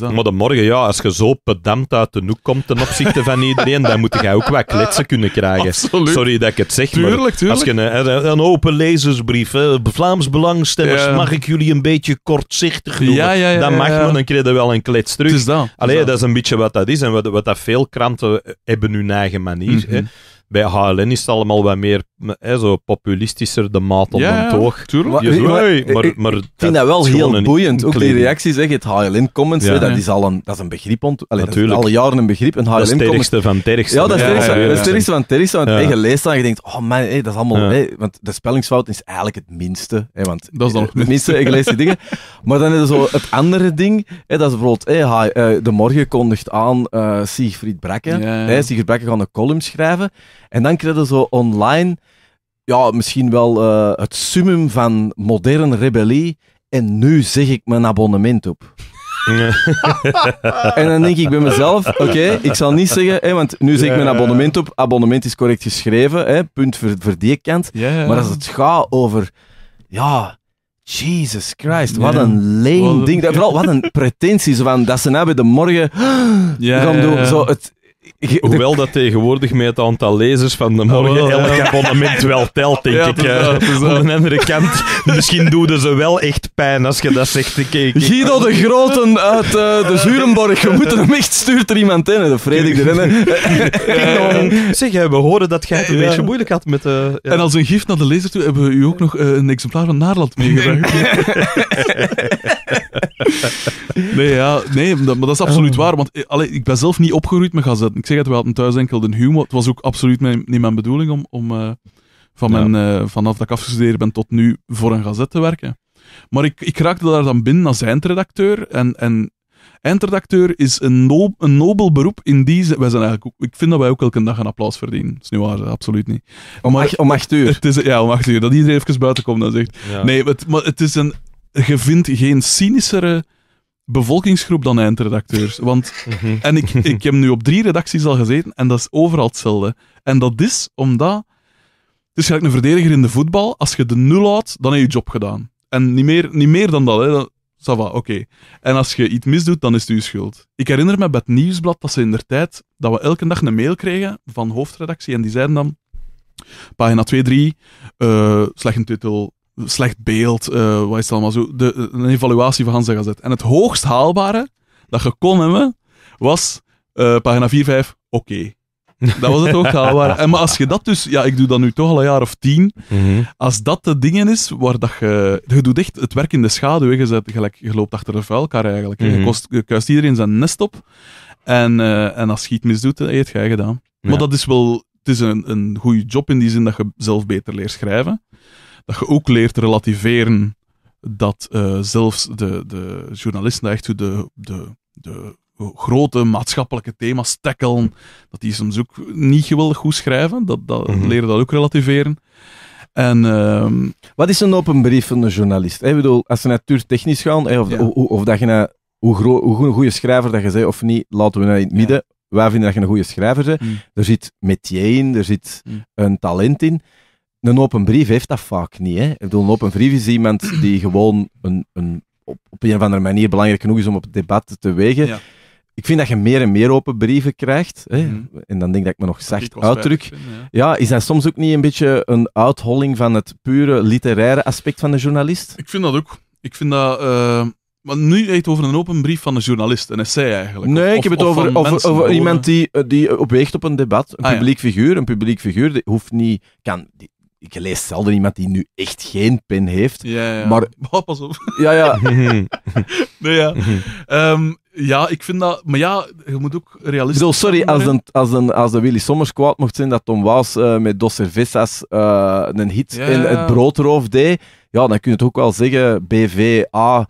maar morgen, ja, als je zo pedant uit de noek komt ten opzichte van iedereen, dan moet je ook wat kletsen kunnen krijgen. Sorry dat ik het zeg, maar tuurlijk. als je een, open lezersbrief, hè, eh, Vlaams Belangstellers, mag ik jullie een beetje kortzichtig noemen? Ja, dan mag men, dan keer je wel een klets terug. dat. dat. is een beetje wat dat is en wat, wat dat veel kranten hebben hun eigen manier. Mhm. hè bij HLN is het allemaal wat meer hè, zo populistischer, de maat op ja, toog, Je zo, maar, ik vind dat, wel heel boeiend. Ook die reacties, zeg, het HLN-comments, ja. dat, is al een, dat is een begrip. Ont, Natuurlijk. al jaren een begrip. Een HLN dat is het sterkste van het Ja, dat is het sterkste van het Want hey, je leest dan en je denkt, oh man, hey, dat is allemaal... want de spellingsfout is eigenlijk het minste. want, dat is dan het minste. Ik lees die dingen. Maar dan is er zo het andere ding. dat is bijvoorbeeld, hi, uh, eh, de morgen kondigt aan uh, Siegfried hè, Siegfried Brekke gaat een column schrijven. En dan kregen ze online ja, misschien wel eh, het summum van moderne rebellie. En nu zeg ik mijn abonnement op. en dan denk ik bij mezelf, oké, ik zal niet zeggen, hè, want nu zeg ik mijn abonnement op, abonnement is correct geschreven, hè, punt voor, die kant. Maar als het gaat over, ja, Jesus Christ, wat een leen ding. Vooral wat een pretentie, zo van, dat ze nou bij de morgen yeah, gaan doen. Zo, het, Hoewel dat tegenwoordig met het aantal lezers van de morgen oh, elk abonnement wel telt, denk ja, ik. Eh, aan de andere kant, misschien doen ze wel echt pijn als je dat zegt. Ik, ik, Guido de Groten uit eh, de Zurenborg, je moet hem echt stuurt er iemand in, de Frederik de Renner. zeg, we horen dat jij het een beetje moeilijk had met... Eh, en als een gift naar de lezer toe hebben we u ook nog een exemplaar van Naarland meegebracht. nee, ja, nee, maar dat is absoluut oh. waar, want ik ben zelf niet opgegroeid met gazetten zeg het, we hadden thuis enkel de humor. Het was ook absoluut mijn, niet mijn bedoeling om, om eh, van eh, vanaf dat ik afgestudeerd ben tot nu voor een gazet te werken. Maar ik, ik raakte daar dan binnen als eindredacteur. En, en eindredacteur is een, een nobel beroep in die Wij zijn eigenlijk, ik vind dat wij ook elke dag een applaus verdienen. Dat is niet waar, absoluut niet. Om, maar, acht, om acht uur. Het is, ja, om acht uur. Dat iedereen even buiten komt en zegt. Nee, het, maar het is een. Je vindt geen cynischere bevolkingsgroep dan eindredacteurs. Want, mhm. en ik, ik heb nu op drie redacties al gezeten en dat is overal hetzelfde. En dat is omdat. Het is gelijk een verdediger in de voetbal. Als je de nul houdt, dan heb je je job gedaan. En niet meer, niet meer dan dat, hè. Dat, oké. En als je iets misdoet, dan is het uw schuld. Ik herinner me bij het nieuwsblad dat ze in tijd. dat we elke dag een mail kregen van hoofdredactie. En die zeiden dan. Pagina 2, 3, uh, slechte titel, slecht beeld, eh, wat is het allemaal zo, de, een evaluatie van Hansa gezet. En het hoogst haalbare dat je kon hebben, was uh, pagina 4, 5, oké. Dat was het ook haalbare. En maar als je dat dus, ja, ik doe dat nu toch al een jaar of tien. Mhm. Als dat de dingen is waar dat je, je doet echt het werk in de schaduw. Je, zet, gelijk, je loopt achter de vuilkar eigenlijk. je, mhm. kost, kuist iedereen zijn nest op. En, eh, en als je iets misdoet, heb het jij gedaan. Maar dat is wel het is een, een goede job in die zin dat je zelf beter leert schrijven. Dat je ook leert relativeren dat eh, zelfs de, de journalisten echt de, de, de grote maatschappelijke thema's tackelen, dat die soms ook niet geweldig goed schrijven. Dat, dat, mhm. Leren dat ook relativeren. En, ehm, Wat is een open brief van een journalist? Ik bedoel, als ze natuurtechnisch gaan, of, of, dat je naar hoe, hoe, goede schrijver dat je zei of niet, laten we naar in het midden wij vinden dat je een goede schrijver bent. Mm. Er zit metier in, er zit mm. een talent in. Een open brief heeft dat vaak niet. Hè? Ik bedoel, een open brief is iemand die gewoon een, een, op, een of andere manier belangrijk genoeg is om op het debat te wegen. Ja. Ik vind dat je meer en meer open brieven krijgt. Hè? Mm. En dan denk ik dat ik me nog zacht uitdruk. ja. is dat soms ook niet een beetje een uitholling van het pure literaire aspect van de journalist? Ik vind dat ook. Ik vind dat... Eh, maar nu heet het over een open brief van een journalist, een essay eigenlijk. Nee, ik heb het over, over, iemand die, eh, die eh, opweegt op een debat. Een ah, publiek figuur. Een publiek figuur die hoeft niet. Kan, ik lees zelden iemand die nu echt geen pen heeft. Ja, ja. Maar... Oh, pas op. Ja, ja. ja. Ehm, ja, ik vind dat... Maar ja, je moet ook realistisch zijn. sorry, als, een, als, een, als de Willy Sommers kwaad mocht zijn dat Tom Waas eh, met Dos Cervezas een hit in het broodroof deed, ja, dan kun je het ook wel zeggen, BVA...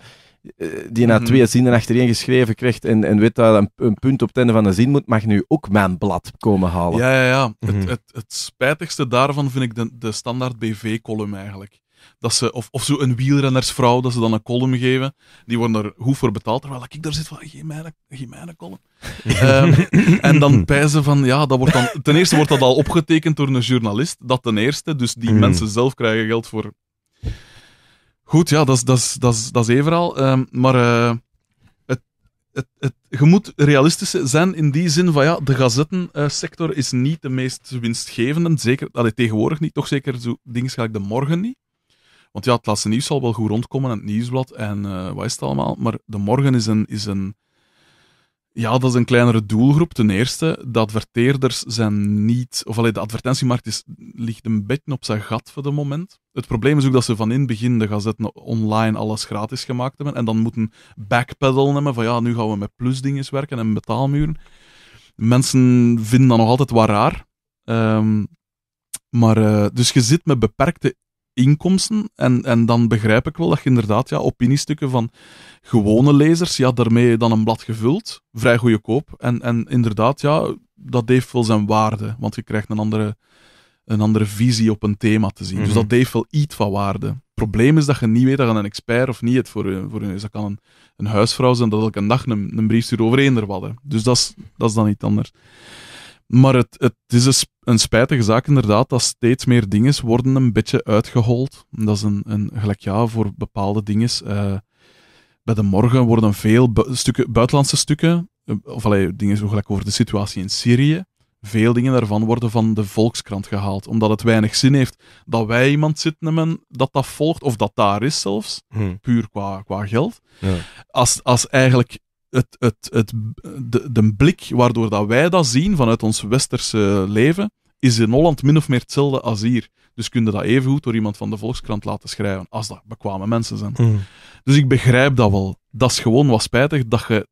Eh, die na mhm. twee zinnen achtereen geschreven krijgt en, en weet dat een, een, punt op het einde van de zin moet, mag nu ook mijn blad komen halen. Ja, ja, ja. het, mhm. het, het, spijtigste daarvan vind ik de, de standaard BV-column eigenlijk. Dat ze, of, of zo een wielrennersvrouw, dat ze dan een column geven. Die worden er hoe voor betaald. Terwijl ik daar zit van, geef mij een, geef column. Mhm. Ehm, en dan ze van, ja, dat wordt dan... Ten eerste wordt dat al opgetekend door een journalist. Dat ten eerste. Dus die mensen zelf krijgen geld voor Goed, ja, dat is, dat is, dat is, dat is evenal. Ehm, maar eh, het, het, het, je moet realistisch zijn in die zin van ja, de gazettensector eh, is niet de meest winstgevende. Zeker, allee, tegenwoordig niet, toch zeker zo dingen ga ik de morgen niet. Want ja, het laatste nieuws zal wel goed rondkomen in het nieuwsblad en uh, wat is het allemaal. Maar de morgen is een, is een ja, dat is een kleinere doelgroep. Ten eerste, de adverteerders zijn niet. Of alleen de advertentiemarkt is, ligt een beetje op zijn gat voor de moment. Het probleem is ook dat ze van in het begin de gazetten online alles gratis gemaakt hebben. En dan moeten backpedal nemen van ja, nu gaan we met plusdinges werken en betaalmuren. Mensen vinden dat nog altijd wat raar. Ehm, maar, eh, dus je zit met beperkte inkomsten. En, en dan begrijp ik wel dat je inderdaad ja, opiniestukken van gewone lezers, ja, daarmee dan een blad gevuld, vrij goede koop. En, en inderdaad, ja, dat heeft wel zijn waarde, want je krijgt een andere, een andere visie op een thema te zien. Dus mhm. dat heeft wel iets van waarde. Het probleem is dat je niet weet dat een expert of niet het voor voor een is. Dat kan een, een huisvrouw zijn dat elke dag een, een brief stuurt over eender wat. Dus dat is, dat is dan niet anders. Maar het, het is een, spijtige zaak inderdaad dat steeds meer dingen worden een beetje uitgehold. Dat is een, een gelijk ja voor bepaalde dingen. Eh, bij de morgen worden veel stukken, buitenlandse stukken, eh, of allee, dingen zo gelijk over de situatie in Syrië, veel dingen daarvan worden van de Volkskrant gehaald. Omdat het weinig zin heeft dat wij iemand zitten nemen dat dat volgt, of dat daar is zelfs, hm. puur qua, qua geld. Ja. Als, als eigenlijk het, het, het, de, de blik waardoor dat wij dat zien vanuit ons westerse leven, is in Holland min of meer hetzelfde als hier. Dus kun je dat even goed door iemand van de Volkskrant laten schrijven, als dat bekwame mensen zijn. Hmm. Dus ik begrijp dat wel. Dat is gewoon wat spijtig dat je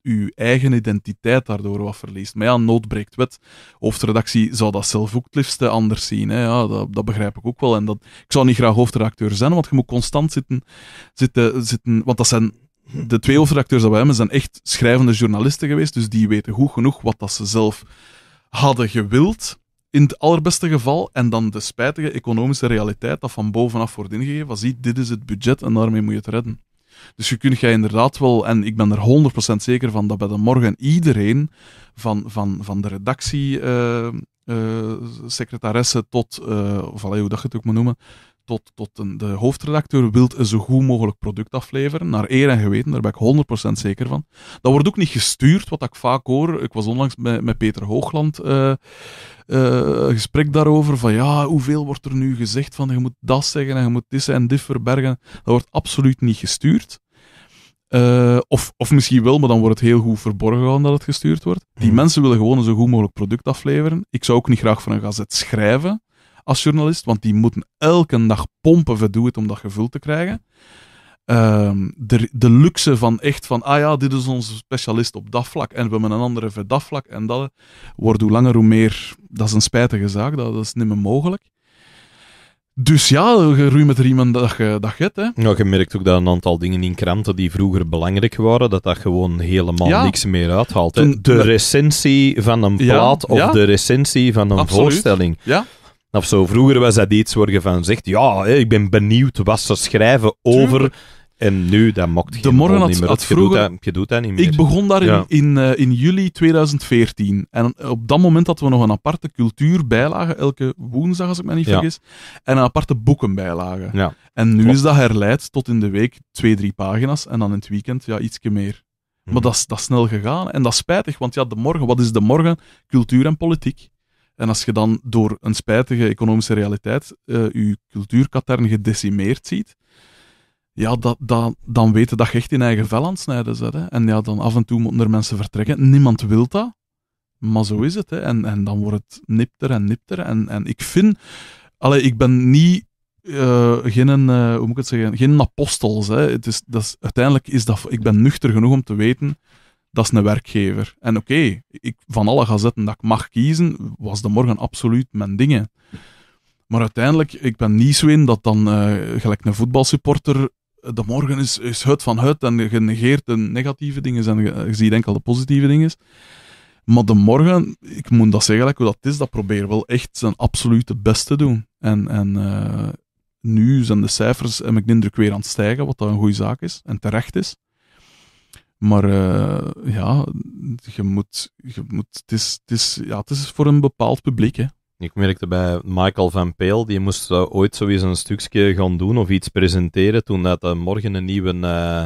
je eigen identiteit daardoor wat verliest. Maar ja, noodbreekt wet. Hoofdredactie zou dat zelf ook het liefste anders zien. Hè? Ja, dat, dat, begrijp ik ook wel. En dat, ik zou niet graag hoofdredacteur zijn, want je moet constant zitten, zitten, zitten want dat zijn de twee hoofdredacteurs dat we hebben zijn echt schrijvende journalisten geweest, dus die weten goed genoeg wat dat ze zelf hadden gewild in het allerbeste geval. En dan de spijtige economische realiteit dat van bovenaf wordt ingegeven. Van ziet, dit is het budget en daarmee moet je het redden. Dus je kunt jij inderdaad wel, en ik ben er 100% zeker van, dat bij de morgen iedereen, van, van, van de redactie, uh, secretaresse tot, uh, of hoe dat je het ook moet noemen, tot, tot een, de hoofdredacteur wil een zo goed mogelijk product afleveren, naar eer en geweten, daar ben ik 100% zeker van. Dat wordt ook niet gestuurd, wat ik vaak hoor. Ik was onlangs met, met Peter Hoogland uh, gesprek daarover, van ja, hoeveel wordt er nu gezegd van je moet dat zeggen en je moet dit en dit verbergen. Dat wordt absoluut niet gestuurd. Eh, of, of misschien wel, maar dan wordt het heel goed verborgen dat het gestuurd wordt. Die hmm. mensen willen gewoon een zo goed mogelijk product afleveren. Ik zou ook niet graag voor een gazet schrijven als journalist, want die moeten elke dag pompen verdoet om dat gevoel te krijgen. Ehm, de, de, luxe van echt van, ah ja, dit is onze specialist op dat vlak en we hebben een andere voor dat vlak en dat wordt hoe langer hoe meer, dat is een spijtige zaak, dat, dat is niet meer mogelijk. Dus ja, met riemen dat je, dat je hebt. Hè. Nou, je merkt ook dat een aantal dingen in kranten die vroeger belangrijk waren, dat dat gewoon helemaal niks meer uithaalt. Hè. De recensie van een plaat of de recensie van een voorstelling. Ja. Of zo, vroeger was dat iets waar je van zegt, ja, ik ben benieuwd wat ze schrijven over... En nu, dat mocht De morgen niet meer. je, doet dat, je, doet dat, niet meer. Ik begon daar in, in, eh, in, juli 2014. En op dat moment hadden we nog een aparte cultuurbijlage, elke woensdag als ik me niet vergis, en een aparte boekenbijlage. Ja. En nu is dat herleid tot in de week twee, drie pagina's en dan in het weekend ja, ietsje meer. Hm. Maar dat is, dat is snel gegaan en dat is spijtig, want ja, de morgen, wat is de morgen? Cultuur en politiek. En als je dan door een spijtige economische realiteit eh, je cultuurkatern gedecimeerd ziet, ja, dat, dat, dan weten dat je echt in eigen vel aan het snijden zit. Hè. En ja, dan af en toe moeten er mensen vertrekken. Niemand wil dat, maar zo is het. Hè. En, en dan wordt het nipter en nipter. En, en ik vind... Allee, ik ben niet... Eh, geen, uh, hoe moet ik het zeggen? Geen apostels. Hè. Het is, dat is, uiteindelijk is dat... Ik ben nuchter genoeg om te weten dat is een werkgever. En oké, ik van alle gazetten dat ik mag kiezen, was de morgen absoluut mijn dingen. Maar uiteindelijk, ik ben niet zo in dat dan eh, gelijk een voetbalsupporter eh, de morgen is, is huid van het en je negeert de negatieve dingen en je, ziet enkel de positieve dingen. Maar de morgen, ik moet dat zeggen, like hoe dat is, dat probeer wel echt zijn absolute best te doen. En, en eh, nu zijn de cijfers, en ik indruk, weer aan het stijgen, wat dat een goede zaak is en terecht is. Maar uh, ja, je moet, je moet het, is, het, is, ja, het is voor een bepaald publiek. Hè. Ik merkte bij Michael van Peel, die moest eh, ooit sowieso een stukje gaan doen of iets presenteren toen dat eh, morgen een nieuwe uh,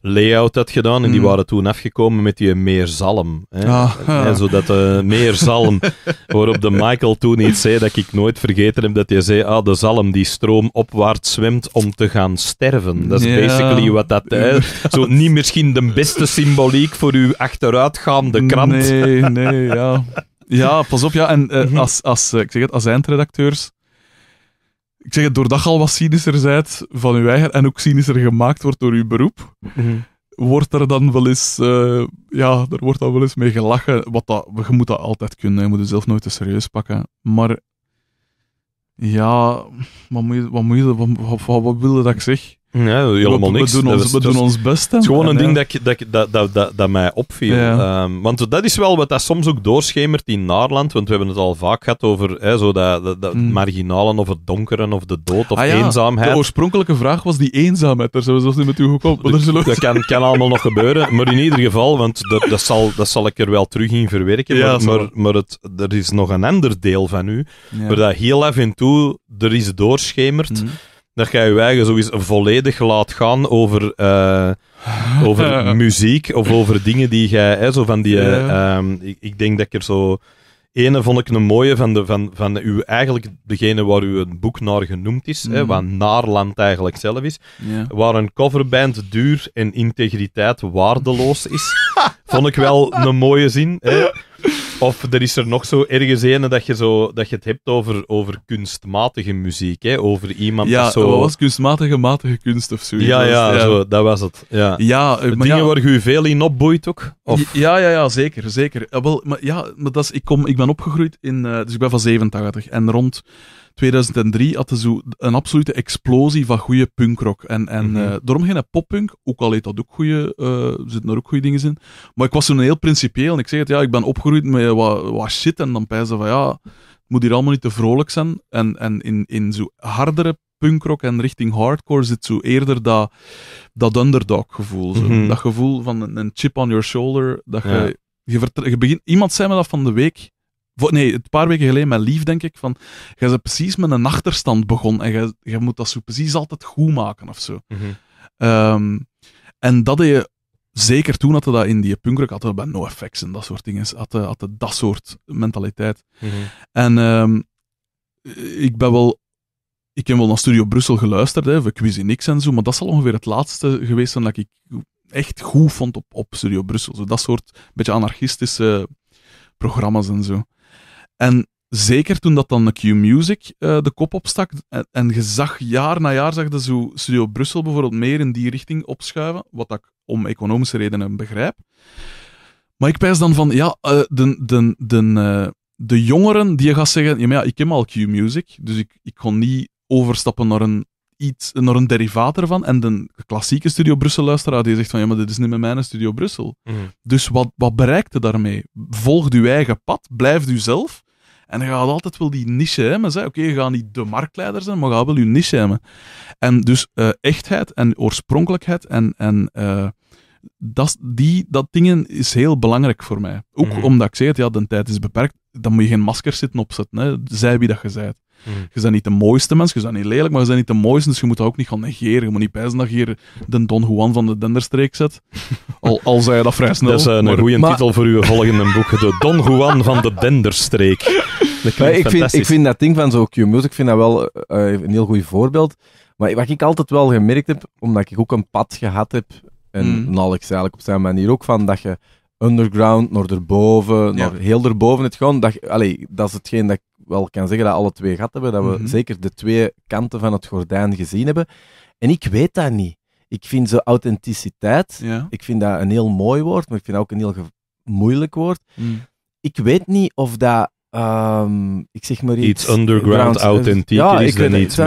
layout had gedaan. En die mm. waren toen afgekomen met die meer zalm. Hè. Ah, zodat meer zalm, waarop de Michael toen iets zei dat ik nooit vergeten heb, dat hij zei, ah, de zalm die stroom opwaarts zwemt om te gaan sterven. Dat is basically wat dat... is. zo niet misschien de beste symboliek voor uw achteruitgaande krant. Nee, nee, ja. Ja, pas op. Ja. En eh, mhm. als, als, eh, ik zeg het, als eindredacteurs ik zeg het, doordat je al wat cynischer zijt van je, eigen en ook cynischer gemaakt wordt door uw beroep, mhm. wordt er dan wel eens, eh, ja, er wordt dan wel eens mee gelachen. Wat dat, je moet dat altijd kunnen, je moet zelf nooit te serieus pakken. Maar ja, wat moet je, wat, moet je, wat, wat, wat wil je dat ik zeg? Nee, helemaal we, niks. We doen ons, we doen ons best. Het is gewoon een ding dat, dat, dat, dat, dat, mij opviel. Ehm, want dat is wel wat dat soms ook doorschemert in Naarland. Want we hebben het al vaak gehad over hè, zo dat, hmm. marginalen of het donkeren of de dood of ah, ja. eenzaamheid. De oorspronkelijke vraag was die eenzaamheid. Daar zijn we zelfs niet met u gekomen. Dat, dat kan, kan allemaal nog gebeuren. Maar in ieder geval, want dat, dat, zal, dat zal ik er wel terug in verwerken. maar, maar het, er is nog een ander deel van u. Waar dat heel af en toe er is doorschemert. Hmm dat jij je eigen zoiets volledig laat gaan over, eh, over muziek of over dingen die jij, hè, zo van die, ehm, ik, ik, denk dat ik er zo, ene vond ik een mooie van, de, van, van uw, eigenlijk degene waar u het boek naar genoemd is, mm. hè, wat Naarland eigenlijk zelf is, waar een coverband duur en integriteit waardeloos is, vond ik wel een mooie zin. Hè. Of er is er nog zo ergens een dat je, zo, dat je het hebt over, over kunstmatige muziek. Hè? Over iemand ja, dat zo... was kunstmatige, matige kunst of zo. Ja, ja, Zo, dat was het. Ja. Ja, eh, maar Dingen waar je veel in opboeit ook? Ja, ja, ja, zeker. zeker. Eh, wel, maar ja, maar dat is, ik, kom, ik ben opgegroeid in... Eh, dus ik ben van 87. En rond 2003 had ze een absolute explosie van goede punkrock. En, en mm -hmm. uh, daarom poppunk, ook al heet dat ook goede, eh, zitten er ook goede dingen in. Maar ik was toen heel principieel en ik zeg het, ja, ik ben opgegroeid met wat, wat shit en dan pijzen van ja, het moet hier allemaal niet te vrolijk zijn. En, en in, in zo hardere punkrock en richting hardcore zit zo eerder dat, dat underdog gevoel. Zo. Mhm. Dat gevoel van een, chip on your shoulder, dat je... Je, begint, iemand zei me dat van de week Nee, een paar weken geleden met Lief, denk ik, van... Je bent precies met een achterstand begonnen en je, moet dat zo precies altijd goed maken of zo. Mhm. Ehm, en dat je... Zeker toen hadden dat in die punkrock, hadden bij no effects en dat soort dingen, hadden, eh, hadden dat soort mentaliteit. Mhm. En ehm, ik ben wel ik heb wel naar Studio Brussel geluisterd, hè, voor Quiz Niks en zo, maar dat zal ongeveer het laatste geweest zijn dat ik echt goed vond op, op Studio Brussel. Zo, dat soort beetje anarchistische programma's en zo. En zeker toen dat dan Q Music eh, de kop opstak. En, en je zag jaar na jaar zag je zo Studio Brussel bijvoorbeeld meer in die richting opschuiven. Wat ik om economische redenen begrijp. Maar ik pijs dan van, ja, eh, de, de, de, eh, de jongeren die je gaat zeggen, ja, ik ken al Q-music, dus ik, ik kon niet overstappen naar een, iets, naar een derivaat ervan. En de klassieke Studio Brussel-luisteraar die zegt van, ja, maar dit is niet meer mijn Studio Brussel. Mhm. Dus wat, wat bereikte daarmee? Volg uw eigen pad, blijf u zelf. En dan gaat altijd wel die niche hebben. Oké, je gaat niet de marktleider zijn, maar je gaat wel je niche hebben. En dus eh, echtheid en oorspronkelijkheid en, en eh, dat, die, dat dingen is heel belangrijk voor mij. Ook mhm. omdat ik zeg, het, ja, de tijd is beperkt, dan moet je geen masker zitten opzetten. Hè. Zij wie dat je bent. Mhm. Je bent niet de mooiste mensen, je bent niet lelijk, maar je bent niet de mooiste, dus je moet dat ook niet gaan negeren. Je moet niet pijzen dat je hier de Don Juan van de Denderstreek zet. Al, al zei je dat vrij snel. Dat is eh, een goede titel voor uw volgende boek, de Don Juan van de Denderstreek. Dat ik, vind, ik vind dat ding van zo'n Q-Music, vind dat wel eh, een heel goed voorbeeld. Maar wat ik altijd wel gemerkt heb, omdat ik ook een pad gehad heb, en mm. eigenlijk op zijn manier ook, van dat je underground, naar erboven, naar heel erboven het gewoon. Dat, dat is hetgeen dat wel kan zeggen dat alle twee gat hebben, dat we mhm. zeker de twee kanten van het gordijn gezien hebben. En ik weet dat niet. Ik vind zo authenticiteit, ik vind dat een heel mooi woord, maar ik vind dat ook een heel moeilijk woord. Mm. Ik weet niet of dat Ehm, ik zeg maar iets. Iets underground, authentiek is er niet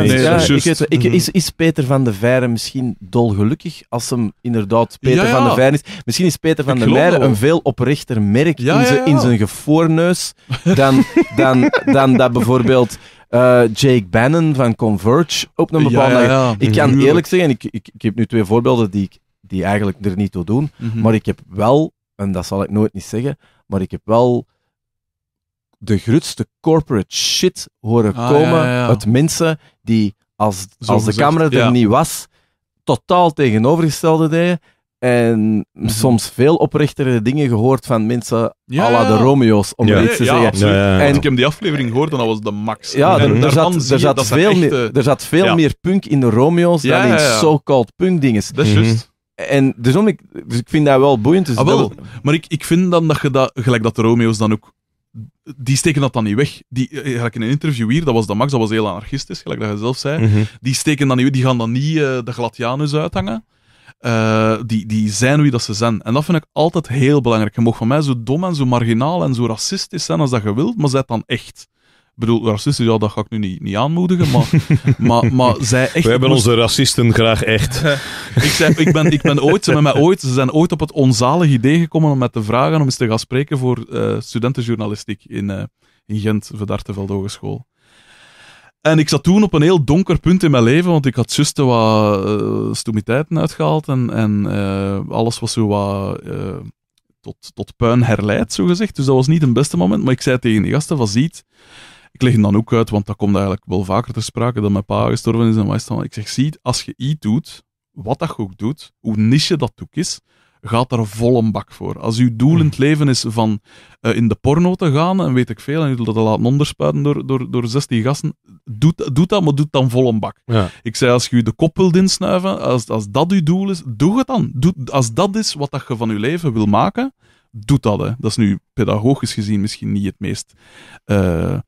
ik is, is Peter van de Veire misschien dolgelukkig als hem inderdaad Peter van de Veire is? Misschien is Peter van der de een veel oprechter merk in zijn gevoorneus dan, dan, dan dat bijvoorbeeld eh, Jake Bannon van Converge op een bepaalde Ik kan eerlijk zeggen, ik, ik, heb nu twee voorbeelden die, ik, die eigenlijk er niet toe doen, mhm. maar ik heb wel, en dat zal ik nooit niet zeggen, maar ik heb wel de grootste corporate shit horen ah, komen ja, uit mensen die, als, als de camera er niet was, totaal tegenovergestelde deden. En mhm. soms veel oprechtere dingen gehoord van mensen ja, la de Romeo's, om ja. iets te zeggen. en, ik heb die aflevering gehoord en dat was de max. Ja, er, zat, eh, er, zat veel meer, punk in de Romeo's dan in so-called punk dingen. Dat is mhm. juist. En dus, om, ik, dus ik vind dat wel boeiend. Dus ah, Maar ik, ik vind dan dat je dat, gelijk dat de Romeo's dan ook die steken dat dan niet weg. Die, eh, gelijk in een interview hier, dat was dat Max, dat was heel anarchistisch, gelijk dat je zelf zei. Mhm. Die steken dan niet die gaan dan niet eh, de gladianus uithangen. Eh, die, die zijn wie dat ze zijn. En dat vind ik altijd heel belangrijk. Je mag van mij zo dom en zo marginaal en zo racistisch zijn als dat je wilt, maar zet dan echt. Ik bedoel, racisten, ja, dat ga ik nu niet, niet aanmoedigen, maar, maar, maar zij echt... We hebben onze racisten graag echt. ik, zei, ik, ben, ik ben ooit, ze, met mij ooit, ze zijn ooit op het onzalig idee gekomen om met te vragen om eens te gaan spreken voor eh, studentenjournalistiek in, uh, in Gent, Verdarteveld Hogeschool. En ik zat toen op een heel donker punt in mijn leven, want ik had juist wat uh, eh, stomiteiten uitgehaald en, en alles was zo wat tot, tot puin herleid, zo gezegd. Dus dat was niet het beste moment. Maar ik zei tegen die gasten van, ziet, ik leg hem dan ook uit, want dat komt eigenlijk wel vaker te sprake dat mijn pa gestorven is en wij staan. Ik zeg, zie, als je iets doet, wat dat ook doet, hoe niche dat ook is, gaat er vol een bak voor. Als uw doel in het hmm. leven is van eh, in de porno te gaan, en weet ik veel, en u dat laten onderspuiten door, door, door 16 gasten, doet, doet dat, maar doet dan vol een bak. Ik zei, als je de kop wilt insnuiven, als, als dat uw doel is, doe het dan. Doe, als dat is wat dat je van je leven wil maken, doet dat. Hè. Dat is nu pedagogisch gezien misschien niet het meest uh,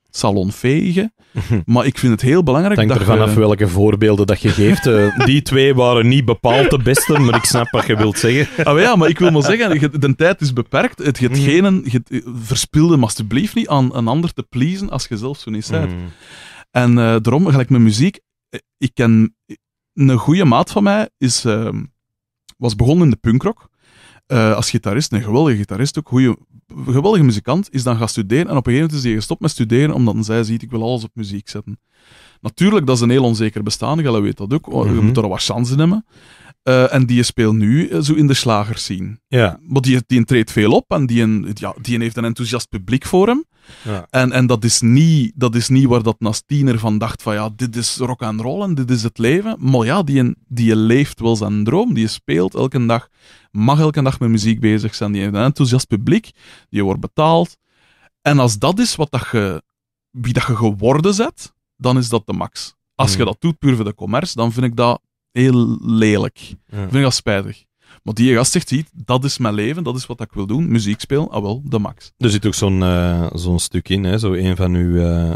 Maar ik vind het heel belangrijk Denk dat er vanaf welke voorbeelden dat je geeft. Eh. die twee waren niet bepaald de beste, maar ik snap wat je wilt zeggen. Ah, ja, maar ik wil maar zeggen, de tijd is beperkt. Het gaat mhm. genen, verspilde hem alsjeblieft niet aan een ander te pleasen als je zelf zo niet bent. Mhm. En eh, daarom, gelijk met muziek, ik ken... Een goede maat van mij is, ehm, was begonnen in de punkrock. Eh, als gitarist, een geweldige gitarist ook, goede, geweldige muzikant, is dan gaan studeren. En op een gegeven moment is hij gestopt met studeren, omdat zij ziet, ik wil alles op muziek zetten. Natuurlijk, dat is een heel onzeker bestaan, je weet dat ook. Oh, je mhm. moet er wat chance nemen. Eh, en die speelt nu eh, zo in de slagers zien. Ja. Maar die, die treedt veel op en die, een, ja, die heeft een enthousiast publiek voor hem. Ja. En, en dat, is niet, dat is niet waar dat Nastiener van dacht van ja, dit is rock and roll en dit is het leven. Maar ja, die, die leeft wel zijn droom, die speelt elke dag, mag elke dag met muziek bezig zijn, die heeft een enthousiast publiek, die wordt betaald. En als dat is wat dat je, wie dat je geworden zet, dan is dat de max. Als je hmm. dat doet puur voor de commerce, dan vind ik dat heel lelijk. Ja. Vind ik dat spijtig. Maar die gast zegt, ziet, dat is mijn leven, dat is wat ik wil doen. Muziek spelen, ah wel, de max. Er zit ook zo'n eh, zo'n stuk in, hè? zo een van uw... Uh,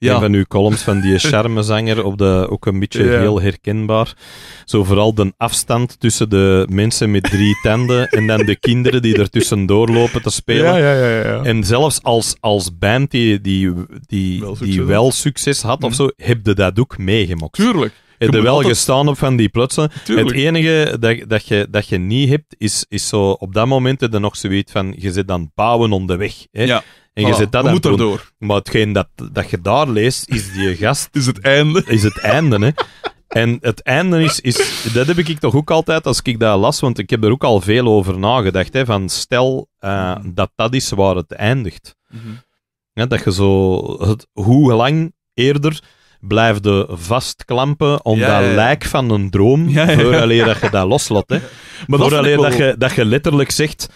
van uw columns van die charmezanger, op de, ook een beetje heel herkenbaar. Zo vooral de afstand tussen de mensen met drie tanden en dan de kinderen die ertussen doorlopen lopen te spelen. Ja, en zelfs als, als band die, die, die, wel succes, die wel succes had of mhm. zo, heb je dat ook meegemokt. Tuurlijk heb er wel gestaan op van die plotsen. Het enige dat, dat, je, dat je niet hebt, is, is zo op dat moment je nog zoiets van, je zit dan bouwen onderweg. Hè? Ja. En je zit dat moet erdoor. Maar hetgeen dat, dat je daar leest, is die gast... is het einde. Is het einde, hè. En het einde is, is, dat heb ik toch ook altijd als ik dat las, want ik heb er ook al veel over nagedacht. Hè, van stel eh, mhm. dat dat is waar het eindigt. Mhm. ja, dat je zo, het, hoe lang eerder blijfde vastklampen om dat lijk van een droom, ja, vooraleer dat je dat loslot. Hè. Maar vooraleer dat, dat, je, dat je letterlijk zegt...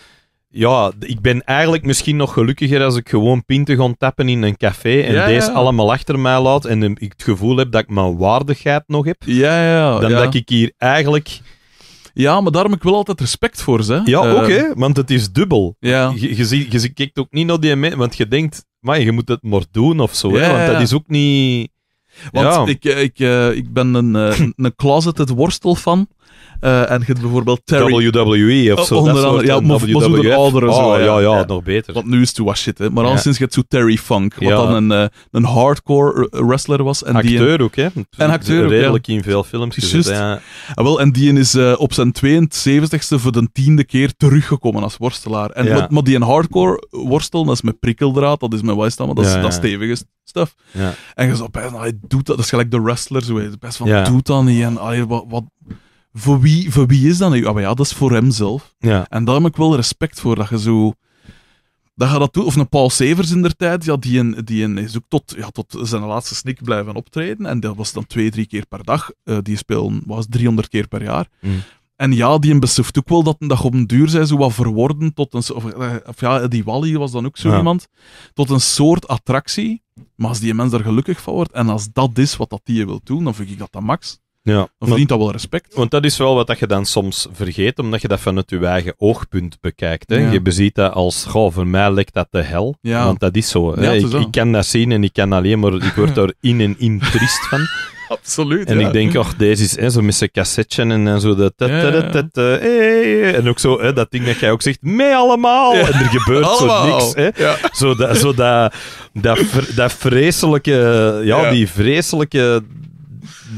Ja, ik ben eigenlijk misschien nog gelukkiger als ik gewoon pinten ga tappen in een café en deze allemaal achter mij laat en ik het gevoel heb dat ik mijn waardigheid nog heb. Ja, ja, Dan dat ik hier eigenlijk... Ja, maar daarom heb ik wel altijd respect voor ze. Ja, oké, eh, want het is dubbel. Ja. Je, je kijkt ook niet naar die mensen, want je denkt, maar je moet het maar doen of zo. hè, want dat is ook niet... Want ja. ik, eh, ik, eh, ik ben een, eh, een worstel van eh, en je bijvoorbeeld Terry... WWE of zo. Onder andere, ja, maar, WWF. maar ouderen. Ah, zo, ja. Ja, nog beter. Want nu is het wat shit, hè. Maar al sinds je zo Terry Funk, wat dan een, eh, een hardcore eh, wrestler was. En acteur ook, hè. En acteur ook, Redelijk in veel films gezet, ja. En, ah, wel, en die is op zijn 72ste voor de tiende keer teruggekomen als worstelaar. En met, maar die een hardcore worstel, dat is met prikkeldraad, dat is met wat dat, maar dat is, dat stevige stuff. En je zo, hij doet dat, dat is gelijk de wrestler, zo, best van, doet dat niet, en allee, wat voor wie, voor wie is dat nu? Ah, maar ja, dat is voor hemzelf. Ja. En daar heb ik wel respect voor, dat je zo... Dat gaat dat doen. Of een Paul Severs in der tijd, ja, die, een, die een is tot, ja, tot zijn laatste snik blijven optreden. En dat was dan twee, drie keer per dag. Eh, die spelen was 300 keer per jaar. Mm. En ja, die beseft ook wel dat een dag op een duur zij zo wat verworden tot een... Of, eh, of ja, die Wally was dan ook zo iemand. Tot een soort attractie. Maar als die mens daar gelukkig van wordt, en als dat is wat dat die wil doen, dan vind ik dat dat max. Ja, dan verdient dat wel respect. Want dat is wel wat dat je dan soms vergeet, omdat je dat vanuit je eigen oogpunt bekijkt. Hè? Je beziet dat als, goh, voor mij lijkt dat de hel. Want dat is zo. Hè? ik, kan dat zien en ik kan alleen maar, ik word daar in en in triest van. Absoluut. En ik denk, ach, deze is hè, zo met zijn cassetje en zo dat. Eh. En ook zo, hè, dat ding dat jij ook zegt, mee allemaal. En er gebeurt zo niks. Hè? Zo, dat, zo dat, dat, vreselijke, ja, die vreselijke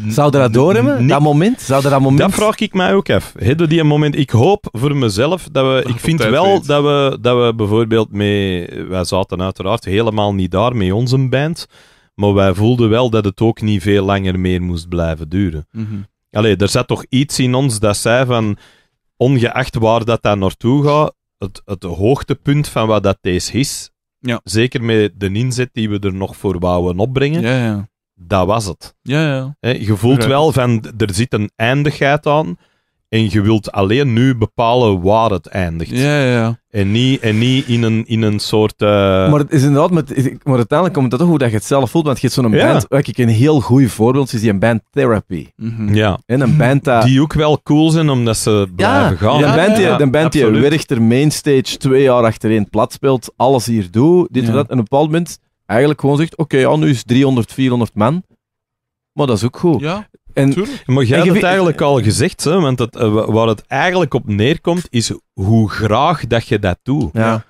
zou dat doorhebben? Dat moment? dat moment? Dat vraag ik mij ook even. Hebben die een moment? Ik hoop voor mezelf dat we. Ik vind wel dat we, dat we bijvoorbeeld mee. Wij zaten uiteraard helemaal niet daar met onze band. Maar wij voelden wel dat het ook niet veel langer meer moest blijven duren. Mm Allee, er zat toch iets in ons dat zei van. Ongeacht waar dat daar naartoe gaat, het, het hoogtepunt van wat dat deze is. Ja. Zeker met de inzet die we er nog voor wouden opbrengen. Ja, ja dat was het. Ja, ja. je voelt wel van, er zit een eindigheid aan. En je wilt alleen nu bepalen waar het eindigt. Ja, ja. En niet, en niet in, een, in een soort. Eh, maar het is inderdaad, met, maar uiteindelijk komt dat toch hoe dat je het zelf voelt. Want je hebt zo'n band, wat ik een heel goed voorbeeld is die mhm. een band Therapy. Ja. En een band Die ook wel cool zijn omdat ze blijven gaan. Ja, een band die, een die Mainstage twee jaar achtereen plat speelt, alles hier doet, dit en dat. En op een bepaald moment eigenlijk gewoon zegt, oké, ja, nu is 300, 400 man, maar dat is ook goed. Ja, en, maar jij hebt het eigenlijk al gezegd, hè, want eh, waar het eigenlijk op neerkomt, is hoe graag dat je dat doet. Ja.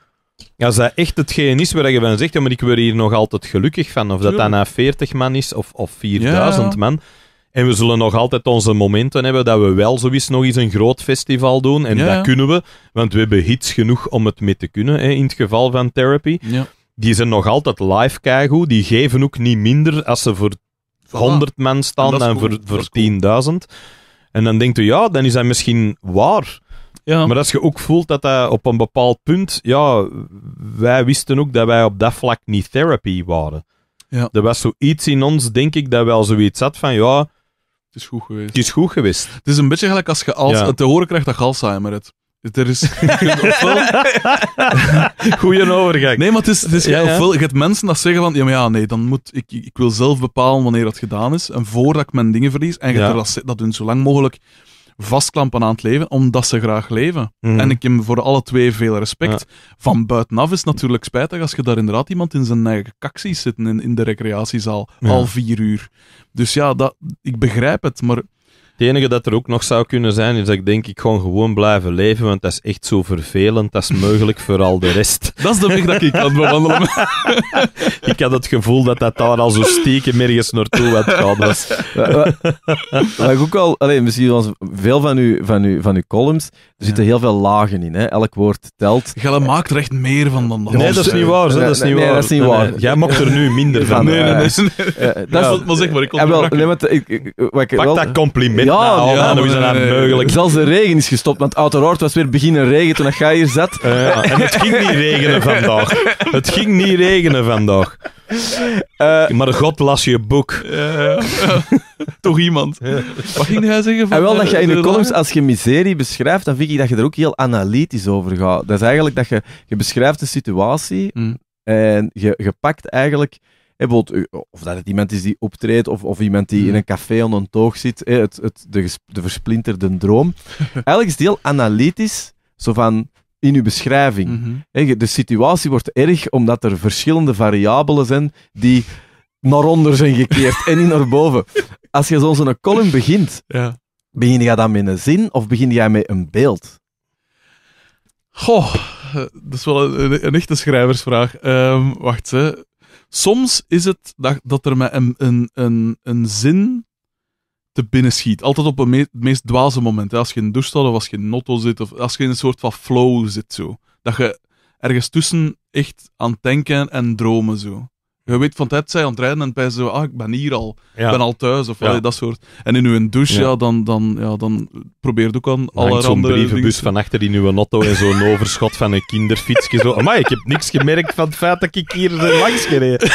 Als dat echt hetgeen is waar je van zegt, maar ik word hier nog altijd gelukkig van, of dat dan 40 man is of, of 4000 man... En we zullen nog altijd onze momenten hebben dat we wel sowieso nog eens een groot festival doen. En dat kunnen we, want we hebben hits genoeg om het mee te kunnen, hè, in het geval van Therapy. Ja die zijn nog altijd live keigoed. Die geven ook niet minder als ze voor 100 mensen staan en, dan voor, voor 10.000. En dan denkt u, ja, dan is dat misschien waar. Ja. Maar als je ook voelt dat hij op een bepaald punt... Ja, wij wisten ook dat wij op dat vlak niet therapie waren. Ja. Er was zoiets in ons, denk ik, dat wel zoiets had van, ja... Het is goed geweest. Het is goed geweest. Het is een beetje gelijk als je als, ja. te horen krijgt dat je Alzheimer het. Er is... Goeie overgang. Nee, maar het is... Het is je hebt mensen dat zeggen van... Ja, maar ja, nee, dan moet ik, ik wil zelf bepalen wanneer dat gedaan is. En voordat ik mijn dingen verlies. En je dat, dat doen zo lang mogelijk vastklampen aan het leven, omdat ze graag leven. Mhm. En ik heb voor alle twee veel respect. Van buitenaf is het natuurlijk spijtig als je daar inderdaad iemand in zijn eigen kak ziet zitten in, in de recreatiezaal, al vier uur. Dus ja, dat, ik begrijp het, maar het enige dat er ook nog zou kunnen zijn, is dat ik denk ik gewoon gewoon blijven leven, want dat is echt zo vervelend, dat is mogelijk voor al de rest. Dat is de weg dat ik kan bewandelen. ik had het gevoel dat dat daar al zo stiekem ergens naartoe had gehad was. Wat ik ook al, misschien was veel van uw, van, uw, van uw columns, er zitten heel veel lagen in, hè? elk woord telt. Jij maakt er echt meer van dan dat. Nee, dat is niet waar. Dat is niet waar. Nee, waar. Jij maakt er nu minder van. Eh, nee, nee, nee. Eh, dat is, maar zeg maar, ik kon wel, nee, maar, ik, Pak dat compliment ja, nou, Ja, hoe is dat mogelijk? Zelfs de regen is gestopt, want uiteraard was weer beginnen regen toen jij hier zat. Ja, en het ging niet regenen vandaag. Het ging niet regenen vandaag. Uh, maar God las je boek. toch iemand. Wat ging hij zeggen? Van, en wel dat je in de, de columns, als je miserie beschrijft, dan vind ik dat je er ook heel analytisch over gaat. Dat is eigenlijk dat je, je beschrijft de situatie mm. en je, je pakt eigenlijk bijvoorbeeld, of dat het iemand is die optreedt, of, of iemand die in een café aan een toog zit, het, het, de, de versplinterde droom. Eigenlijk is heel analytisch, zo van in uw beschrijving. Mhm. De situatie wordt erg omdat er verschillende variabelen zijn die naar onder zijn gekeerd en niet naar boven. Als je zo'n column begint, ja. begin je dan met een zin of begin jij met een beeld? Goh, eh, dat is wel een, echte schrijversvraag. Ehm, wacht, hè soms is het dat, dat er met een, een, een, een zin te binnen schiet. Altijd op het meest, dwaze moment. Hè. Als je in de douche of als je in een zit of als je in een soort van flow zit zo. Dat je ergens tussen echt aan het denken en dromen zo je weet van tijd zij aan het rijden en bij zo, ah, ik ben hier al, ik ben al thuis, of dat soort. En in uw douche, dan, dan, ja, dan probeert ook al alle andere zo'n brievenbus van achter in uw auto en zo'n overschot van een kinderfietsje. Zo, maar ik heb niks gemerkt van het feit dat ik hier langs gereden.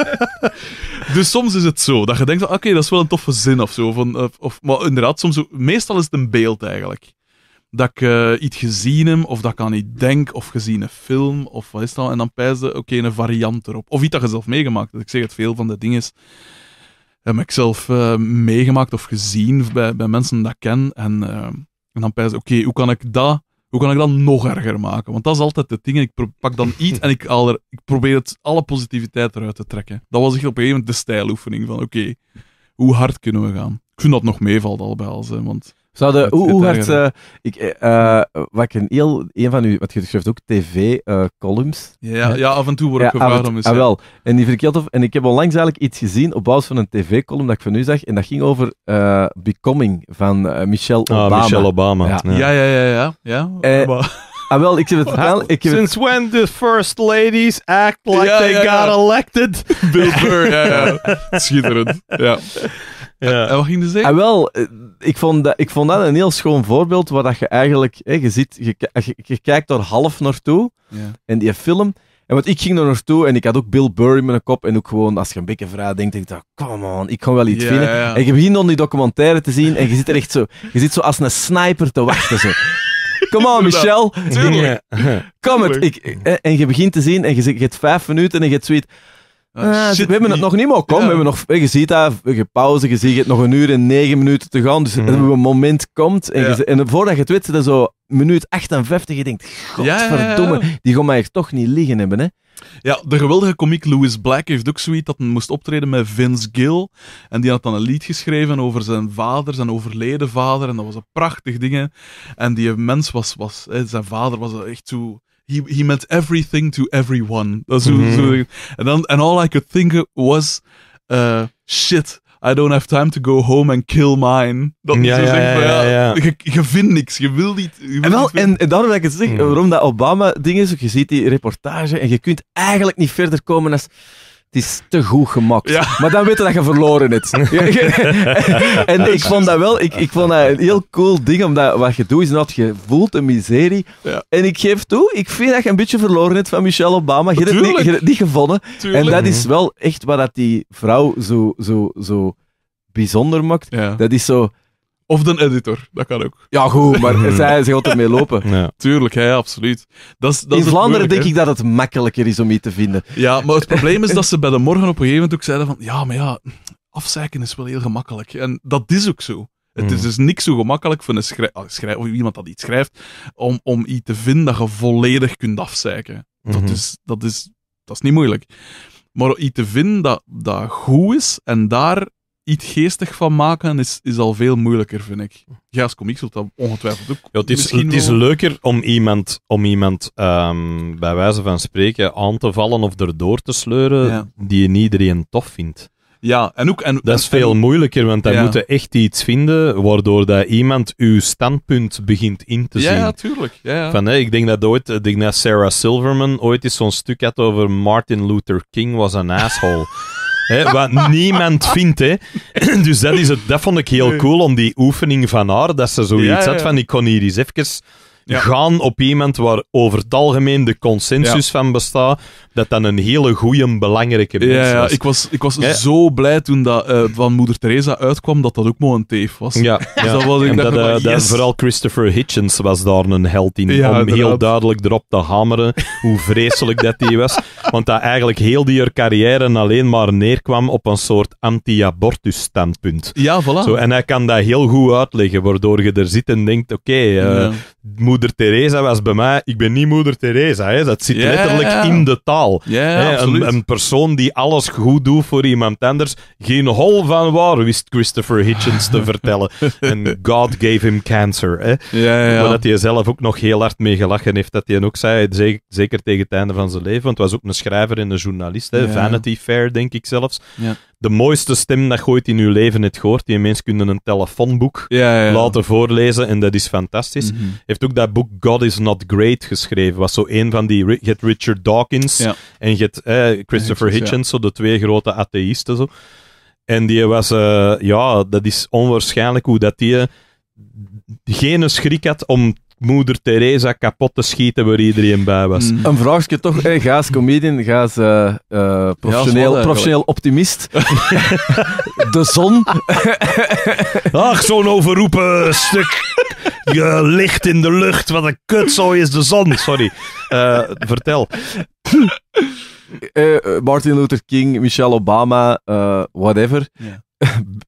dus soms is het zo, dat je denkt, oké, dat is wel een toffe zin of zo. Van, of, maar inderdaad, soms, meestal is het een beeld eigenlijk dat ik eh, iets gezien heb, of dat ik aan iets denk, of gezien een film, of wat is dat? En dan pijzen, oké, een variant erop. Of iets dat je zelf meegemaakt hebt. Ik zeg het, veel van de dingen is, eh, heb ik zelf eh, meegemaakt of gezien bij, bij mensen dat ik ken. En, en dan pijzen, oké, hoe kan ik dat... Hoe kan ik dat nog erger maken? Want dat is altijd de ding. Ik pak dan iets en ik, er, ik probeer het, alle positiviteit eruit te trekken. Dat was echt op een gegeven moment de stijloefening van oké, hoe hard kunnen we gaan? Ik vind dat nog meevalt al bij alles, hè, want Zouden, hoe, hoe hard... Uh, eh, ik, eh, eh, wat ik een heel... Een van u... Wat je schrijft ook tv-columns. ja, ja, af en toe word ik gevraagd om eens... Ah, wel. En die vind ik heel tof. En ik heb onlangs eigenlijk iets gezien op basis van een tv-column dat ik van u zag. En dat ging over Becoming van Michelle ah, Obama. Ah, Michelle Obama. Ja, ja, ja. ja, ja, ja. Ah, wel, ik heb het Wel, Ik heb Since when the first ladies act like they got elected? Bill Burr, ja, ja. Schitterend. Ja. Ja. En wat ging je zeggen? En wel, eh, ik vond, dat, ik vond dat een heel schoon voorbeeld waar dat je eigenlijk, hè, je, ziet, je, kijkt er half naartoe en die film. En want ik ging er naartoe en ik had ook Bill Burry met een kop. En ook gewoon, als je een beetje vrij denkt, denk ik, come on, ik kan wel iets vinden. En je begint dan die documentaire te zien en je zit er echt zo, je zit zo als een sniper te wachten. Zo. Come on, Michel. Kom het. Ik, en je begint te zien en je, je hebt vijf minuten en je hebt zoiets. Eh, shit, we hebben het nog niet mogen komen. We hebben nog, eh, je ziet dat, je pauze, je ziet het nog een uur en negen minuten te gaan. Dus mhm. een moment komt en, voordat je het weet, dat zo minuut 58, je denkt, godverdomme, die gaan mij toch niet liggen hebben, hè. Ja, de geweldige komiek Louis Black heeft ook zoiets dat hij moest optreden met Vince Gill. En die had dan een lied geschreven over zijn vader, zijn overleden vader. En dat was een prachtig ding. En die mens was, was hè, zijn vader was echt zo he, meant everything to everyone. Mhm. and all I could think was, uh, shit, I don't have time to go home and kill mine. Dat ja, zo ja, ja, ja, Je, je vindt niks, je wil niet. en, wel, en, daarom wil ik het zeg, mm. waarom dat Obama ding is, je ziet die reportage en je kunt eigenlijk niet verder komen als het is te goed gemaakt. Maar dan weet je dat je verloren hebt. en ik vond dat wel, ik, ik vond dat een heel cool ding, omdat wat je doet is dat je voelt een miserie. En ik geef toe, ik vind dat je een beetje verloren hebt van Michelle Obama. Je hebt het niet, gevonden. En dat is mhm. wel echt wat dat die vrouw zo, zo, zo bijzonder maakt. Dat is zo of de editor, dat kan ook. Ja, goed, maar hmm. zij gaat mee lopen. Tuurlijk, ja, absoluut. in Vlaanderen denk ik dat het makkelijker is om iets te vinden. Ja, maar het probleem is dat ze bij de morgen op een gegeven moment ook zeiden van ja, maar ja, afzeiken is wel heel gemakkelijk. En dat is ook zo. Het is hmm. dus niks zo gemakkelijk voor een schrijver, ah, of iemand dat iets schrijft, om, om iets te vinden dat je volledig kunt afzeiken. Dat, mhm. is, dat, is, dat is niet moeilijk. Maar iets te vinden dat, dat goed is en daar iets geestig van maken is, is al veel moeilijker, vind ik. Ja, als zult dat ongetwijfeld ook. het, is, het is leuker om iemand, om iemand ehm, bij wijze van spreken aan te vallen of erdoor te sleuren die je niet iedereen tof vindt. Ja, en ook... En, dat is veel moeilijker, want dan moeten moet je echt iets vinden waardoor dat iemand uw standpunt begint in te zien. Ja, natuurlijk. Ja, Van, hè, ik denk dat ooit, ik denk dat Sarah Silverman ooit eens zo'n stuk had over Martin Luther King was een asshole. wat niemand vindt. Hè. dus dat, is het, dat vond ik heel cool om die oefening van haar, dat ze zoiets had van ik kon hier eens even gaan op iemand waar over het algemeen de consensus van bestaat, dat dat een hele goede, belangrijke mens ja, ja, Ik was, ik was zo blij toen dat eh, van Moeder Teresa uitkwam, dat dat ook mooi een teef was. Ja, dus dat was ik dat, uh, vooral Christopher Hitchens was daar een held in, om heel duidelijk erop te hameren hoe vreselijk dat die was. Want dat eigenlijk heel die carrière alleen maar neerkwam op een soort anti-abortus standpunt. Ja, voilà. Zo, en hij kan dat heel goed uitleggen, waardoor je er zit en denkt, oké, eh, okay, moeder Teresa was bij mij... Ik ben niet moeder Teresa, hè. Dat zit letterlijk in de taal. Een, een, persoon die alles goed doet voor iemand anders. Geen hol van waar, wist Christopher Hitchens te vertellen. En God gave him cancer, hè. Ja, dat hij zelf ook nog heel hard mee gelachen heeft. Dat hij ook zei, zeker tegen het einde van zijn leven, want hij was ook een schrijver en een journalist, hè. Vanity Fair, denk ik zelfs de mooiste stem dat je ooit in je leven hebt gehoord. Die mensen kunnen een telefoonboek laten voorlezen en dat is fantastisch. Mhm. Heeft ook dat boek God is Not Great geschreven. Was zo een van die. Je hebt Richard Dawkins en je hebt Christopher Hitchens, zo de twee grote atheïsten. Zo. En die was. Eh, ja, dat is onwaarschijnlijk hoe dat die. Eh, geen schrik had om moeder Teresa kapot te schieten waar iedereen bij was. Mm. Een vraagje toch, hey, ga als comedian, ga eh, eh, professioneel, optimist. de zon. Ach, zo'n overroepen stuk je licht in de lucht, wat een zo is de zon. Sorry. Eh, vertel. Martin Luther King, Michelle Obama, whatever.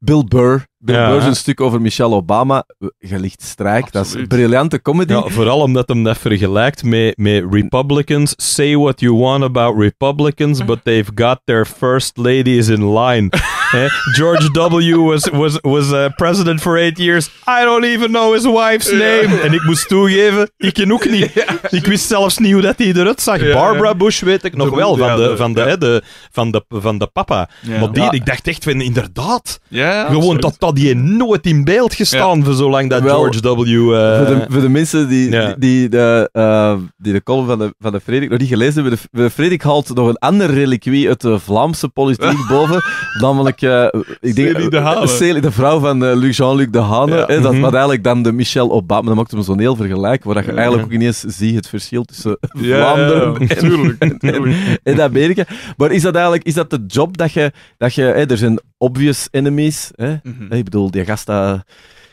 Bill Burr. Bill ja, een stuk over Michelle Obama, gelicht strijk, dat is een briljante comedy. Ja, vooral omdat hem dat vergelijkt met, met Republicans. Say what you want about Republicans, but they've got their first ladies in line. Eh, George W. was, was, was eh, president for eight years. I don't even know his wife's name. En ik moest toegeven, ik ken ook niet. Ik wist zelfs niet hoe dat hij eruit zag. Barbara Bush weet ik nog wel, van de, van de, van de, van de papa. Maar die, ik dacht echt, van, inderdaad, gewoon dat dat die die nooit in beeld gestaan voor zolang dat George W. Eh, voor, de, voor, de, mensen die, die, de, uh, die de column van de, van de Frederik nog niet gelezen hebben, de, Frederik haalt nog een ander reliquie uit de Vlaamse politiek boven, namelijk uh, ik denk, Celie de, de vrouw van Luc Jean-Luc de Hane, dat, mhm. wat eigenlijk dan de Michelle Obama, dat maakt hem zo'n heel vergelijk, waar je eigenlijk ook ineens ziet het verschil tussen Vlaanderen en, tuurlijk, Amerika. Maar is dat eigenlijk is dat de job dat je, dat je er zijn obvious enemies, mhm. Ik bedoel, die gast dat,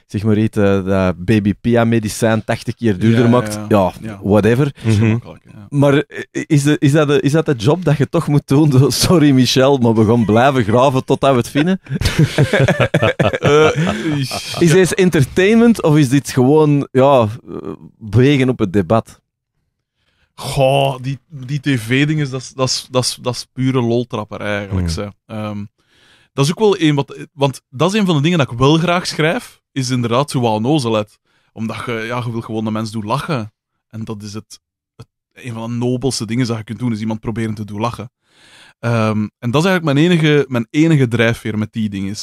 zeg maar iets, eh, dat Baby Pia medicijn 80 keer duurder maakt. Ja, whatever. Mhm. Maar eh, is, de, is, dat de, is dat de job dat je toch moet doen? Sorry Michel, maar we gaan blijven graven totdat we het vinden. Eh, is deze entertainment of is dit gewoon ja, bewegen op het debat? Goh, die, die tv-ding is, dat is, dat is, dat is pure loltrapper eigenlijk. Mm dat is ook wel een wat. Want dat is een van de dingen dat ik wel graag schrijf, is inderdaad zo nozelet. Omdat je, ja, je wil gewoon de mens doen lachen. En dat is het, het, een van de nobelste dingen dat je kunt doen, is iemand proberen te doen lachen. Ehm, en dat is eigenlijk mijn enige, mijn enige drijfveer met die dingen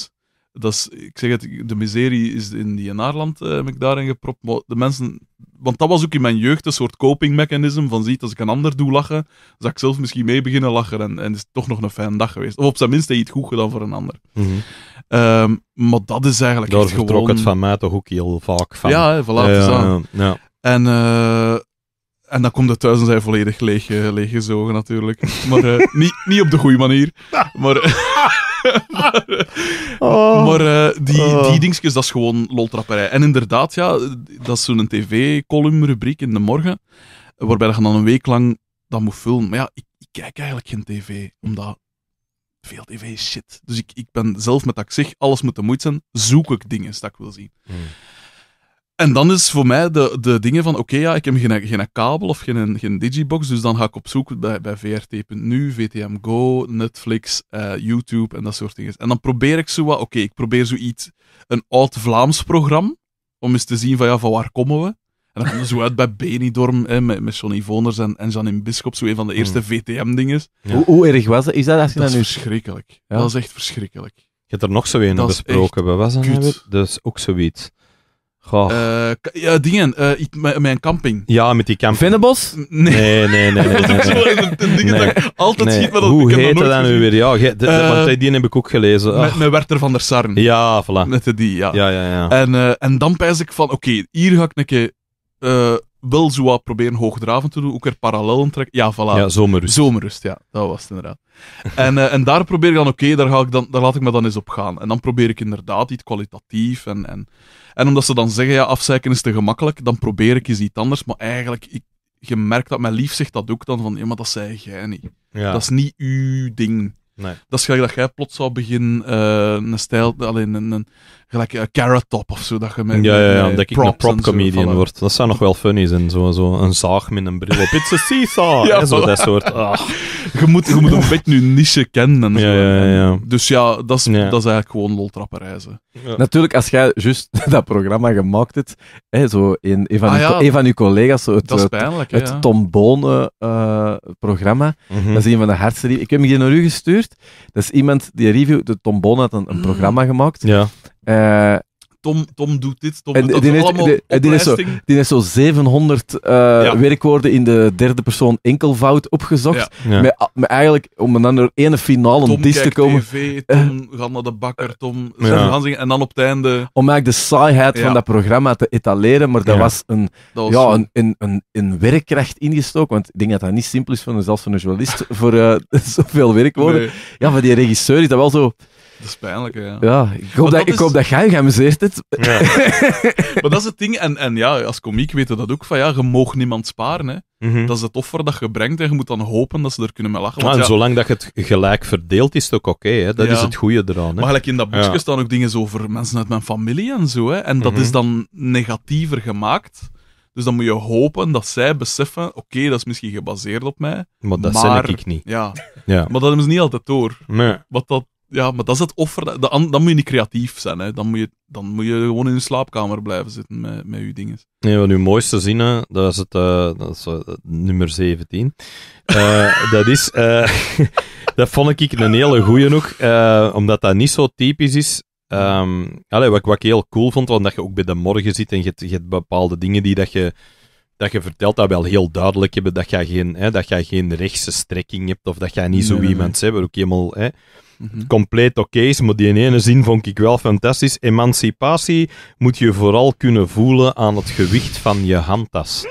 dat ik zeg het, de miserie is in die naarland uh, eh, heb ik daarin gepropt. de mensen, want dat was ook in mijn jeugd een soort copingmechanisme. van ziet als ik een ander doe lachen, zou ik zelf misschien mee beginnen lachen en, en is het toch nog een fijne dag geweest. Of op zijn minst heb je het goed gedaan voor een ander. Mhm. Ehm, maar dat is eigenlijk Daar vertrok gewoon... het van mij toch ook heel vaak van. Ja, voilà, ja, en, eh, en dan komt het thuis en zijn volledig leeg, eh, leeggezogen natuurlijk. Maar niet, niet op de goede manier. Maar... Oh. Maar eh, die, oh. die dingetjes, dat is gewoon loltrapperij. En inderdaad, ja, dat is zo'n tv-column-rubriek in de morgen, waarbij je dan een week lang dat moet filmen. Maar ja, ik, ik kijk eigenlijk geen tv, omdat veel tv is shit. Dus ik, ik ben zelf met dat ik zeg, alles moet de moeite zijn, zoek ik dingen dat ik wil zien. Hmm. En dan is voor mij de, de dingen van, oké, ja, ik heb geen, geen kabel of geen, geen digibox, dus dan ga ik op zoek bij, bij VRT.nu, VTM Go, Netflix, eh, YouTube en dat soort dingen. En dan probeer ik zo wat, oké, ik probeer zoiets, een oud-Vlaams programma, om eens te zien van, ja, van waar komen we? En dan gaan we zo uit bij Benidorm, hè, met, met Johnny Voners en, en Janine Bischop, zo een van de hmm. eerste VTM-dingen. Ja. Hoe, hoe erg was dat? Is dat, als je dat, is nu... verschrikkelijk. Dat is echt verschrikkelijk. Je hebt er nog zo een besproken. we was dat? dus ook zoiets. Goh. Eh, ja, dingen. Eh, mijn camping. Ja, met die camping. Vinnebos? Nee. Nee, nee, nee. nee, nee. Zo, dingen dat ik altijd Nee, schiet, maar dat Hoe ik heette dat nu weer? Ja, ge- eh, die heb ik ook gelezen. Met, ah. met Werther van der Sarn. Ja, voilà. Met die, ja. Ja, ja, ja. En, en dan pijs ik van, oké, hier ga ik een keer eh, wel zo wat proberen hoogdravend te doen, ook weer parallel trekken. Ja, voilà. Ja, zomerrust. Zomerrust, ja, dat was het inderdaad. en, en daar probeer ik dan, oké, daar ga ik dan- daar laat ik me dan eens op gaan. En dan probeer ik inderdaad iets kwalitatief en, en, en omdat ze dan zeggen, ja, afzeiken is te gemakkelijk, dan probeer ik eens iets anders. Maar eigenlijk, ik, je merkt dat mijn lief zegt dat ook dan van, ja, maar dat zei jij niet. Dat is niet uw ding. Nee. Dat is gelijk dat jij plots zou beginnen eh, een stijl, alleen een, een, gelijk een eh, Carrot Top of zo, dat je met, ja, ja, dat ik een prop comedian wordt. Dat zou nog wel funny zijn, zo, zo een zaag met een bril op. It's a seesaw! zo soort. Ah. Je, moet, je moet een beetje nu niche kennen. Ja, ja, Dus ja, dat is, dat is eigenlijk gewoon loltrapperijzen. Natuurlijk, als jij juist dat programma gemaakt hebt, hè, zo in, een, van ah, een van uw collega's, zo het, Tom het, tombone eh, programma, mhm. dat is een van de hardste reviews. Ik heb hem hier naar u gestuurd. Dat is iemand die review, de tombone had een, een mhm. programma gemaakt. Ja. Uh, Tom, Tom doet dit, Tom doet dat. Die, allemaal die, die, is zo, die is zo 700 uh, eh, werkwoorden in de derde persoon enkelvoud opgezocht. Met, eigenlijk om een ander ene finale Tom dis te komen. TV, eh. Tom gaat naar de bakker, Tom en dan op het einde... Om eigenlijk de saaiheid van dat programma te etaleren, maar dat was, een, dat was ja, een, een, een, een, werkkracht ingestoken. Want ik denk dat dat niet simpel is, van, zelfs van een journalist, voor uh, zoveel werkwoorden. Ja, maar die regisseur is dat wel zo... Dat is pijnlijk, ja. ja ik, hoop dat, ik hoop dat jij geamuseerd hebt. Ja. maar dat is het ding. En, en ja, als komiek weten dat ook. Van ja, je mag niemand sparen. Hè. Mhm. Dat is het offer dat je brengt. En je moet dan hopen dat ze er kunnen mee lachen. Maar ja, zolang dat het gelijk verdeelt, is het ook oké. Okay, dat is het goede eraan. Hè. Maar gelijk in dat boekje staan ook dingen over mensen uit mijn familie en zo. Hè. En dat mhm. is dan negatiever gemaakt. Dus dan moet je hopen dat zij beseffen: oké, dat is misschien gebaseerd op mij. Maar dat maar, ik niet. Ja. ja. Maar dat is niet altijd door. Nee. Wat dat ja, maar dat is het offer. dan, moet je niet creatief zijn. Hè. Dan, moet je, dan moet je gewoon in je slaapkamer blijven zitten met, met je dingen. Nee, wat uw mooiste zin, dat is, het, eh, dat is eh, nummer 17. Eh, dat is... dat vond ik een hele goeie nog, omdat dat niet zo typisch is. Um, wat, wat, ik heel cool vond, want dat je ook bij de morgen zit en je, je hebt bepaalde dingen die dat je dat je vertelt dat wel heel duidelijk hebben dat jij geen, hè, dat geen rechtse strekking hebt of dat jij niet zo nee, iemand nee. ook helemaal hè, Mhm. Compleet oké maar die ene zin vond ik wel fantastisch. Emancipatie moet je vooral kunnen voelen aan het gewicht van je handtas.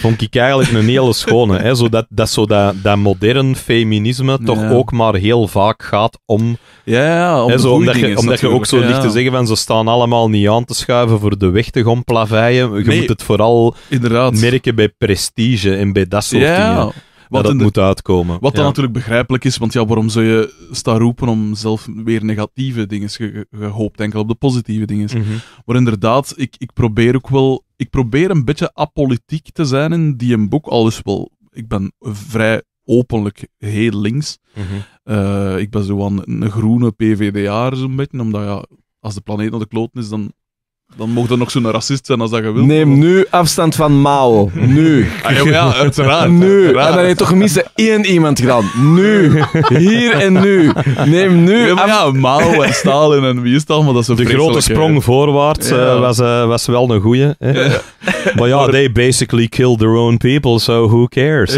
Vond ik eigenlijk een hele schone. Hè? Zo dat, zo dat, dat modern feminisme toch ook maar heel vaak gaat om. Ja, ja om hè, zo, omdat, je, je ook zo ja. te zeggen van ze staan allemaal niet aan te schuiven voor de weg te gaan plaveien. Je moet het vooral inderdaad. merken bij prestige en bij dat soort dingen. Wat dat moet uitkomen. Wat dan natuurlijk begrijpelijk is, want ja, waarom zou je staan roepen om zelf weer negatieve dingen? Je, hoopt enkel op de positieve dingen. Mhm. Maar inderdaad, ik, ik probeer ook wel... Ik probeer een beetje apolitiek te zijn in die een boek. Al is wel... Ik ben vrij openlijk heel links. uh, ik ben zo van een groene PVDA zo'n beetje, omdat ja, als de planeet naar de kloten is, dan dan mocht er nog zo'n racist zijn als dat je wilt. Neem nu afstand van Mao. Nu. Ah, ja, uiteraard. Nu. Uiteraard. En dan heeft toch gemist één iemand gedaan. Nu. Hier en nu. Neem nu ja, ja Mao en Stalin en wie is het allemaal? Dat is De grote sprong voorwaarts eh, was, eh, was wel een goeie. Maar ja, they basically killed their own people, so who cares?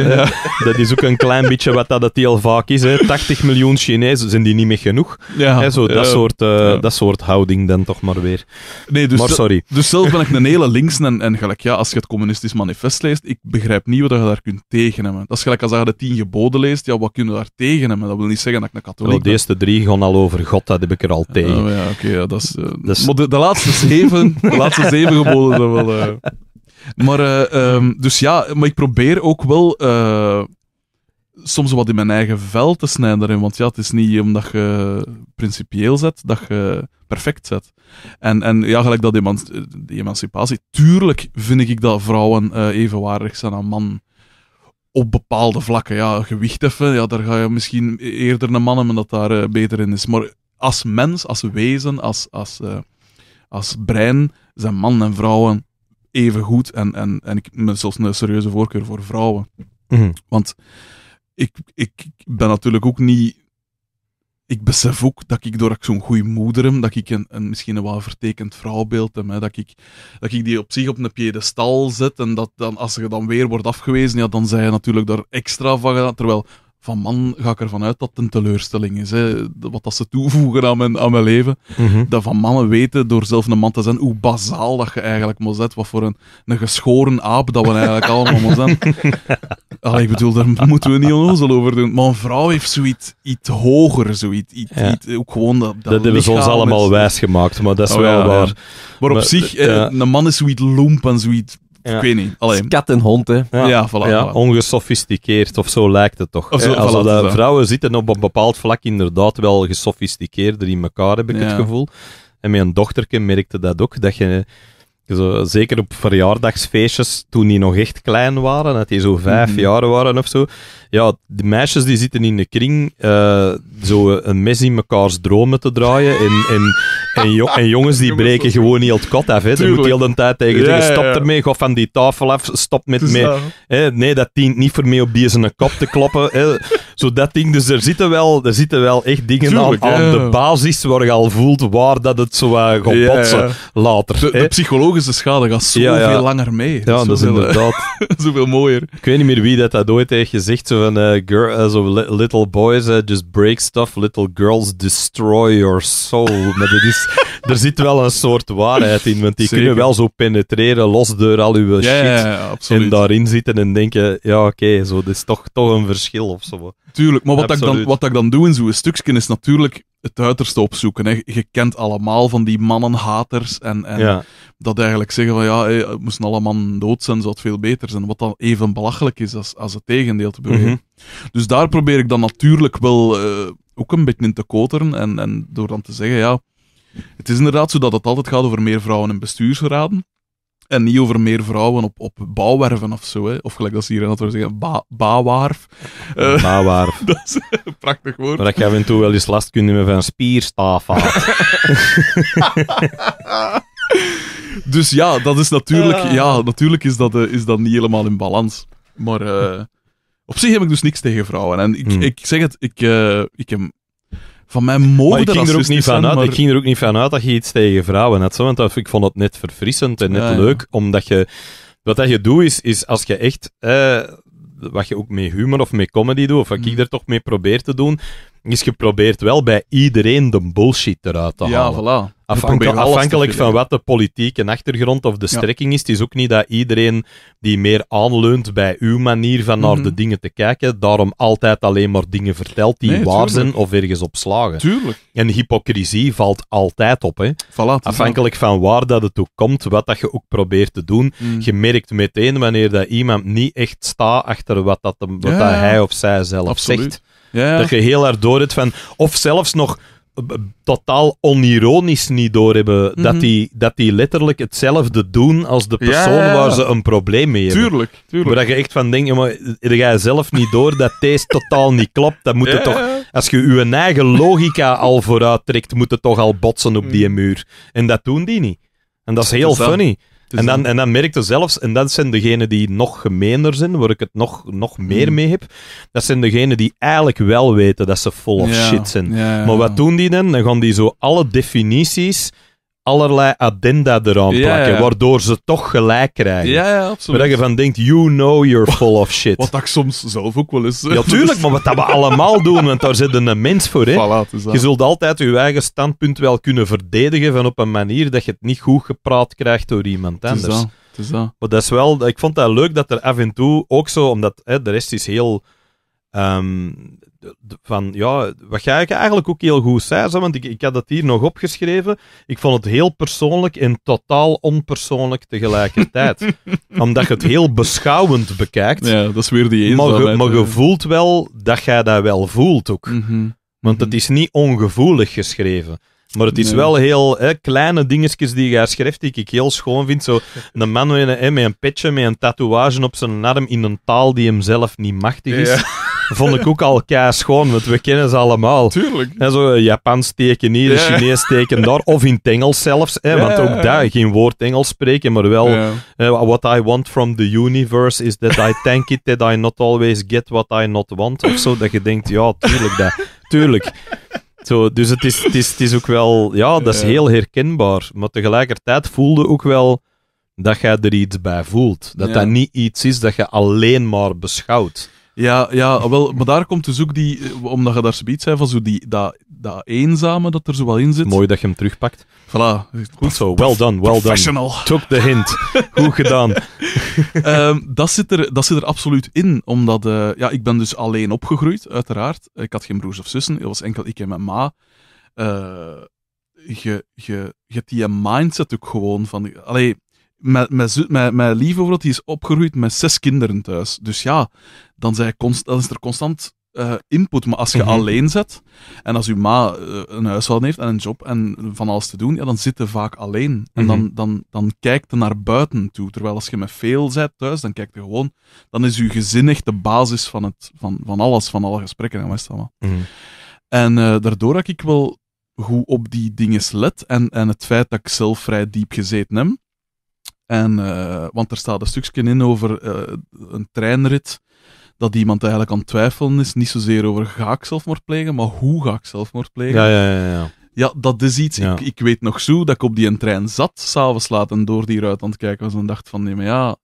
Dat is ook een klein beetje wat dat het heel vaak is. Hè. 80 miljoen Chinezen zijn die niet meer genoeg. Hè, zo, dat, soort, eh, dat soort houding dan toch maar weer. Nee, dus dus- sorry. Dus zelf ben ik een hele links en, en gelijk, ja, als je het communistisch manifest leest, ik begrijp niet wat je daar kunt tegen Dat is gelijk als je de tien geboden leest, ja, wat kunnen we daar tegen Dat wil niet zeggen dat ik een katholiek ben. De eerste drie gaan al over God, dat heb ik er al oh, tegen. Oh, ja, oké, ja, dat is... Eh, dus- maar de, laatste zeven, de laatste zeven geboden zijn wel... Eh, maar, uh, dus ja, maar ik probeer ook wel uh, soms wat in mijn eigen vel te snijden daarin. Want ja, het is niet omdat je principieel zet, dat je perfect zet. En, en ja, gelijk dat die emancipatie. Tuurlijk vind ik dat vrouwen eh, evenwaardig zijn aan man. Op bepaalde vlakken. Ja, gewicht even, ja, daar ga je misschien e-, eerder naar mannen, omdat daar eh, beter in is. Maar als mens, als wezen, als, als, eh, als brein, zijn mannen en vrouwen even goed. En, en, en ik heb zelfs een serieuze voorkeur voor vrouwen. Mhm. Want ik, ik, ben natuurlijk ook niet ik besef ook dat ik door ik zo'n goede moeder heb, dat ik een, een, misschien een wel vertekend vrouwbeeld heb, hè, dat, ik, dat ik die op zich op een piedestal zet en dat dan, als je dan weer wordt afgewezen, ja, dan zijn je natuurlijk daar extra van gedaan. Terwijl van man ga ik ervan uit dat het een teleurstelling is. Hè. Wat dat ze toevoegen aan mijn, aan mijn leven. Mhm. Dat van mannen weten door zelf een man te zijn hoe bazaal dat je eigenlijk moet zijn. Wat voor een, een geschoren aap dat we eigenlijk allemaal moeten. zijn. ik bedoel, daar moeten we niet onnozel over doen. Maar een vrouw heeft zoiets iets hoger. Zoiets, iets, ook gewoon dat, dat, hebben ze ons allemaal wijs gemaakt, maar dat is oh wel waar. Maar, op zich, eh, eh, een man is zoiets lomp en zoiets ik weet niet. Alleen. Kat en hond, hè. Ja, voilà, voilà. ongesofisticeerd of zo lijkt het toch. vrouwen zitten op een bepaald vlak inderdaad wel gesofisticeerder in elkaar, heb ik het gevoel. En met een dochterke merkte dat ook, dat je zeker op verjaardagsfeestjes, toen die nog echt klein waren, dat die zo vijf mhm. jaar waren of zo. Ja, de meisjes die zitten in de kring eh, zo een mes in mekaars dromen te draaien. En, en, en, jongens die breken gewoon niet het kot af. Hè. Ze moeten heel de tijd tegen zeggen, stop ermee, ga van die tafel af, stop met mee. Hè, nee, dat dient niet voor mij op die een kop te kloppen. Hè. Zo dat ding. Dus er zitten wel, er zitten wel echt dingen aan, aan de basis waar je al voelt waar dat het zo eh, gaat botsen later. de psycholoog de schade gaat zo veel langer mee. Ja, dat is eh, inderdaad... zoveel mooier. Ik weet niet meer wie dat, dat ooit heeft gezegd. Zo van, uh, girl, eh, little boys just break stuff, little girls destroy your soul. maar dat is er zit wel een soort waarheid in, want die kun kunnen wel zo penetreren, los door al uw shit. En daarin zitten en denken, ja oké, zo, is toch, toch een verschil of zo. Tuurlijk, maar wat, ik dan, wat ik dan doe in zo'n stukje is natuurlijk het uiterste opzoeken. Hè. Je kent allemaal van die mannenhaters en, en dat eigenlijk zeggen van ja, hey, moesten alle mannen dood zijn, zou het veel beter zijn. Wat dan even belachelijk is als, als het tegendeel te bewegen. Mhm. Dus daar probeer ik dan natuurlijk wel eh, ook een beetje in te koteren en, en door dan te zeggen ja, het is inderdaad zo dat het altijd gaat over meer vrouwen in bestuursraden. En niet over meer vrouwen op, op bouwwerven of zo. Hè. Of gelijk dat ze hier altijd zeggen, ba baawaarf. Uh, eh, dat is een prachtig woord. Maar dat je af en toe wel eens last kunt nemen van spierstaaf. dus ja, dat is natuurlijk... Ah. Ja, natuurlijk is dat, eh, is dat niet helemaal in balans. Maar eh, op zich heb ik dus niks tegen vrouwen. En ik, hmm. ik zeg het, ik, ik heb van mij mogen ik ging er ook niet van uit. Ik ging er ook niet van uit dat je iets tegen vrouwen had. Zo, want dat, ik vond het net verfrissend en net leuk, omdat je... Wat dat je doet is, is als je echt... Eh, wat je ook met humor of met comedy doet, of wat ik er mm. toch mee probeer te doen, is je probeert wel bij iedereen de bullshit eruit te halen. Ja, voilà afhankelijk, van wat de politieke achtergrond of de strekking is. Het is ook niet dat iedereen die meer aanleunt bij uw manier van naar de mhm. dingen te kijken, daarom altijd alleen maar dingen vertelt die waar zijn of ergens op slagen. Tuurlijk. En hypocrisie valt altijd op. Hè. afhankelijk van waar dat het toe komt, wat dat je ook probeert te doen. Mhm. Je merkt meteen wanneer dat iemand niet echt staat achter wat, dat, wat dat hij of zij zelf zegt. Dat je heel erg door het van, of zelfs nog totaal onironisch niet doorhebben. hebben dat, mhm. die, dat die letterlijk hetzelfde doen als de persoon waar ze een probleem mee hebben. Tuurlijk, tuurlijk. Waar je echt van denkt, maar eh, ga je zelf niet door dat deze totaal niet klopt. Dat moet toch, als je je eigen logica al vooruit trekt, moet het toch al botsen op die muur. En dat doen die niet. En dat is heel funny en, dan, en dan merkte zelfs, en dat zijn degenen die nog gemeener zijn, waar ik het nog, nog meer hmm. mee heb, dat zijn degenen die eigenlijk wel weten dat ze vol of shit zijn. maar wat doen die dan? Dan gaan die zo alle definities allerlei addenda eraan ja, plakken, waardoor ze toch gelijk krijgen. Ja, ja, absoluut. Maar je van denkt, you know you're full of shit. Wat ik soms zelf ook wel eens... Eh, ja, tuurlijk, maar wat dat we allemaal doen, want daar zit een mens voor, hè. je zult altijd je eigen standpunt wel kunnen verdedigen van op een manier dat je het niet goed gepraat krijgt door iemand anders. Het is dat. Maar dat is wel... Ik vond dat leuk dat er af en toe ook zo, omdat hè, de rest is heel Um, van ja, wat ik eigenlijk ook heel goed zei, want ik, ik had dat hier nog opgeschreven. Ik vond het heel persoonlijk en totaal onpersoonlijk tegelijkertijd. Omdat je het heel beschouwend bekijkt. Ja, dat is weer die Maar, je, maar je voelt wel dat jij dat wel voelt ook. Mhm. Want het mhm. is niet ongevoelig geschreven. Maar het is wel heel hè, kleine dingetjes die jij schrijft, die ik heel schoon vind. Zo een man met een, met een petje, met een tatoeage op zijn arm in een taal die hem zelf niet machtig is. Ja. vond ik ook al kei schoon, want we kennen ze allemaal. Tuurlijk. En zo Japans teken hier, ja. Chinees teken daar, of in het Engels zelfs. Hè, Want ook daar, geen woord Engels spreken, maar wel... Ja. what I want from the universe is that I thank it that I not always get what I not want. Of zo, dat je denkt, ja, tuurlijk, dat, tuurlijk. Zo, dus het is, het, is, het is ook wel... Ja, dat is heel herkenbaar. Maar tegelijkertijd voelde ook wel dat jij er iets bij voelt. Dat dat niet iets is dat je alleen maar beschouwt. Ja, ja wel, maar daar komt dus ook die, eh, omdat je daar zoiets zijn van zo die, dat, dat eenzame dat er zo wel in zit. Mooi dat je hem terugpakt. Voilà. Goed zo, well done, well done. Took the hint. Goed gedaan. Ehm, dat, zit er, dat zit er absoluut in, omdat eh, ja, ik ben dus alleen opgegroeid, uiteraard. Ik had geen broers of zussen, het was enkel ik en mijn ma. Eh, je, je, je hebt die mindset ook gewoon van... Allee, mijn, lieve mijn, dat die is opgegroeid met zes kinderen thuis. Dus ja, dan, zij constant, is er constant eh, input. Maar als je mhm. alleen zit en als je ma eh, een huishouden heeft en een job en van alles te doen, ja, dan zit je vaak alleen. En mhm. dan, dan, dan kijkt je naar buiten toe. Terwijl als je met veel zit thuis, dan kijkt er gewoon, dan is je gezin echt de basis van, het, van, van alles, van alle gesprekken mhm. en wat Mm En daardoor heb ik wel goed op die dingen let en, en het feit dat ik zelf vrij diep gezeten heb. En, eh, want er staat een stukje in over eh, een treinrit dat iemand eigenlijk aan het twijfelen is. Niet zozeer over ga ik zelfmoord plegen, maar hoe ga ik zelfmoord plegen. Ja, ja, ja. ja. ja dat is iets. Ik, ik, weet nog zo dat ik op die trein zat, s'avonds laat en door die ruit aan het kijken was en dacht van nee, maar ja,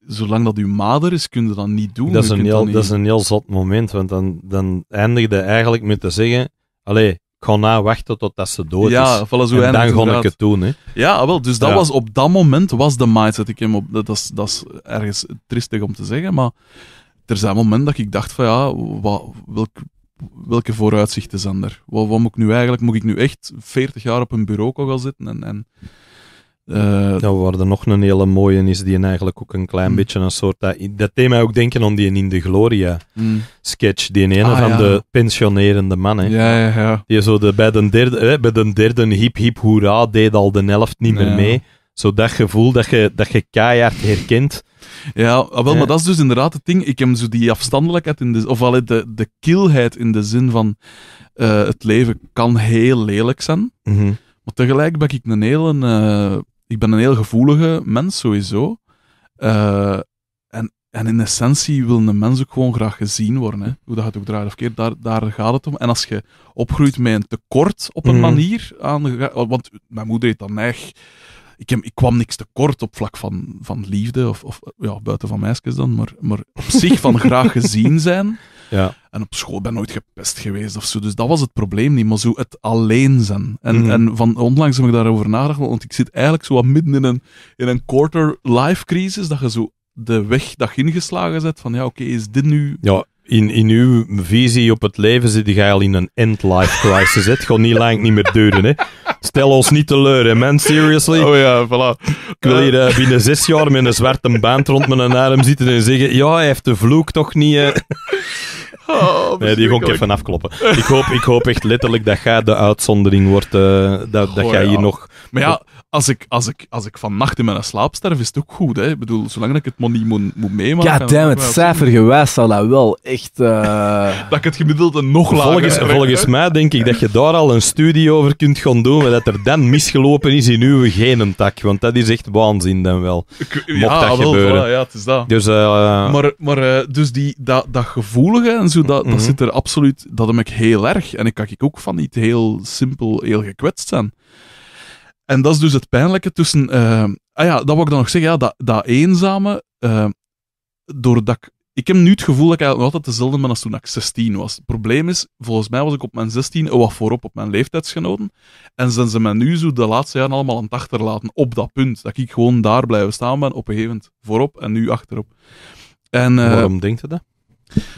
zolang dat uw mader is, kun je dat niet doen. Dat is, een heel, dat, is een heel zot moment, want dan, dan eindigde eigenlijk met te zeggen, allee, ga nou wachten dat ze dood ja, is. en dan ga ik het doen. Hè. Ja, ah, wel, dus dat was op dat moment was de mindset. Ik hem op, dat, is, dat is ergens tristig om te zeggen, maar er zijn momenten dat ik dacht van ja, wat, welke vooruitzichten zijn er? Wat, wat, moet ik nu eigenlijk? Moet ik nu echt 40 jaar op een bureau gaan zitten en, en uh, ja, nog een hele mooie is, die eigenlijk ook een klein mm. beetje een soort... Dat, eh, dat deed mij ook denken om die In de Gloria mm. sketch, die ene ah, van de pensionerende man. Hè. Ja, ja, ja. Die zo de, bij, de derde, bij de derde hip hip hoera deed al de helft niet meer mee. Zo dat gevoel dat je, dat je keihard herkent. Ja, ah, wel, maar dat is dus inderdaad het ding. Ik heb zo die afstandelijkheid, in de, of wel de, de kilheid in de zin van eh, het leven kan heel lelijk zijn. Mhm. Maar tegelijk ben ik een hele... Ik ben een heel gevoelige mens sowieso. Eh, en, en in essentie wil een mens ook gewoon graag gezien worden. Hè? Hoe dat het ook draait of keer, daar, daar gaat het om. En als je opgroeit met een tekort op een mhm. manier aan. Want mijn moeder heeft dan echt. Ik, heb, ik, kwam niks tekort op vlak van, van liefde, of, of ja, buiten van meisjes dan, maar, maar op zich van graag gezien zijn. Ja. En op school ben nooit gepest geweest of zo. Dus dat was het probleem niet. Maar zo het alleen zijn. En, mhm. en van onlangs heb ik daarover nagedacht. Want ik zit eigenlijk zo wat midden in een, in een quarter life crisis. Dat je zo de weg dat je ingeslagen zet. Van ja, oké, is dit nu. Ja. In, in uw visie op het leven zit je al in een end-life crisis. het gaat niet lang niet meer duren. Hè. Stel ons niet teleur, hè, man. Seriously. Oh ja, voilà. Ik wil eh. hier eh, binnen zes jaar met een zwarte band rond mijn arm zitten en zeggen... Ja, hij heeft de vloek toch niet... Oh, nee, die gewoon ik even afkloppen. Ik hoop, ik hoop echt letterlijk dat jij de uitzondering wordt. Eh, dat, dat jij hier nog. Maar ja, als ik, als ik, als ik vannacht in mijn slaap sterf, is het ook goed. Hè? Ik bedoel, zolang ik het money niet moet, moet meemaken... Ja, damn, het cijfer gewijs zou dat wel echt... Eh, dat ik het gemiddelde nog lager... Volgens, krijg, volgens mij denk ik dat je daar al een studie over kunt gaan doen, dat er dan misgelopen is in uw genentak. Want dat is echt waanzin dan wel. ja, dat wel, gebeuren. ja, het is dat. Dus, eh, maar maar eh, dus die, dat, dat gevoelige en zo, dat, dat mhm. zit er absoluut... Dat heb ik heel erg. En ik kan ik ook van niet heel simpel, heel gekwetst zijn. En dat is dus het pijnlijke tussen. Ehm, ah ja, dat wil ik dan nog zeggen. Ja, dat, dat eenzame. Uh, doordat ik, ik heb nu het gevoel dat ik eigenlijk nog altijd dezelfde ben als toen ik 16 was. Het probleem is, volgens mij was ik op mijn 16 wat voorop op mijn leeftijdsgenoten. En zijn ze mij nu zo de laatste jaren allemaal aan het achterlaten. Op dat punt. Dat ik gewoon daar blijven staan ben. Op een gegeven moment voorop en nu achterop. En, eh, Waarom denkt je dat?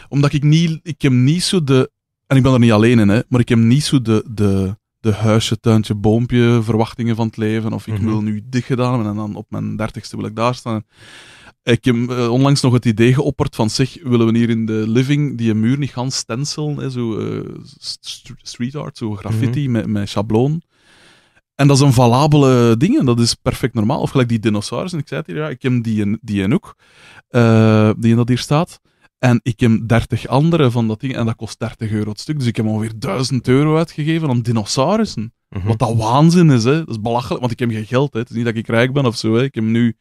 Omdat ik niet. Ik heb niet zo de. En ik ben er niet alleen in, hè, maar ik heb niet zo de, de de huisje, tuintje, boompje verwachtingen van het leven. Of ik mhm. wil nu dichtgedaan gedaan hebben en dan op mijn dertigste wil ik daar staan. Ik heb eh, onlangs nog het idee geopperd van zich, willen we hier in de living die muur niet gaan stencilen hè, zo uh, street art, zo graffiti mhm. met, met schabloon. En dat is een valabele ding en dat is perfect normaal. Of gelijk die dinosaurus en ik zei het hier, ja, ik heb die en, die en ook, eh, die en dat hier staat. En ik heb 30 andere van dat ding en dat kost 30 euro het stuk. Dus ik heb ongeveer 1000 euro uitgegeven aan dinosaurussen. Mhm. Wat dat waanzin is, hè? Dat is belachelijk, want ik heb geen geld. Hè? Het is niet dat ik rijk ben of zo. Hè? Ik heb nu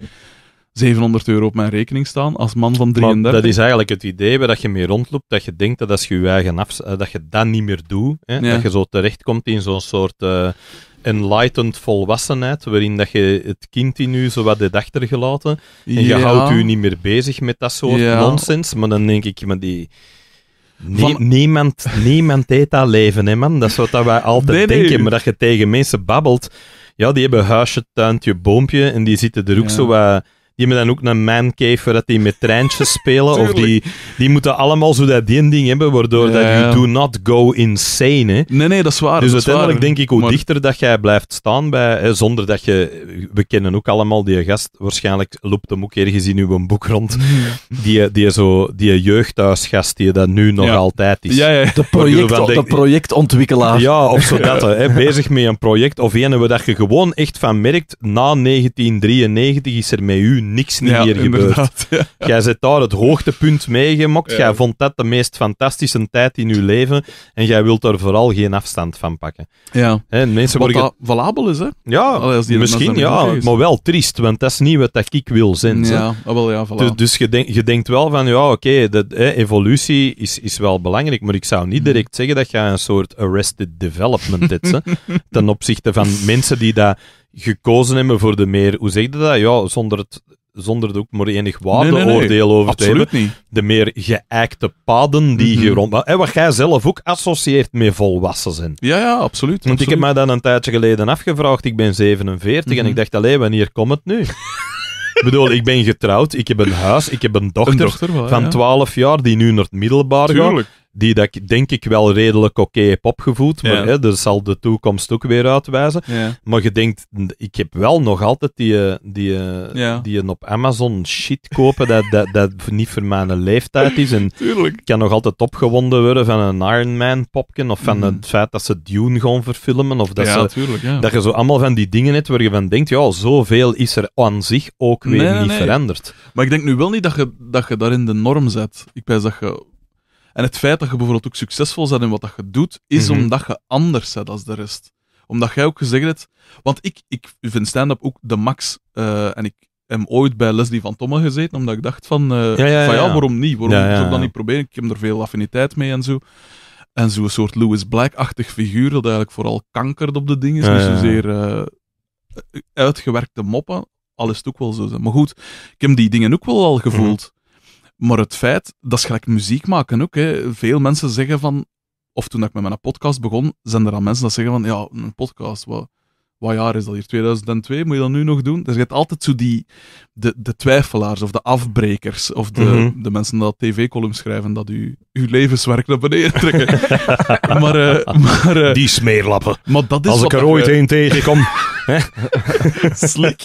700 euro op mijn rekening staan als man van 33. dat is eigenlijk het idee waar dat je mee rondloopt, dat je denkt dat als je je eigen af, eh, dat je dat niet meer doet, hè, dat je zo terechtkomt in zo'n soort eh, enlightened volwassenheid, waarin dat je het kind in je zo wat achtergelaten en je houdt je niet meer bezig met dat soort nonsens, maar dan denk ik, maar die... niemand, niemand eet dat leven, hè, man. Dat is wat dat wij altijd denken. Maar dat je tegen mensen babbelt, ja, die hebben huisje, tuintje, boompje en die zitten er ook ja. zo wat die hebben dan ook een mancave waar dat die met treintjes spelen. of die, die moeten allemaal zo dat die ding hebben, waardoor dat you do not go insane. Hè. Nee, nee, dat is waar. Dus uiteindelijk denk ik, hoe dichter dat jij blijft staan bij, zonder dat je... We kennen ook allemaal die gast, waarschijnlijk loopt hem ook ergens in uw boek rond, die, die, zo, die jeugdhuisgast die dat nu nog altijd is. De, project, de projectontwikkelaar. Ja, of zo dat, hè, bezig met een project. Of ene we dat je gewoon echt van merkt, na 1993 is er met u niks niet meer gebeurd. Jij zit daar het hoogtepunt meegemokt. Jij vond dat de meest fantastische tijd in je leven. En jij wilt er vooral geen afstand van pakken. Ja. mensen Wat worden... valabel is, hè? Ja, misschien ja, maar wel triest. Want dat is niet wat dat ik wil zijn. Ja, ah, wel, ja voilà. Dus, dus je, je, denkt wel van, ja, oké, okay, evolutie is, is wel belangrijk. Maar ik zou niet hmm. direct zeggen dat je een soort arrested development hebt. ten opzichte van mensen die dat gekozen hebben voor de meer, hoe zeg je dat? Ja, zonder het zonder er ook maar enig waardeoordeel nee, over te hebben. Niet. De meer geëikte paden die mm je rond... En wat jij zelf ook associeert met volwassen zijn. Ja, ja, absoluut. Want ik heb mij dan een tijdje geleden afgevraagd. Ik ben 47 en ik mhm. dacht, alleen wanneer komt het nu? ik bedoel, ik ben getrouwd, ik heb een huis, ik heb een dochter, van 12 jaar die nu naar het middelbaar Tuurlijk die dat ik denk ik wel redelijk oké okay heb opgevoed. Maar hè, dat zal de toekomst ook weer uitwijzen. Maar je denkt, ik heb wel nog altijd die, eh, die, eh, ja. die op Amazon shit kopen dat, dat, dat niet voor mijn leeftijd is. En Ik kan nog altijd opgewonden worden van een Iron Man popken of van mhm. het feit dat ze Dune gaan verfilmen. Of dat, ze, dat je zo allemaal van die dingen hebt waar je van denkt, ja, zoveel is er aan zich ook weer niet nee. veranderd. Maar ik denk nu wel niet dat je, dat je daarin de norm zet. Ik wijs dat je en het feit dat je bijvoorbeeld ook succesvol bent in wat dat je doet, is mhm. omdat je anders bent als de rest. Omdat jij ook gezegd hebt... Want ik, ik vind stand-up ook de max. Eh, en ik heb ooit bij Leslie van Tommel gezeten, omdat ik dacht van... Eh, ja, van ja, waarom niet? Waarom zou ik dat niet proberen? Ik heb er veel affiniteit mee en zo. En zo'n soort Louis Black-achtig figuur, dat eigenlijk vooral kankerd op de dingen dus niet zozeer eh, uitgewerkte moppen. Al is het ook wel zo. Maar goed, ik heb die dingen ook wel al gevoeld. Maar het feit, dat is gelijk muziek maken ook. Hè. Veel mensen zeggen van, of toen ik met mijn podcast begon, zijn er al mensen dat zeggen van, ja, een podcast, wat, wat jaar is dat hier? 2002, moet je dat nu nog doen? Dus je hebt altijd zo die, de, de twijfelaars of de afbrekers of de, mhm. de mensen dat tv-columns schrijven dat u uw levenswerk naar beneden trekken. maar, eh, maar eh, die smeerlappen. Maar dat is Als ik er ooit één eh, uh, tegenkom. Slik.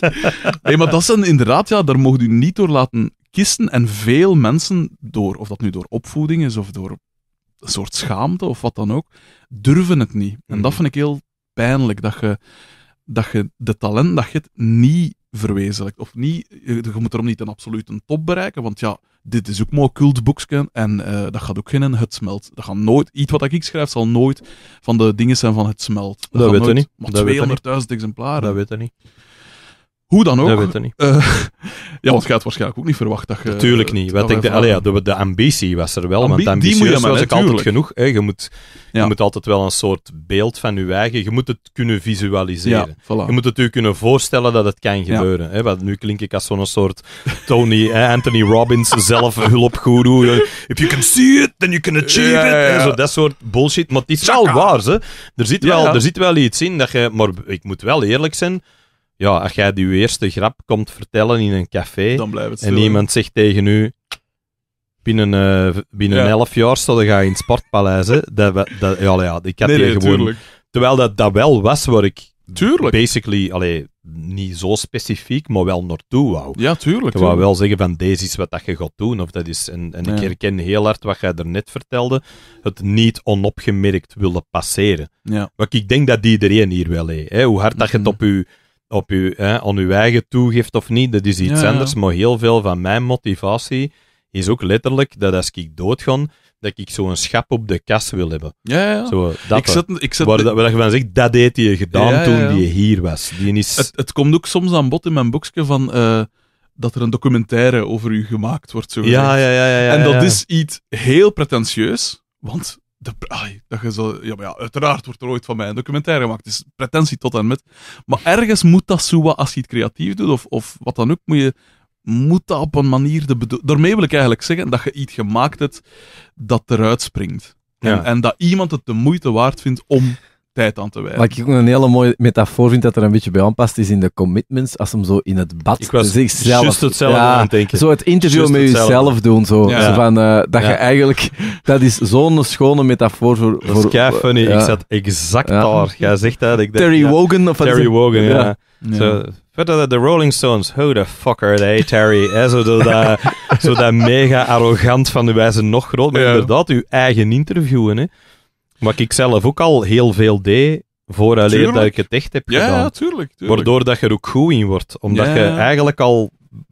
Nee, maar dat zijn inderdaad, ja, daar mocht u niet door laten kisten. En veel mensen, door, of dat nu door opvoeding is of door een soort schaamte of wat dan ook, durven het niet. En dat mhm. vind ik heel pijnlijk, dat je, dat je de talent, dat je het niet verwezenlijkt. Of niet, je moet erom niet een absolute top bereiken, want ja, dit is ook mooi cult en eh, dat gaat ook geen het smelt. Dat gaat nooit, iets wat ik schrijf zal nooit van de dingen zijn van het smelt. Dat, dat weet je niet. Maar 200.000 exemplaren. Dat weet je niet. Hoe dan ook. Dat weet ik niet. Eh, ja, want je had waarschijnlijk ook niet verwacht dat je... Natuurlijk niet. Eh, Wat ik de, allee, ja, de, de, ambitie was er wel, Ambi ambitie. ambitieus was natuurlijk. altijd genoeg. Hè. Je, moet, je moet altijd wel een soort beeld van je eigen... Je moet het kunnen visualiseren. Ja, voilà. Je moet het je kunnen voorstellen dat het kan gebeuren. Hè. Want nu klink ik als zo'n soort Tony, Anthony Robbins zelf eh, hulpgoeroe. If you can see it, then you can achieve it. Zo, dat soort bullshit. Maar het is wel waar. Hè. Er, zit wel, er zit wel iets in dat je... Maar ik moet wel eerlijk zijn ja, als jij die eerste grap komt vertellen in een café dan blijft het en iemand zegt tegen u binnen, uh, binnen ja. elf jaar zullen gaan in het sportpaleis. Hè, dat, dat, ja, ja, ik had nee, gewoon... Tuurlijk. Terwijl dat, dat wel was waar ik tuurlijk. basically... Allee, niet zo specifiek, maar wel naartoe wou. Ja, tuurlijk. Ik wou wel zeggen van, deze is wat dat je gaat doen. Of dat is, en en ik herken heel hard wat jij er net vertelde, het niet onopgemerkt willen passeren. Ja. Wat ik denk dat iedereen hier wel heeft. Hè? Hoe hard dat je het mhm. op je op u, hè, aan uw eigen toegift of niet, dat is iets anders. Maar heel veel van mijn motivatie is ook letterlijk dat als ik doodga, dat ik zo'n schap op de kas wil hebben. Ja, ja. Zo, ik zat, ik zat, waar, waar je van zegt, dat deed je gedaan toen die hier was. Die is... het, komt ook soms aan bod in mijn boekje van... Eh, dat er een documentaire over u gemaakt wordt, zo ja, ja, ja, ja, En dat is iets heel pretentieus, want de, dat je zo, ja, maar uiteraard wordt er ooit van mij een documentaire gemaakt. dus is pretentie tot en met. Maar ergens moet dat zo wat, als je het creatief doet of, of wat dan ook, moet je moet dat op een manier. De Daarmee wil ik eigenlijk zeggen dat je iets gemaakt hebt dat eruit springt. en, dat iemand het de moeite waard vindt om tijd aan te wijden. Wat ik ook een hele mooie metafoor vind dat er een beetje bij aanpast, is in de commitments, als hem zo in het bad ik was zichzelf... Just hetzelfde ja, aan het denken. Zo het interview just met jezelf doen, zo. zo van, uh, dat je eigenlijk... Dat is zo'n schone metafoor voor... Dat is funny, ik zat exact daar. Jij zegt dat, ik Terry Wogan of... Terry Wogan, ja. Zo, verder de Rolling Stones, who the fuck are they, Terry? He, zo, dat, dat mega arrogant van, de wijze nog groot. Maar inderdaad, uw eigen interviewen, hè. Wat ik zelf ook al heel veel deed, vooraleer dat ik het echt heb gedaan. Ja, tuurlijk, Waardoor dat je er ook goed in wordt. Omdat je eigenlijk al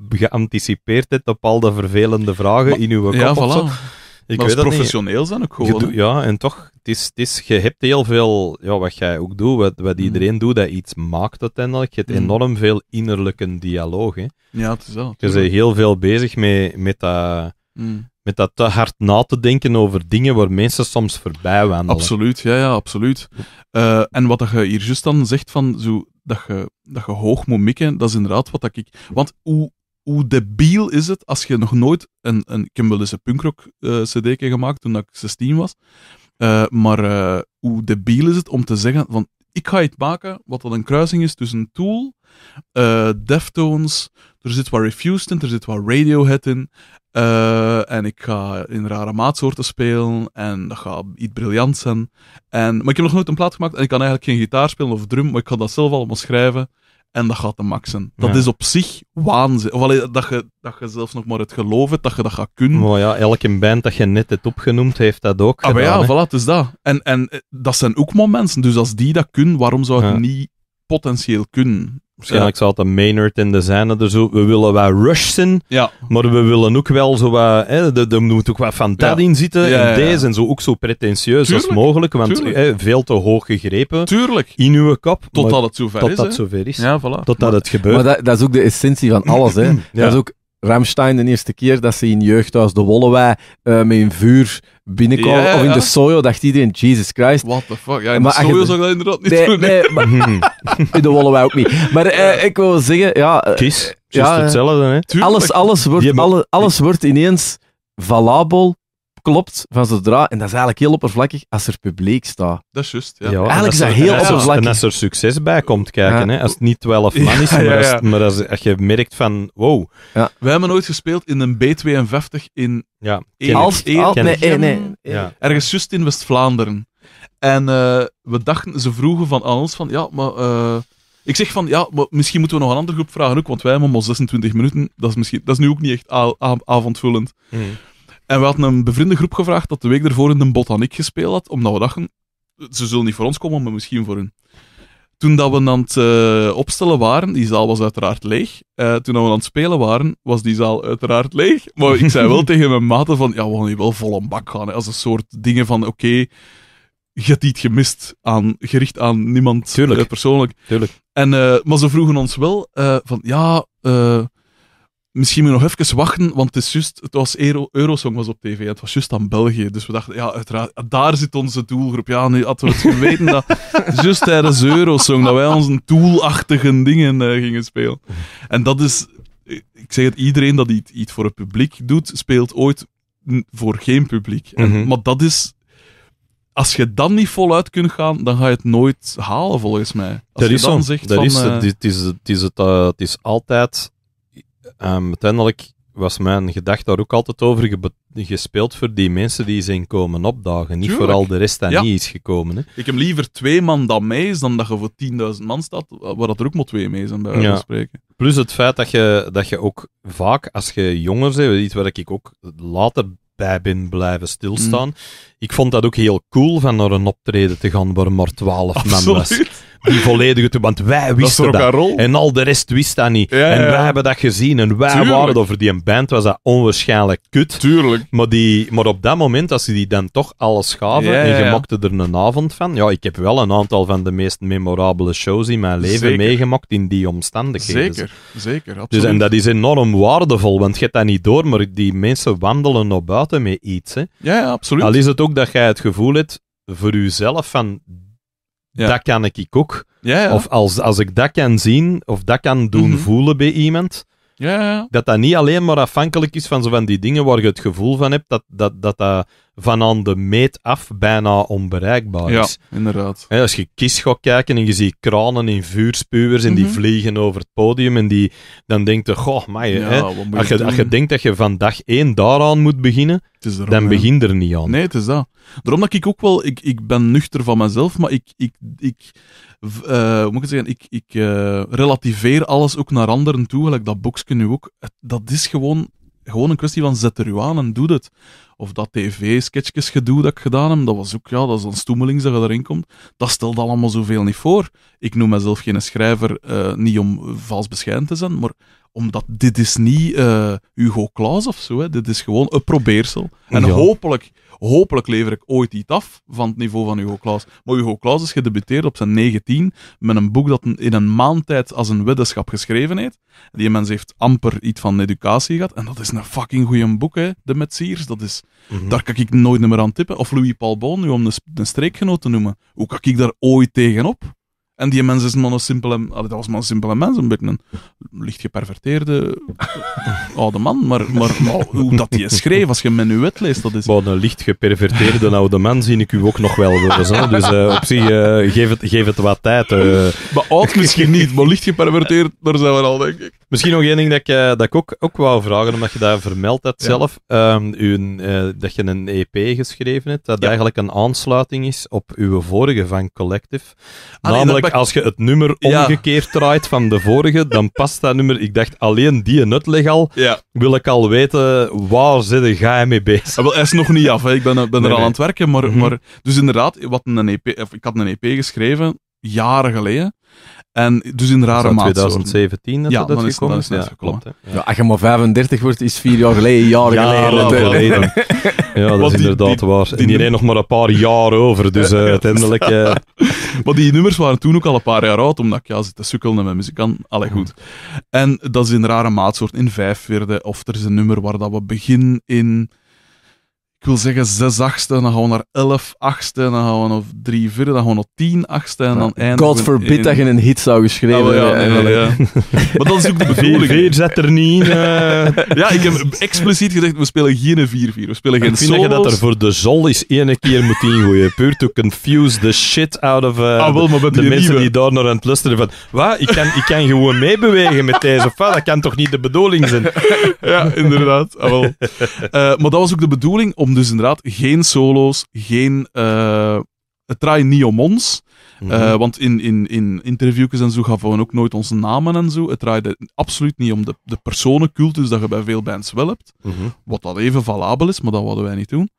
geanticipeerd hebt op al de vervelende vragen in je kop. Ja, voilà. Ik professioneel zijn ook gewoon. ja, en toch, het is, het is, je hebt heel veel, ja, wat jij ook doet, wat, wat mm. iedereen doet, dat iets maakt uiteindelijk. Je hebt mm. enorm veel innerlijke dialoog. Ja, het is wel. Je bent heel veel bezig met, met dat... Mm met dat te hard na te denken over dingen waar mensen soms voorbij wandelen. Absoluut, ja, ja, absoluut. Eh, en wat dat je hier juist dan zegt van zo, dat, je, dat je hoog moet mikken, dat is inderdaad wat dat ik... Want hoe, hoe debiel is het als je nog nooit een... een ik heb wel eens een punkrock uh, eh, cd gemaakt toen ik 16 was. Eh, maar hoe debiel is het om te zeggen van ik ga het maken wat dat een kruising is tussen Tool, uh, Deftones, er zit wat Refused in, er zit wat Radiohead in. Eh, en ik ga in rare maatsoorten spelen. En dat gaat iets briljant zijn. En, maar ik heb nog nooit een plaat gemaakt. En ik kan eigenlijk geen gitaar spelen of drum. Maar ik ga dat zelf allemaal schrijven. En dat gaat de maxen Dat is op zich waanzin. Of alleen dat je, dat je zelfs nog maar het geloof hebt dat je dat gaat kunnen. Maar ja, elke band dat je net hebt opgenoemd, heeft dat ook. Ah, maar ja, voilà, het is dat. En, en eh, dat zijn ook maar mensen. Dus als die dat kunnen, waarom zou je niet potentieel kunnen. Waarschijnlijk ja. het een Maynard en de zijn. zo. We willen wat rush ja. maar we willen ook wel zo wat. Hè, de, moet ook wat van dat in zitten. Ja, deze en zo ook zo pretentieus als mogelijk, want hè, veel te hoog gegrepen. Tuurlijk. In uw kop. Totdat het zover ver is. Totdat het zover is. Ja, voilà. Totdat het gebeurt. Maar dat, dat, is ook de essentie van alles. Hè. Dat is ook Ramstein de eerste keer dat ze in jeugdhuis de Wollewij uh, met een vuur binnenkomen. of in de Sojo dacht iedereen, Jesus Christ. What the fuck. Ja, in maar de Sojo zou dat inderdaad niet nee, doen. maar, mhm. in de Wollewij ook niet. Maar eh, ik wil zeggen, ja... Uh, Kies, hetzelfde. Hè? Alles, alles, wordt, alle, alles wordt ineens valabel klopt van zodra, en dat is eigenlijk heel oppervlakkig, als er publiek staat. Dat is juist, ja. eigenlijk is dat heel en oppervlakkig. En als er succes bij komt kijken, hè, als het niet 12 man is, maar, als, als, je merkt van, wow. Wij hebben nooit gespeeld in een B52 in... Ja. E als, nee, Ergens juist in West-Vlaanderen. En eh, we dachten, ze vroegen van ons van, ja, maar... Eh, ik zeg van, ja, maar misschien moeten we nog een andere groep vragen ook, want wij hebben maar 26 minuten. Dat is, misschien, dat is nu ook niet echt avondvullend. Mm. En we hadden een bevriende groep gevraagd dat de week ervoor in een botaniek gespeeld had, omdat we dachten, ze zullen niet voor ons komen, maar misschien voor hun. Toen dat we aan het eh, opstellen waren, die zaal was uiteraard leeg. Eh, toen we aan het spelen waren, was die zaal uiteraard leeg. Maar ik zei wel tegen mijn maten van, ja, we gaan hier wel vol een bak gaan. Als een soort dingen van, oké, okay, je hebt iets gemist, aan, gericht aan niemand Tuurlijk. Eh, persoonlijk. Tuurlijk. En, maar ze vroegen ons wel van, ja, misschien moet nog even wachten, want het, just, het was Euro, Eurosong was op tv, het was juist aan België. Dus we dachten, ja, uiteraard, daar zit onze doelgroep. Ja, nu hadden we het geweten dat juist tijdens Eurosong, dat wij onze toolachtige dingen eh, gingen spelen. En dat is, ik zeg het, iedereen dat iets, iets voor het publiek doet, speelt ooit voor geen publiek. En, mhm. Maar dat is als je dan niet voluit kunt gaan, dan ga je het nooit halen, volgens mij. dat is dan zo. zegt dat van... Is, het, eh, is, het, is, eh, het is altijd um, uiteindelijk was mijn gedachte daar ook altijd over gespeeld voor die mensen die zijn komen opdagen. Niet vooral de rest die niet is gekomen. Hè. Ik heb liever twee man dan mij is dan dat je voor 10.000 man staat, waar dat er ook maar twee mee zijn, bij spreken. Plus het feit dat je, dat je ook vaak, als je jonger bent, iets waar ik ook later bij ben blijven stilstaan. Mm. Ik vond dat ook heel cool van naar een optreden te gaan waar maar 12 man was die volledige... Want wij wisten dat. En al de rest wist dat niet. en wij hebben dat gezien. En wij waren over die band. Was dat onwaarschijnlijk kut. Tuurlijk. Maar, die, maar op dat moment, als ze die dan toch alles gaven... en je mokte er een avond van. Ja, ik heb wel een aantal van de meest memorabele shows in mijn leven meegemaakt in die omstandigheden. Zeker, zeker. Absoluut. Dus, en dat is enorm waardevol, want je hebt dat niet door, maar die mensen wandelen naar buiten met iets. Ja, ja, absoluut. Al is het ook dat jij het gevoel hebt voor jezelf van ja. Dat kan ik ook. Ja, ja. Of als, als ik dat kan zien of dat kan doen mhm. voelen bij iemand, ja, Dat dat niet alleen maar afhankelijk is van zo van die dingen waar je het gevoel van hebt dat dat, dat, dat van aan de meet af bijna onbereikbaar is. Ja, inderdaad. als je kist gaat kijken en je ziet kranen in vuurspuwers en die mhm. vliegen over het podium en die, dan denkt je, goh, maar ja, als, je, als je denkt dat je van dag één daaraan moet beginnen, dan begin er niet aan. Nee, het is dat. Daarom dat ik ook wel, ik, ik ben nuchter van mezelf, maar ik, ik, ik, eh, moet ik zeggen, ik, ik eh, relativeer alles ook naar anderen toe, gelijk dat boxje nu ook. Dat is gewoon, gewoon een kwestie van zet er u aan en doe het. Of dat tv-sketchjes gedoe dat ik gedaan heb, dat was ook, ja, dat is een stoemeling dat je erin komt. Dat stelt allemaal zoveel niet voor. Ik noem mezelf geen schrijver, eh, niet om vals bescheiden te zijn, maar omdat dit is niet Hugo Claus of zo, hè. dit is gewoon een probeersel. En hopelijk Hopelijk lever ik ooit iets af van het niveau van Hugo Claus. Maar Hugo Claus is gedebuteerd op zijn 19 met een boek dat in een maand tijd als een weddenschap geschreven heeft. Die mens heeft amper iets van educatie gehad. En dat is een fucking goeie boek, hè, De Metsiers. Dat is, mhm. Daar kan ik nooit meer aan tippen. Of Louis Paul Bon, nu om een streekgenoot te noemen. Hoe kan ik daar ooit tegenop? En die mensen is monosimpel simpele, Allee, dat was maar een simpele mens, een beetje een licht geperverteerde oude man. Maar, maar hoe dat die schreef, als je menuet leest, dat is... Maar een licht geperverteerde oude man zie ik u ook nog wel. Dus, dus op zich, eh, geef, het, geef het wat tijd. Eh. Maar oud misschien niet, maar licht geperverteerd, daar zijn we al, denk ik. Misschien nog één ding dat ik, dat ik ook, ook wou vragen, omdat je daar vermeld hebt zelf. Ehm, dat je een EP geschreven hebt, dat eigenlijk een aansluiting is op uw vorige van Collective. Namelijk als je het nummer omgekeerd draait van de vorige, dan past dat nummer. Ik dacht, alleen die uitleg al, wil ik al weten waar zitten ga je mee bezig. Ah, wel, hij is nog niet af, hè. ik ben, eh, ben er al aan het werken. Maar, mhm. maar, dus inderdaad, wat een EP, ik had een EP geschreven, jaren geleden. En dus in rare maat. 2017 dat ja, dat is, is. gekomen. klopt. Ja. als je maar 35 wordt, is vier jaar geleden, jaren geleden. Ja, dat is inderdaad waar. Die, en die nog maar een paar jaar over, dus eh, uiteindelijk... Eh, maar die nummers waren toen ook al een paar jaar oud, omdat ik ja, zit te sukkelen met muziek aan. Allee, goed. En dat is in rare maatsoort in vijf of er is een nummer waar dat we begin in ik wil zeggen zes achtste, dan gaan we naar elf achtste, dan gaan we naar drie vierde, dan gaan we naar tien achtste en dan eindigen God forbid dat je een hit zou geschreven nou hebben. Ja, ja, ja. maar dat is ook de bedoeling. Vier zet er niet uh... Ja, ik heb expliciet gezegd, we spelen geen 4-4, we spelen geen ik vind dat je dat er voor de zol is één keer moet ingooien, puur to confuse the shit out of eh, ah, de, mensen die daar naar aan het luisteren van, wat, ik kan, ik kan gewoon meebewegen met deze of dat kan toch niet de bedoeling zijn? ja, inderdaad. Ah, wel. Eh, maar dat was ook de bedoeling om dus inderdaad geen solo's, geen... Eh, het draait niet om ons. Mhm. Eh, want in, in, in interviewjes en zo gaan we ook nooit onze namen en zo. Het draaide absoluut niet om de, de personencultus dat je bij veel bands wel hebt. Mhm. Wat dat even valabel is, maar dat wilden wij niet doen.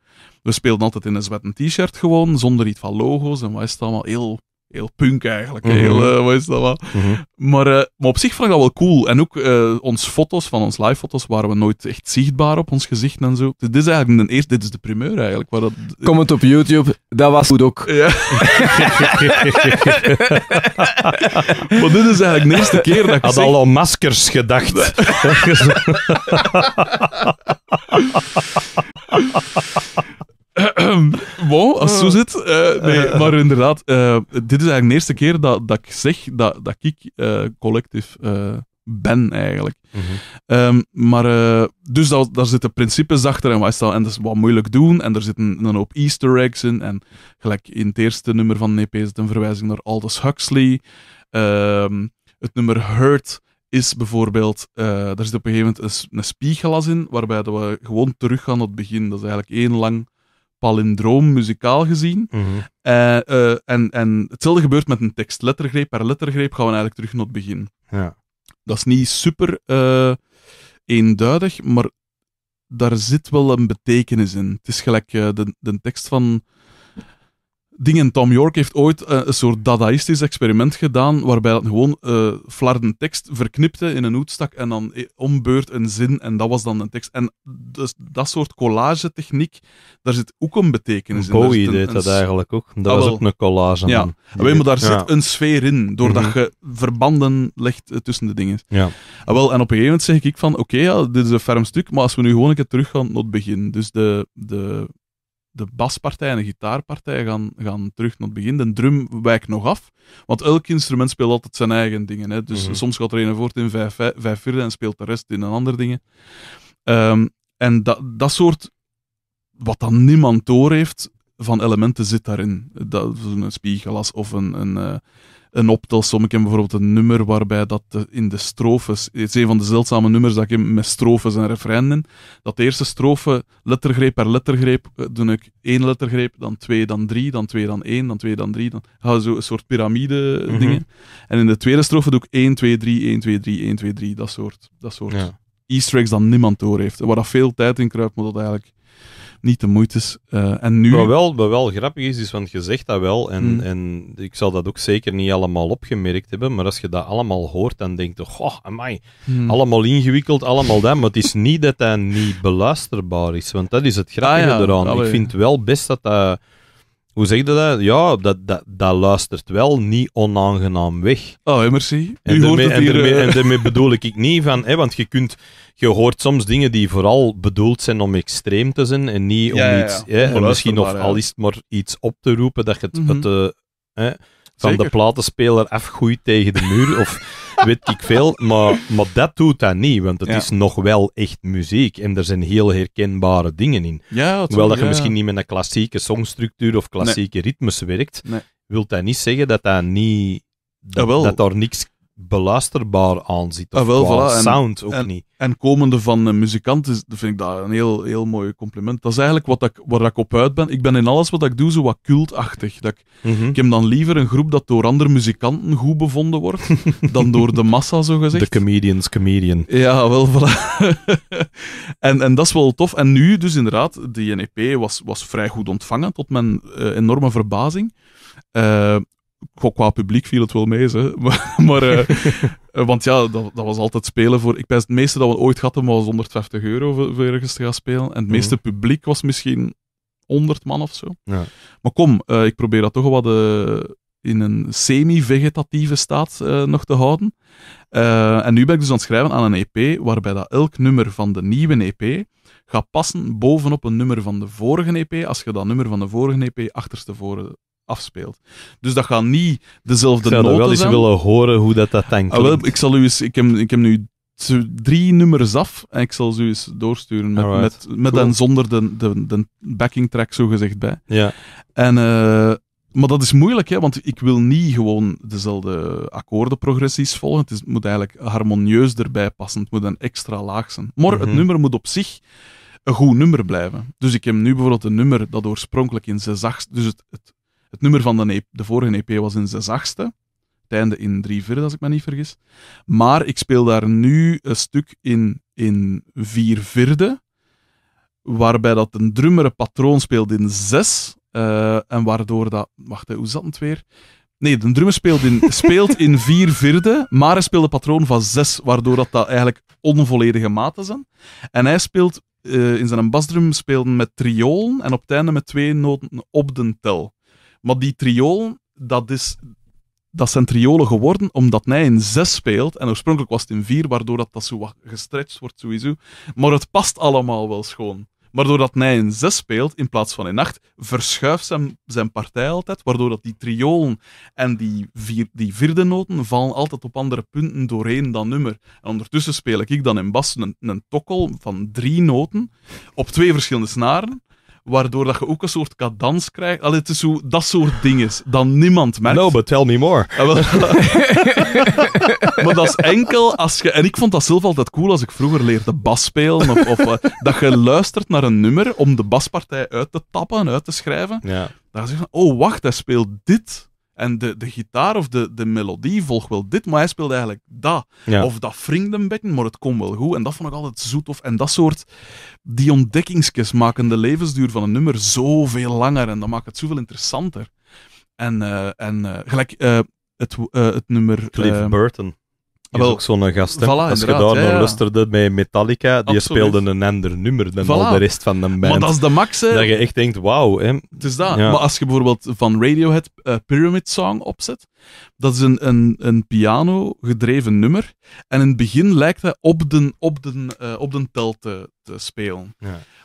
We speelden altijd in een zwet t-shirt gewoon, zonder iets van logo's en wat is het allemaal. Heel heel punk eigenlijk. Mhm. Heel, eh, wat is dat wel? Mhm. maar, eh, maar op zich vond ik dat wel cool. En ook uh, ons foto's van ons live foto's waren we nooit echt zichtbaar op ons gezicht en zo. Dus dit is eigenlijk de eerste, dit is de primeur eigenlijk. Waar dat, Comment op YouTube, dat was goed ook. Ja. maar dit is eigenlijk de eerste keer dat ik Had zeg... al maskers gedacht. um, ehm, wow, als het zo oh. zit. Eh, nee, maar inderdaad, eh, dit is eigenlijk de eerste keer dat, dat ik zeg dat, dat ik uh, eh, collectief ben, eigenlijk. Mhm. Ehm, maar, dus dat, daar zitten principes achter en wat, dat, en dat is wat moeilijk doen. En er zitten een hoop easter eggs in. En gelijk in het eerste nummer van de e is een verwijzing naar Aldous Huxley. Ehm, het nummer Hurt is bijvoorbeeld, uh, daar zit op een gegeven moment een, spiegelas in, waarbij dat we gewoon terug gaan naar het begin. Dat is eigenlijk één lang palindroom muzikaal gezien. Mhm. Eh, eh, en, en hetzelfde gebeurt met een tekst. Lettergreep per lettergreep gaan we eigenlijk terug naar het begin. Ja. Dat is niet super eh, eenduidig, maar daar zit wel een betekenis in. Het is gelijk de, de tekst van dingen. Tom York heeft ooit eh, een soort dadaïstisch experiment gedaan, waarbij dat gewoon eh, flarden tekst verknipte in een hoedstak en dan eh, ombeurt een zin en dat was dan een tekst. En dus dat soort collage techniek, daar zit ook een betekenis in. Bowie deed dat eigenlijk ook. Dat ah, was ook een collage. Ja, ja. maar daar zit een sfeer in, doordat mhm. je verbanden legt tussen de dingen. Ja. Ah, wel, en op een gegeven moment zeg ik van, oké, ja, dit is een ferm stuk, maar als we nu gewoon een keer teruggaan naar het begin. Dus de, de de baspartij en de gitaarpartij gaan, gaan terug naar het begin. De drum wijkt nog af, want elk instrument speelt altijd zijn eigen dingen. Hè. Dus mhm. soms gaat er een voort in vijf, vijf, vierde en speelt de rest in een ander dingen. Ehm, en dat dat soort, wat dan niemand door heeft, van elementen zit daarin. Dat, een spiegelas of een, een, eh, een optelsom. Ik heb bijvoorbeeld een nummer waarbij dat in de strofes, het is een van de zeldzame nummers dat ik met strofes en refreinen, dat de eerste strofe lettergreep per lettergreep, eh, doe ik één lettergreep, dan twee, dan drie, dan twee, dan één, dan twee, dan drie, dan ga zo een soort piramide mhm. dingen. En in de tweede strofe doe ik één 2, 3, 1, 2, 3, 1, 2, 3, dat soort, dat soort ja. easter eggs dat niemand door heeft. Waar dat veel tijd in kruipt, moet dat eigenlijk niet de moeite is. Eh, en nu... Wat wel, wel grappig is, is, want je zegt dat wel, en, hmm. en ik zal dat ook zeker niet allemaal opgemerkt hebben, maar als je dat allemaal hoort, dan denk je, goh, hmm. allemaal ingewikkeld, allemaal dat, maar het is niet dat dat niet beluisterbaar is, want dat is het grappige ah eraan. Ik vind wel best dat dat hoe zeg je dat? Ja, dat, dat, dat luistert wel niet onaangenaam weg. Oh, ah, hey, merci. En, daarmee, hier, eh. en daarmee bedoel ik niet van, hè, want je, kunt, je hoort soms dingen die vooral bedoeld zijn om extreem te zijn en niet om iets, ja, Hè, en misschien of al is maar iets op te roepen dat je het, mhm. het uh, van de platenspeler afgooit tegen de muur. of weet ik veel, maar, maar dat doet dat niet, want het is nog wel echt muziek en er zijn heel herkenbare dingen in. Hoewel dat je misschien niet met een klassieke songstructuur of klassieke ritmes werkt, wil dat niet zeggen dat dat niet dat daar niks beluisterbaar aanziet. Of ah, wel, en, sound ook en, niet. En komende van muzikanten vind ik dat een heel, heel mooi compliment. Dat is eigenlijk wat ik, waar ik op uit ben. Ik ben in alles wat ik doe zo wat cultachtig. Dat ik, mhm. ik heb dan liever een groep dat door andere muzikanten goed bevonden wordt, dan door de massa, zo gezegd. De comedians comedian. Ja, wel, voilà. en, en dat is wel tof. En nu dus inderdaad, de NEP was, was vrij goed ontvangen, tot mijn eh, enorme verbazing. Uh, qua publiek viel het wel mee, hè. maar, maar eh, eh, want ja, dat, dat, was altijd spelen voor. Ik ben het meeste dat we ooit hadden was 150 euro voor, ergens te gaan spelen. En het mhm. meeste publiek was misschien 100 man of zo. Ja. Maar kom, eh, ik probeer dat toch wat in een semi-vegetatieve staat nog te houden. en nu ben ik dus aan het schrijven aan een EP, waarbij dat elk nummer van de nieuwe EP gaat passen bovenop een nummer van de vorige EP, als je dat nummer van de vorige EP achterstevoren afspeelt. Dus dat gaat niet dezelfde noten zijn. Ik zou wel eens willen horen hoe dat, dat dan ah, ik, zal u eens, ik, heb, ik heb nu drie nummers af en ik zal ze eens doorsturen. Met, met, met en zonder de, de, de backing track zogezegd bij. Ja. En, eh, maar dat is moeilijk, hè, want ik wil niet gewoon dezelfde akkoordenprogressies volgen. Het, moet eigenlijk harmonieus erbij passen. Het moet een extra laag zijn. Maar het mhm. nummer moet op zich een goed nummer blijven. Dus ik heb nu bijvoorbeeld een nummer dat oorspronkelijk in zes acht, dus het, het het nummer van de, de vorige EP was in zes achtste. Het einde in drie vierde, als ik me niet vergis. Maar ik speel daar nu een stuk in, in vier vierde. Waarbij dat een drummer een patroon speelt in zes. Eh, en waardoor dat... Wacht, hoe zat het weer? Nee, de drummer speelt in, speelt in vier vierde, maar hij speelt een patroon van zes, waardoor dat, dat eigenlijk onvolledige maten zijn. En hij speelt eh, in zijn basdrum speelt met triolen en op het einde met twee noten op de tel. Maar die triolen, dat, is, dat zijn triolen geworden omdat hij in zes speelt. En oorspronkelijk was het in vier, waardoor dat, dat zo wat gestretched wordt sowieso. Maar het past allemaal wel schoon. Maar doordat hij in 6 speelt in plaats van in 8, verschuift zijn, zijn partij altijd. Waardoor dat die triolen en die, vier, die vierde noten vallen altijd op andere punten doorheen dat nummer. En ondertussen speel ik dan in bas een, een tokkel van drie noten op twee verschillende snaren waardoor dat je ook een soort cadans krijgt. Allee, het is zo dat soort dingen dat niemand merkt. No, but tell me more. Ah, maar dat is enkel als je... En ik vond dat zelf altijd cool als ik vroeger leerde bas spelen. Of, of eh, dat je luistert naar een nummer om de baspartij uit te tappen en uit te schrijven. Ja. Dan zeg je van, oh wacht, hij speelt dit. En de, de gitaar of de, de melodie volgt wel dit, maar hij speelde eigenlijk dat. Of dat wringt een maar het komt wel goed. En dat vond ik altijd zoet of. En dat soort, die ontdekkingsjes maken de levensduur van een nummer zoveel langer. En dat maakt het zoveel interessanter. En, eh, en eh, gelijk eh, het, het nummer... Cliff Burton is ook zo'n gast. Voilà, Als je daar ja, luisterde bij Metallica, die speelden speelde een ander nummer dan al de rest van de band. Maar dat is de max, Dat je echt denkt, wauw. Hè. Het is dat. Maar als je bijvoorbeeld van Radiohead uh, Pyramid Song opzet, dat is een, een, een piano-gedreven nummer. En in het begin lijkt hij op den, op den, eh, op den tel te, te spelen.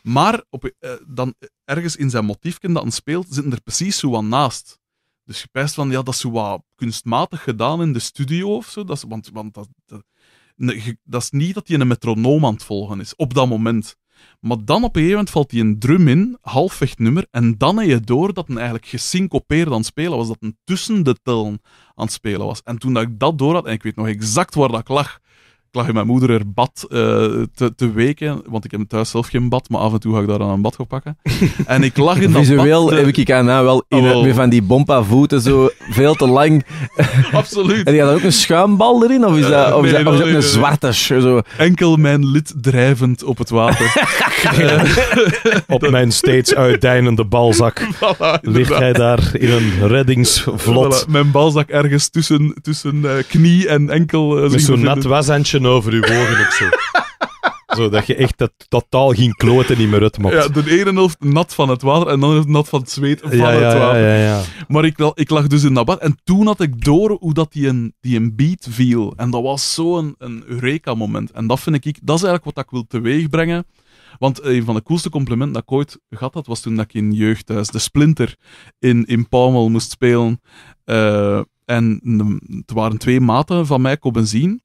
Maar op, eh, dan ergens in zijn motiefje dat hij speelt, zitten er precies zo aan naast. Dus gepijst van, ja, dat is zo wat kunstmatig gedaan in de studio of zo. Dat is, want want dat, dat, dat is niet dat hij een metronoom aan het volgen is, op dat moment. Maar dan op een gegeven moment valt hij een drum in, halfweg nummer, en dan heb je door dat een eigenlijk gesyncopeerd aan het spelen was, dat een tussen de aan het spelen was. En toen dat ik dat door had, en ik weet nog exact waar dat ik lag, ik lag in mijn moeder er bad eh, te, te, weken, want ik heb thuis zelf geen bad, maar af en toe ga ik daar dan een bad gaan pakken. En ik lag in dat Visueel eh, heb ik aan wel in, het oh. van die bompa voeten zo veel te lang. Absoluut. en je had ook een schuimbal erin, of is eh, dat, of, is dat, een zwarte? Zo? Enkel mijn lid drijvend op het water. op mijn steeds uitdijnende balzak voilà, ligt hij daar in een reddingsvlot. mijn balzak ergens tussen, tussen knie en enkel. Uh, Met zo'n nat wasentje over uw ogen ook zo. Zo, dat je echt dat, totaal geen kloten niet meer uitmaakt. Ja, de ene helft nat van het water en dan nat van het zweet van het ja, water. Ja, maar ik, ik lag dus in dat bad en toen had ik door hoe dat die een, die een beat viel. En dat was zo'n een, een Eureka-moment. En dat vind ik, dat is eigenlijk wat ik wil teweegbrengen. Want eh, een van de coolste complimenten dat ik ooit gehad had, was toen dat ik in jeugdhuis de Splinter in, in Palmel moest spelen. Eh, en het waren twee maten van mij, zien.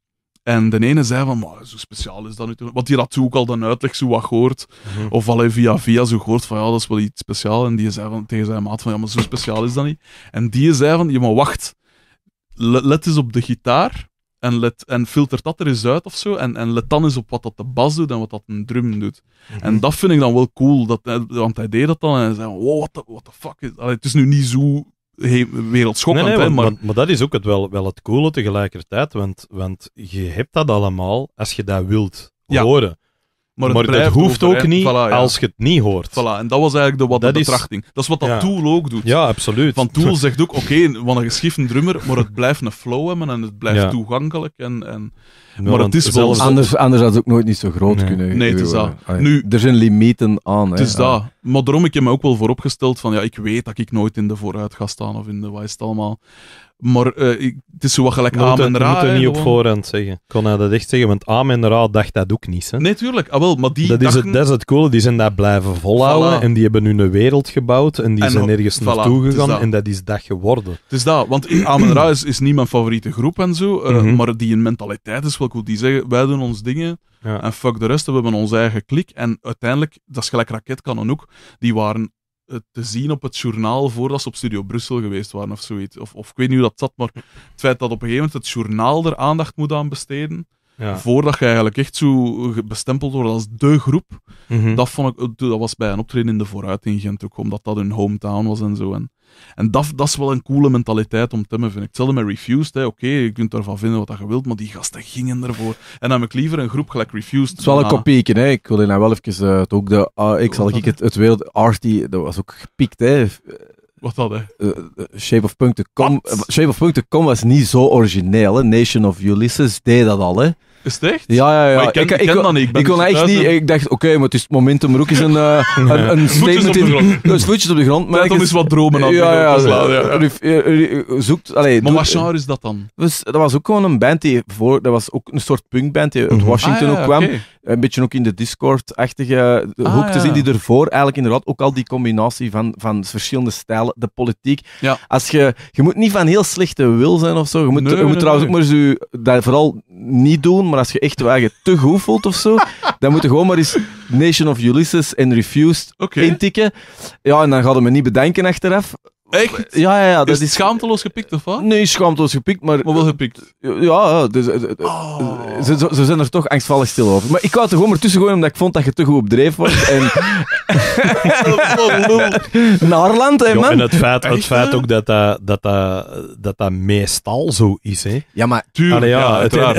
En de ene zei van, maar zo speciaal is dat nu. Want die had toen ook al dan uitleg zo wat gehoord. Mhm. Of alleen via via zo gehoord van, ja, dat is wel iets speciaals. En die zei van, tegen zijn maat van, ja, maar zo speciaal is dat niet. En die zei van, ja, maar wacht. Let eens op de gitaar. En, let, en filtert dat er eens uit of zo. En, en let dan eens op wat dat de bas doet en wat dat een drum doet. Mhm. En dat vind ik dan wel cool. Dat, want hij deed dat dan en hij zei: Wow, what the, what the fuck is dat? Het is nu niet zo wereldschokkend. Nee, maar, maar, dat is ook het, wel, wel het coole tegelijkertijd, want, want je hebt dat allemaal als je dat wilt horen. Maar, het, hoeft ook niet als je het niet hoort. Voilà, en dat was eigenlijk de, wat betrachting. Dat is wat dat Tool ook doet. Ja, absoluut. Want Tool zegt ook, oké, okay, want een drummer, maar het blijft een flow hebben en het blijft toegankelijk. En, en... maar het is wel... Anders, anders had het ook nooit niet zo groot kunnen Nee, het nu, er zijn limieten aan. Het is dat. Maar daarom heb ik me ook wel vooropgesteld van, ja, ik weet dat ik nooit in de vooruit ga staan of in de wat het allemaal. Maar uh, ik, het is zo wat gelijk Dat moet het niet op voorhand zeggen. Ik kon hij dat echt zeggen, want Amen Ra dacht dat ook niet. Hè? Nee, ah, wel, maar die dat, is het, dat is het coole. Die zijn daar blijven volhouden en die hebben nu een wereld gebouwd en die zijn ergens voilà, naartoe gegaan en dat is dat geworden. Het is dat, want Amen Ra is, is, niet mijn favoriete groep en zo, eh, mhm. maar die mentaliteit is wel goed Die zeggen, wij doen ons dingen en fuck de rest, we hebben onze eigen klik. En uiteindelijk, dat is gelijk raketkanoen ook, die waren te zien op het journaal voordat ze op Studio Brussel geweest waren of zoiets. Of, of ik weet niet hoe dat zat, maar het feit dat op een gegeven moment het journaal er aandacht moet aan besteden, Voordat je eigenlijk echt zo bestempeld wordt als de groep. Mhm. dat, vond ik, dat was bij een optreden in de vooruit in Gent ook, omdat dat hun hometown was en zo. En, en dat, dat is wel een coole mentaliteit om te hebben, vind ik. Hetzelfde met Refused. Oké, je kunt ervan vinden wat je wilt, maar die gasten gingen ervoor. En dan heb ik liever een groep gelijk Refused. Het is wel een kopieken, hè. Ik wilde nou wel even... Uh, het ook de, ah, ik zal ik het, het wereld... Artie, dat was ook gepiekt, hè. Eh, wat dat, hè? Eh, Shape of Punk.com. Shape of Punk.com was niet zo origineel, Nation of Ulysses deed dat al, hè. Is het echt? Ja, ja, ja. ik ken, ik, ken dat niet. Ik, kon dus niet. Ik dacht, oké, maar het is momentum roek ook eens een, uh, nee. een, een Voetjes op, de grond. Maar dan is wat dromen aan ja, ja, ja, Zoekt, maar wat genre is dat dan? Dus, dat was ook gewoon een band die voor. Dat was ook een soort punkband die uit mhm. Washington ah, ook kwam. Een beetje ook in de Discord-achtige ah, hoek te zien die ervoor eigenlijk inderdaad ook al die combinatie van, van verschillende stijlen, de politiek. Als je, je moet niet van heel slechte wil zijn of zo. Je moet, trouwens ook maar dat vooral niet doen maar als je echt wagen te goed voelt of zo, dan moet je gewoon maar eens Nation of Ulysses en Refused okay. intikken. Ja, en dan hadden me niet bedenken achteraf. Echt? Ja, ja, ja. Dat is, schaamteloos gepikt, of wat? Nee, schaamteloos gepikt, maar... Maar wel gepikt. Ja, dus, eh, eh, eh, oh. ze, ze, zijn er toch angstvallig stil over. Maar ik wou er gewoon maar tussen gooien, omdat ik vond dat je te goed op dreef was. En... Naarland, hè, man? en het feit, het feit ook dat dat, dat, dat, dat meestal zo is, hè. Ja, maar... Tuurlijk, ja, het, oh,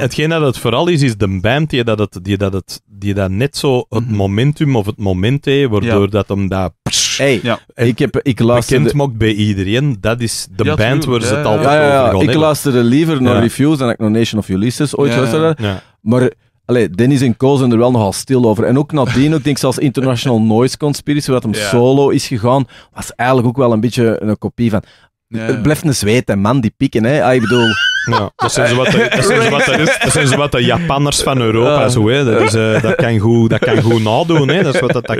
hetgeen, dat het vooral is, is de band die dat, het, die dat, die dat net zo het mhm. momentum of het moment heeft, waardoor dat hem daar. Hey, ik, heb, ik luisterde... Bekend bij iedereen, dat is de band waar ze het altijd ja, ja, over hebben. Ik luisterde liever naar Refuse dan ik naar Nation of Ulysses ooit luisterde. Maar... Allee, Dennis en Co zijn er wel nogal stil over. En ook nadien, ik denk zelfs International Noise Conspiracy, wat hem solo is gegaan, was eigenlijk ook wel een beetje een kopie van... Het blijft een zweet, en man, die pikken, hè. Ah, ik bedoel... Ja, dat zijn ze wat de, dat zijn wat de, Japanners van Europa, zo, hè. Dat, is, eh, dat, kan goed, dat kan goed nadoen, hè. Dat is wat dat, kan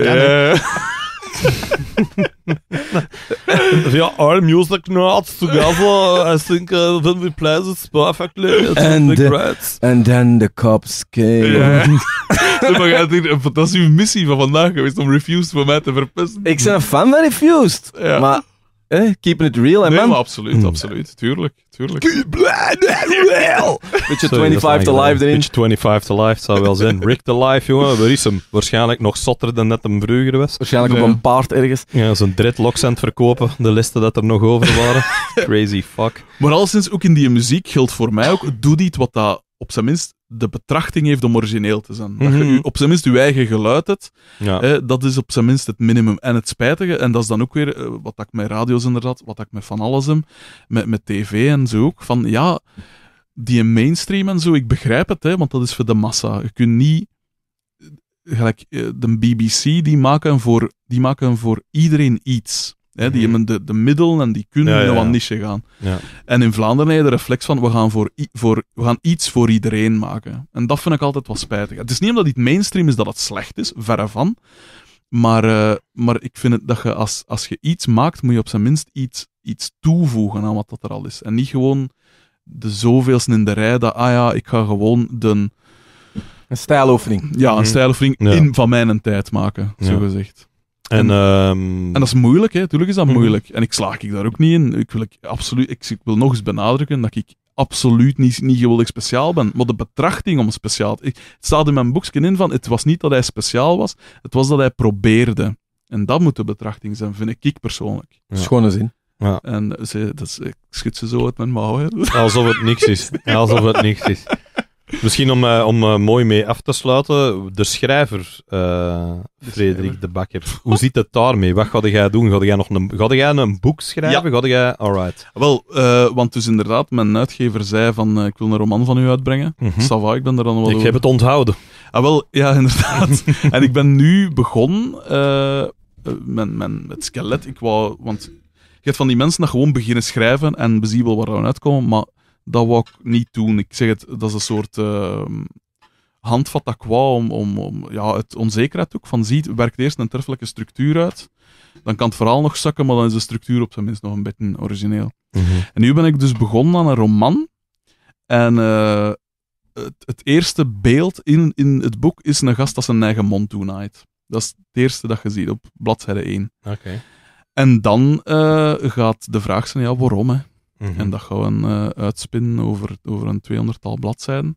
we are all music nerds together. I think uh, when we play this perfectly, it's and, uh, great. And then the cops came. Ja. ik denk, eh, dat is uw missie van vandaag geweest om Refused voor mij te verpesten. Ik ben een fan van Refused. Ja. Maar eh, keeping it real, man? absoluut, hmm. absoluut. Tuurlijk, tuurlijk. Beetje Sorry, 25 to life live erin. Beetje 25 to life zou wel zijn. Rick to life, jongen. Waar is hem? Waarschijnlijk nog zotter dan net hem vroeger was. Waarschijnlijk op een paard ergens. Ja, zo'n dreadlocks aan het verkopen. De listen dat er nog over waren. Crazy fuck. Maar al sinds ook in die muziek geldt voor mij ook, doe iets wat dat op zijn minst de betrachting heeft om origineel te zijn. Dat je mhm. op zijn minst uw eigen geluid hebt, dat is op zijn minst het minimum. En het spijtige, en dat is dan ook weer eh, wat ik met radio's inderdaad, wat ik met van alles heb, met, met tv en zo ook, van ja, die mainstream en zo, ik begrijp het, hè, want dat is voor de massa. Je kunt niet, eh, gelijk eh, de BBC, die maken voor, die maken voor iedereen iets die mhm. hebben de, middelen en die kunnen ja, ja, niche gaan. En in Vlaanderen heb je de reflex van, we gaan, voor, voor, we gaan iets voor iedereen maken. En dat vind ik altijd wat spijtig. Het is niet omdat het mainstream is dat het slecht is, verre van. Maar, eh, maar ik vind het dat je als, als je iets maakt, moet je op zijn minst iets, iets toevoegen aan wat dat er al is. En niet gewoon de zoveelste in de rij dat, ah ja, ik ga gewoon de... Een stijloefening. Ja, een mhm. stijloefening in, van mijn tijd maken, zo gezegd. En, ehm, en, dat is moeilijk, hè? tuurlijk is dat mhm. moeilijk. En ik slaag ik daar ook niet in. Ik wil, ik, absoluut, ik, wil nog eens benadrukken dat ik absoluut niet, niet geweldig speciaal ben. Maar de betrachting om speciaal... Ik, het staat in mijn boekje in van, het was niet dat hij speciaal was, het was dat hij probeerde. En dat moet de betrachting zijn, vind ik, ik persoonlijk. Ja. Schone zin. Ja. En ze, dat ik schud ze zo uit mijn mouw. Alsof het niks is. Alsof het niks is. Misschien om, eh, om eh, mooi mee af te sluiten, de schrijver uh, Frederik de Bakker. Hoe zit het daarmee? Wat ga jij doen? Ga jij, nog een, ga jij een boek schrijven? Ja. Ga Alright. Wel, want dus inderdaad, mijn uitgever zei van ik wil een roman van u uitbrengen. Mm ik ben er dan wel Ik heb het onthouden. Ah, wel, ja, inderdaad. en ik ben nu begonnen met mijn, het skelet. Ik wou, want je hebt van die mensen dat gewoon beginnen schrijven en we zien wel waar we uitkomen, maar dat wou ik niet doen. Ik zeg het, dat is een soort uh, handvat dat om, om, om ja, het onzekerheid ook van ziet, werkt eerst een terfelijke structuur uit. Dan kan het verhaal nog zakken, maar dan is de structuur op zijn minst nog een beetje origineel. Mhm. En nu ben ik dus begonnen aan een roman. En eh, het, het, eerste beeld in, in het boek is een gast dat zijn eigen mond toenaait. Dat is het eerste dat je ziet op bladzijde 1. Oké. En dan eh, gaat de vraag zijn, ja, waarom? Hè? Mhm. En dat gaan we eh, uitspinnen over, over een 200-tal bladzijden.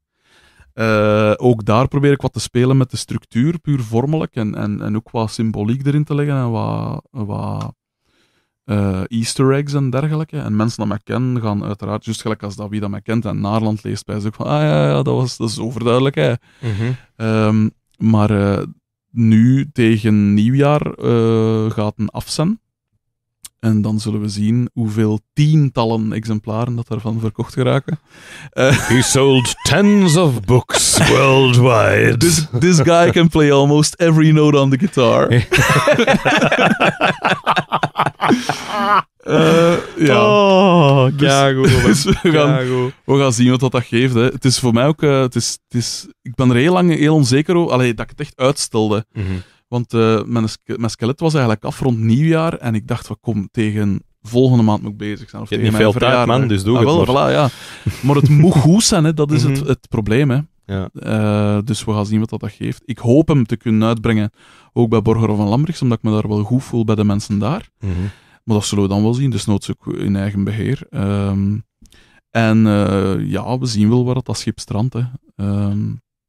Eh, ook daar probeer ik wat te spelen met de structuur, puur vormelijk, en, en, en ook wat symboliek erin te leggen en wat, wat eh, easter eggs en dergelijke. En mensen dat mij kennen gaan uiteraard, juist gelijk als dat wie dat mij kent en Naarland leest, bij ook van, ah ja, ja, dat, was, dat is overduidelijk. Hè. Mhm. Ehm, maar nu, tegen nieuwjaar, gaat een afzend en dan zullen we zien hoeveel tientallen exemplaren dat daarvan verkocht geraken. Uh, He sold tens of books worldwide. This, this guy can play almost every note on the guitar. ja. Eh, oh, dus- we, dus gaan, we gaan zien wat dat, dat geeft. Hè. Het is voor mij ook... Eh, het is, het is, ik ben er heel lang heel onzeker over. dat ik het echt uitstelde. Mm want eh, mijn, mijn skelet was eigenlijk af rond nieuwjaar. En ik dacht, van kom, tegen volgende maand moet ik bezig zijn. Of je niet veel tijd, man, dus doe ik ah, wel, maar. Voilà, ja. maar het moet goed zijn, hè. dat is het, mhm. het probleem. Hè. Ja. Eh, dus we gaan zien wat dat, geeft. Ik hoop hem te kunnen uitbrengen, ook bij Borger of van Lambrechts, omdat ik me daar wel goed voel bij de mensen daar. Mhm. Maar dat zullen we dan wel zien, dus noodzoek in eigen beheer. Ehm, en eh, ja, we zien wel waar dat, dat schip strandt. Hè. Ehm,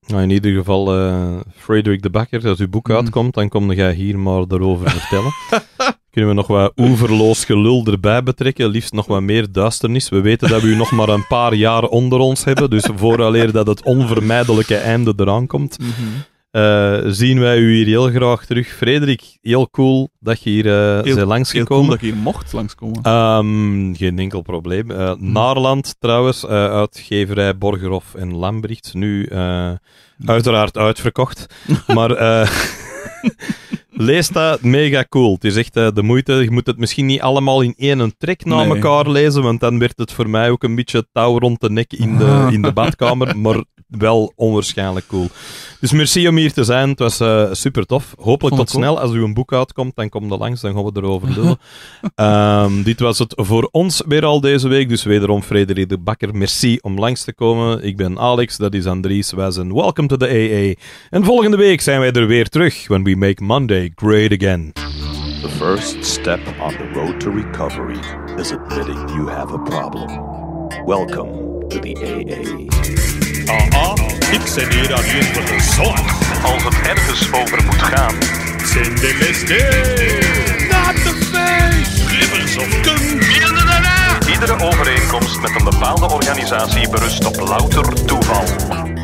nou, in ieder geval, uh, Frederik de Bakker, als uw boek mhm. uitkomt, dan kom jij hier maar erover vertellen. Kunnen we nog wat oeverloos gelul erbij betrekken, liefst nog wat meer duisternis. We weten dat we u nog maar een paar jaar onder ons hebben, dus vooraleer dat het onvermijdelijke einde eraan komt. Mhm. Eh, zien wij u hier heel graag terug. Frederik, heel cool dat je hier uh, eh, langsgekomen. Heel cool dat je hier mocht langskomen. Um, geen enkel probleem. Eh, hm. Naarland trouwens, uitgeverij Borgerhof en Lambricht. Nu hm. uiteraard uitverkocht. maar... lees dat, mega cool. Het is echt eh, de moeite. Je moet het misschien niet allemaal in één trek na elkaar lezen, want dan werd het voor mij ook een beetje touw rond de nek in de, ah. in de badkamer, maar wel onwaarschijnlijk cool. Dus merci om hier te zijn. Het was eh, super tof. Hopelijk tot snel. Als u een boek uitkomt, dan kom er langs, dan gaan we erover doen. um, ehm, dit was het voor ons weer al deze week. Dus wederom Frederik de Bakker, merci om langs te komen. Ik ben Alex, dat is Andries. Wij zijn welcome to the AA. En volgende week zijn wij er weer terug, when we make Monday Great Again. The first step on the road to recovery is admitting you have a problem. Welcome to the AA. Uh-uh, ik zit hier aan voor de Als het ergens over moet gaan, zijn de meeste. Not the face! Glimmers of Iedere overeenkomst met een bepaalde organisatie berust op louter toeval.